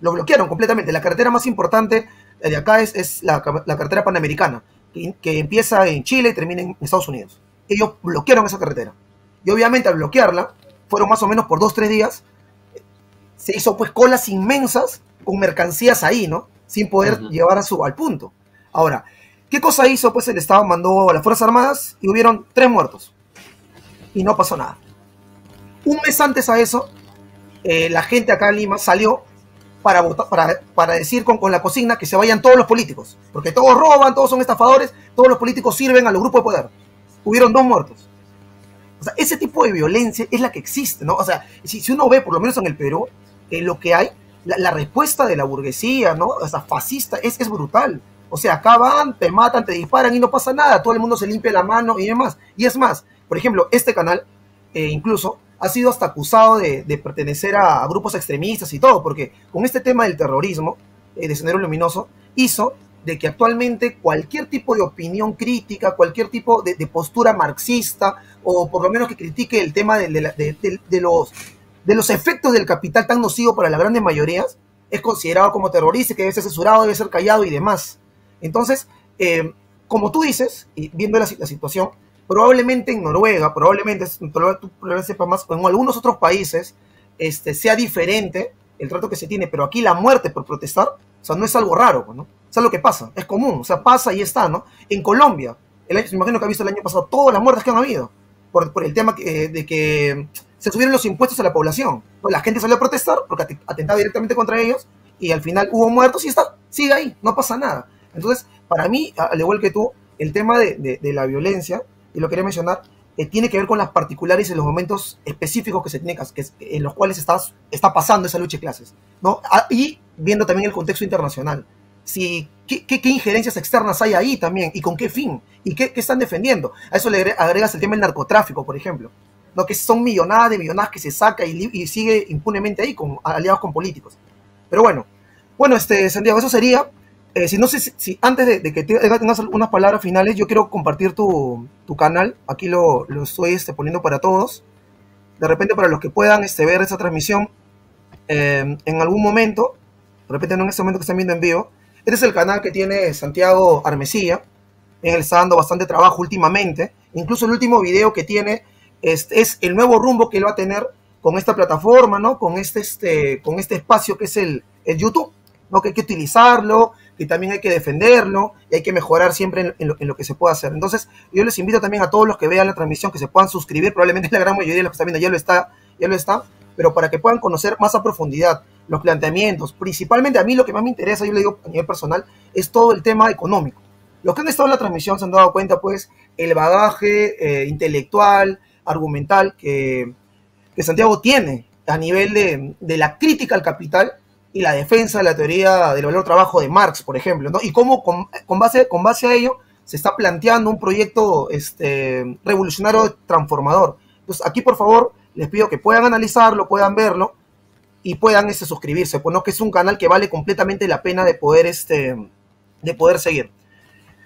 Lo bloquearon completamente. La carretera más importante eh, de acá es, es la, carretera panamericana, que, empieza en Chile y termina en Estados Unidos. Ellos bloquearon esa carretera. Y obviamente al bloquearla, fueron más o menos por 2 tres días, se hizo pues colas inmensas con mercancías ahí, ¿no? Sin poder llevar a su, al punto. Ahora, ¿qué cosa hizo? Pues el Estado mandó a las Fuerzas Armadas y hubieron tres muertos. Y no pasó nada. Un mes antes a eso, eh, la gente acá en Lima salió para, votar, para, decir con, con la consigna que se vayan todos los políticos, porque todos roban, todos son estafadores, todos los políticos sirven a los grupos de poder. Hubieron dos muertos. O sea, ese tipo de violencia es la que existe, ¿no? O sea, si, uno ve, por lo menos en el Perú, eh, lo que hay, la, respuesta de la burguesía, ¿no? O fascista, es, es brutal. O sea, acá van, te matan, te disparan y no pasa nada, todo el mundo se limpia la mano y demás. Y es más, por ejemplo, este canal, eh, incluso, ha sido hasta acusado de, pertenecer a, grupos extremistas y todo, porque con este tema del terrorismo, eh, de Sendero Luminoso, hizo de que actualmente cualquier tipo de opinión crítica, cualquier tipo de, postura marxista, o por lo menos que critique el tema de, los, efectos del capital tan nocivo para las grandes mayorías, es considerado como terrorista, que debe ser censurado, debe ser callado y demás. Entonces, eh, como tú dices, y viendo la situación, probablemente en Noruega, probablemente en probablemente sepas más, en algunos otros países este, sea diferente el trato que se tiene, pero aquí la muerte por protestar, o sea, no es algo raro, ¿no? O sea, lo que pasa, es común, o sea, pasa y está, ¿no? En Colombia, me imagino que ha visto el año pasado todas las muertes que han habido por, el tema eh, de que se subieron los impuestos a la población. la gente salió a protestar porque atentaba directamente contra ellos y al final hubo muertos y está, sigue ahí, no pasa nada. Entonces, para mí, al igual que tú, el tema de la violencia y lo quería mencionar, eh, tiene que ver con las particulares en los momentos específicos que se tiene que, en los cuales está, está pasando esa lucha de clases. ¿no? Ah, y viendo también el contexto internacional. Si, qué, injerencias externas hay ahí también? ¿Y con qué fin? ¿Y qué, están defendiendo? A eso le agregas el tema del narcotráfico, por ejemplo. lo Que son millonadas de millonadas que se saca y, sigue impunemente ahí, con, aliados con políticos. Pero bueno, bueno, este, Santiago, eso sería. Eh, si no sé si, antes de, que tengas unas palabras finales, yo quiero compartir tu, canal. Aquí lo, estoy este, poniendo para todos. De repente, para los que puedan este, ver esta transmisión em, en algún momento, de repente no en este momento que están viendo en vivo, este es el canal que tiene Santiago Armesilla. Él está dando bastante trabajo últimamente. Incluso el último video que tiene es, este, es el nuevo rumbo que él va a tener con esta plataforma, ¿no? Con este, este, con este espacio que es el, YouTube, Que hay que utilizarlo que también hay que defenderlo y hay que mejorar siempre en, lo, que se pueda hacer. Entonces, yo les invito también a todos los que vean la transmisión que se puedan suscribir, probablemente la gran mayoría de los que están viendo ya lo está, ya lo está, pero para que puedan conocer más a profundidad los planteamientos, principalmente a mí lo que más me interesa, yo le digo a nivel personal, es todo el tema económico. Los que han estado en la transmisión se han dado cuenta, pues, el bagaje eh, intelectual, argumental que, Santiago tiene a nivel de, de la crítica al capital y la defensa de la teoría del valor trabajo de Marx, por ejemplo, Y cómo con, base, con base a ello se está planteando un proyecto este, revolucionario transformador. Entonces, aquí, por favor, les pido que puedan analizarlo, puedan verlo y puedan este, suscribirse, pues, ¿no? que es un canal que vale completamente la pena de poder, este, de poder seguir.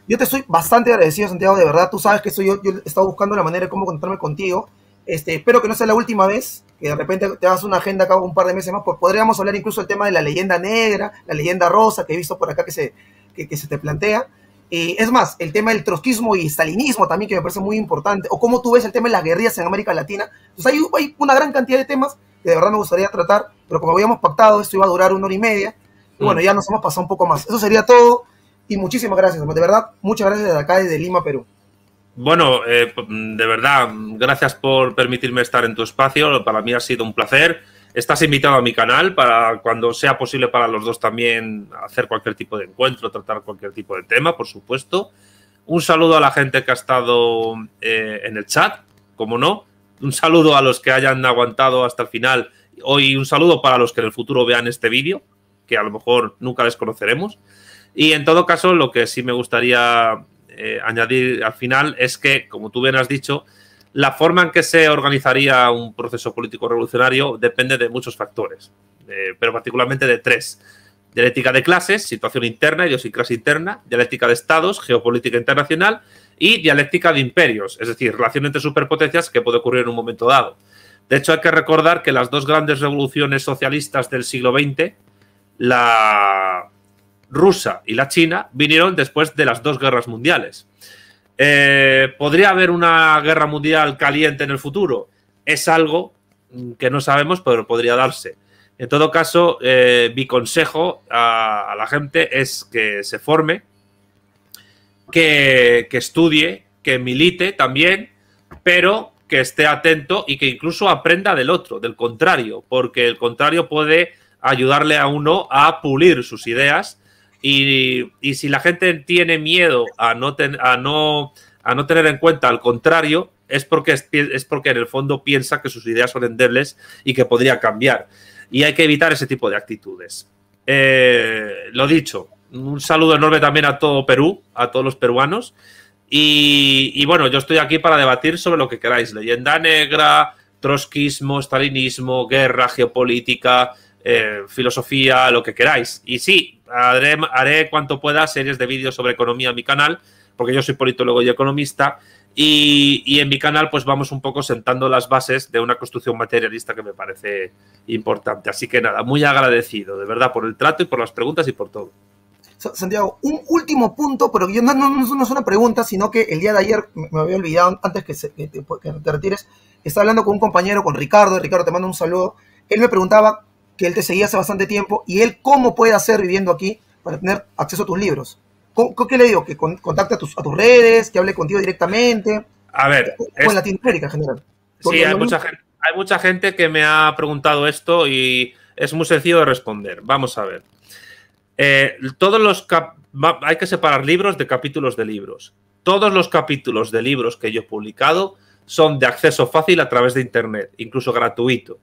Yo te soy bastante agradecido, Santiago, de verdad, tú sabes que soy, yo, he estado buscando la manera de cómo contarme contigo este, espero que no sea la última vez, que de repente te hagas una agenda acá un par de meses más, porque podríamos hablar incluso del tema de la leyenda negra, la leyenda rosa, que he visto por acá que se, que, se te plantea. es más, el tema del trotskismo y stalinismo también, que me parece muy importante, o cómo tú ves el tema de las guerrillas en América Latina. Entonces pues hay, hay una gran cantidad de temas que de verdad me gustaría tratar, pero como habíamos pactado, esto iba a durar una hora y media, y bueno, mm. ya nos hemos pasado un poco más. Eso sería todo, y muchísimas gracias, de verdad, muchas gracias desde acá, desde Lima, Perú. Bueno, eh, de verdad, gracias por permitirme estar en tu espacio. Para mí ha sido un placer. Estás invitado a mi canal para cuando sea posible para los dos también hacer cualquier tipo de encuentro, tratar cualquier tipo de tema, por supuesto. Un saludo a la gente que ha estado eh, en el chat, como no. Un saludo a los que hayan aguantado hasta el final. Hoy un saludo para los que en el futuro vean este vídeo, que a lo mejor nunca les conoceremos. Y en todo caso, lo que sí me gustaría eh, añadir al final es que, como tú bien has dicho, la forma en que se organizaría un proceso político revolucionario depende de muchos factores, pero particularmente de tres. Dialéctica de clases, situación interna, idiosincrasia interna, dialéctica de estados, geopolítica internacional y dialéctica de imperios, es decir, relación entre superpotencias que puede ocurrir en un momento dado. De hecho, hay que recordar que las dos grandes revoluciones socialistas del siglo XX, la, rusa y la china vinieron después de las dos guerras mundiales. Eh, ¿Podría haber una guerra mundial caliente en el futuro? Es algo que no sabemos, pero podría darse. En todo caso, eh, mi consejo a, la gente es que se forme, que estudie, que milite también, pero que esté atento y que incluso aprenda del otro, del contrario, porque el contrario puede ayudarle a uno a pulir sus ideas y, si la gente tiene miedo a no, no, a no tener en cuenta al contrario, es porque, es porque en el fondo piensa que sus ideas son endebles y que podría cambiar. Y hay que evitar ese tipo de actitudes. Eh, lo dicho, un saludo enorme también a todo Perú, a todos los peruanos. Y, bueno, yo estoy aquí para debatir sobre lo que queráis. Leyenda negra, trotskismo, stalinismo, guerra, geopolítica, eh, filosofía, lo que queráis. Y sí, haré, cuanto pueda series de vídeos sobre economía en mi canal, porque yo soy politólogo y economista. Y, en mi canal pues vamos un poco sentando las bases de una construcción materialista que me parece importante. Así que nada, muy agradecido de verdad por el trato y por las preguntas y por todo. Santiago, un último punto, pero yo no, es una pregunta, sino que el día de ayer me había olvidado, antes que, que te retires, estaba hablando con un compañero, con Ricardo, Ricardo te mando un saludo, él me preguntaba que él te seguía hace bastante tiempo, y él cómo puede hacer viviendo aquí para tener acceso a tus libros. ¿Qué le digo? ¿Que contacte a tus, redes, que hable contigo directamente? A ver. O es... Latinoamérica en general. Sí, hay mucha, gente, hay mucha gente que me ha preguntado esto y es muy sencillo de responder. Vamos a ver. Eh, todos los hay que separar libros de capítulos de libros. Todos los capítulos de libros que yo he publicado son de acceso fácil a través de Internet, incluso gratuito.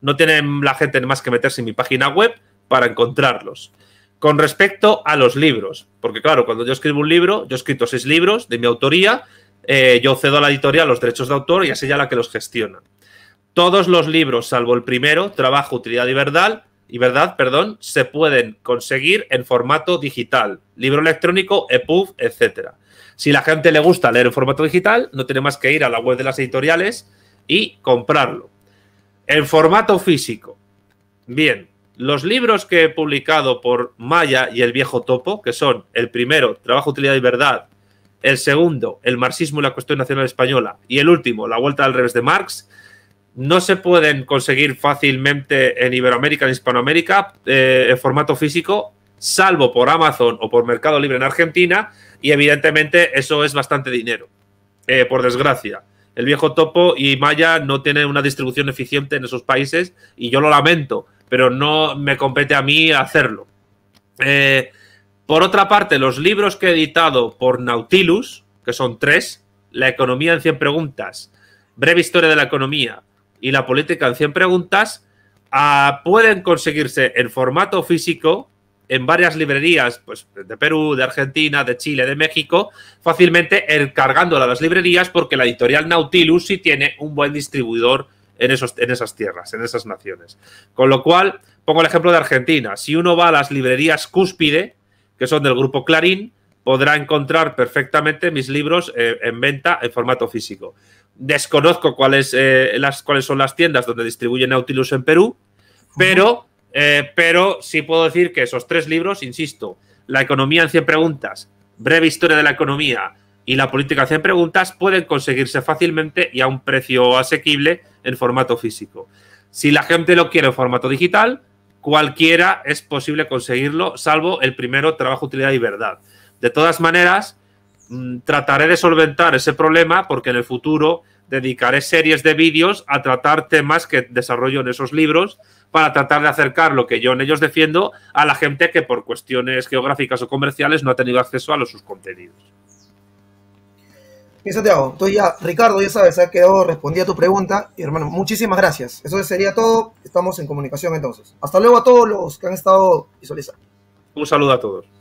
No tiene la gente más que meterse en mi página web para encontrarlos. Con respecto a los libros, porque claro, cuando yo escribo un libro, yo he escrito seis libros de mi autoría, eh, yo cedo a la editorial los derechos de autor y es ella la que los gestiona. Todos los libros, salvo el primero, Trabajo, Utilidad y Verdad, y verdad, perdón, se pueden conseguir en formato digital, libro electrónico, EPUB, etc. Si la gente le gusta leer en formato digital, no tiene más que ir a la web de las editoriales y comprarlo. En formato físico. Bien, los libros que he publicado por Maya y el viejo topo, que son el primero, Trabajo, Utilidad y Verdad, el segundo, El marxismo y la cuestión nacional española, y el último, La vuelta al revés de Marx, no se pueden conseguir fácilmente en Iberoamérica, en Hispanoamérica, eh, en formato físico, salvo por Amazon o por Mercado Libre en Argentina, y evidentemente eso es bastante dinero, eh, por desgracia el viejo topo y Maya no tienen una distribución eficiente en esos países y yo lo lamento, pero no me compete a mí hacerlo. Eh, por otra parte, los libros que he editado por Nautilus, que son tres, La economía en 100 preguntas, Breve historia de la economía y La política en 100 preguntas, ah, pueden conseguirse en formato físico en varias librerías pues, de Perú, de Argentina, de Chile, de México, fácilmente encargándola a las librerías porque la editorial Nautilus sí tiene un buen distribuidor en, esos, en esas tierras, en esas naciones. Con lo cual, pongo el ejemplo de Argentina. Si uno va a las librerías cúspide, que son del grupo Clarín, podrá encontrar perfectamente mis libros eh, en venta en formato físico. Desconozco cuáles, eh, las, cuáles son las tiendas donde distribuye Nautilus en Perú, pero eh, pero sí puedo decir que esos tres libros, insisto, La economía en 100 preguntas, Breve historia de la economía y La política en 100 preguntas, pueden conseguirse fácilmente y a un precio asequible en formato físico. Si la gente lo quiere en formato digital, cualquiera es posible conseguirlo, salvo el primero, trabajo, utilidad y verdad. De todas maneras, mm, trataré de solventar ese problema porque en el futuro dedicaré series de vídeos a tratar temas que desarrollo en esos libros para tratar de acercar lo que yo en ellos defiendo a la gente que por cuestiones geográficas o comerciales no ha tenido acceso a los sus contenidos. Bien, Santiago, ya, Ricardo, ya sabes, ha quedado a tu pregunta. Y hermano, muchísimas gracias. Eso sería todo. Estamos en comunicación entonces. Hasta luego a todos los que han estado visualizando. Un saludo a todos.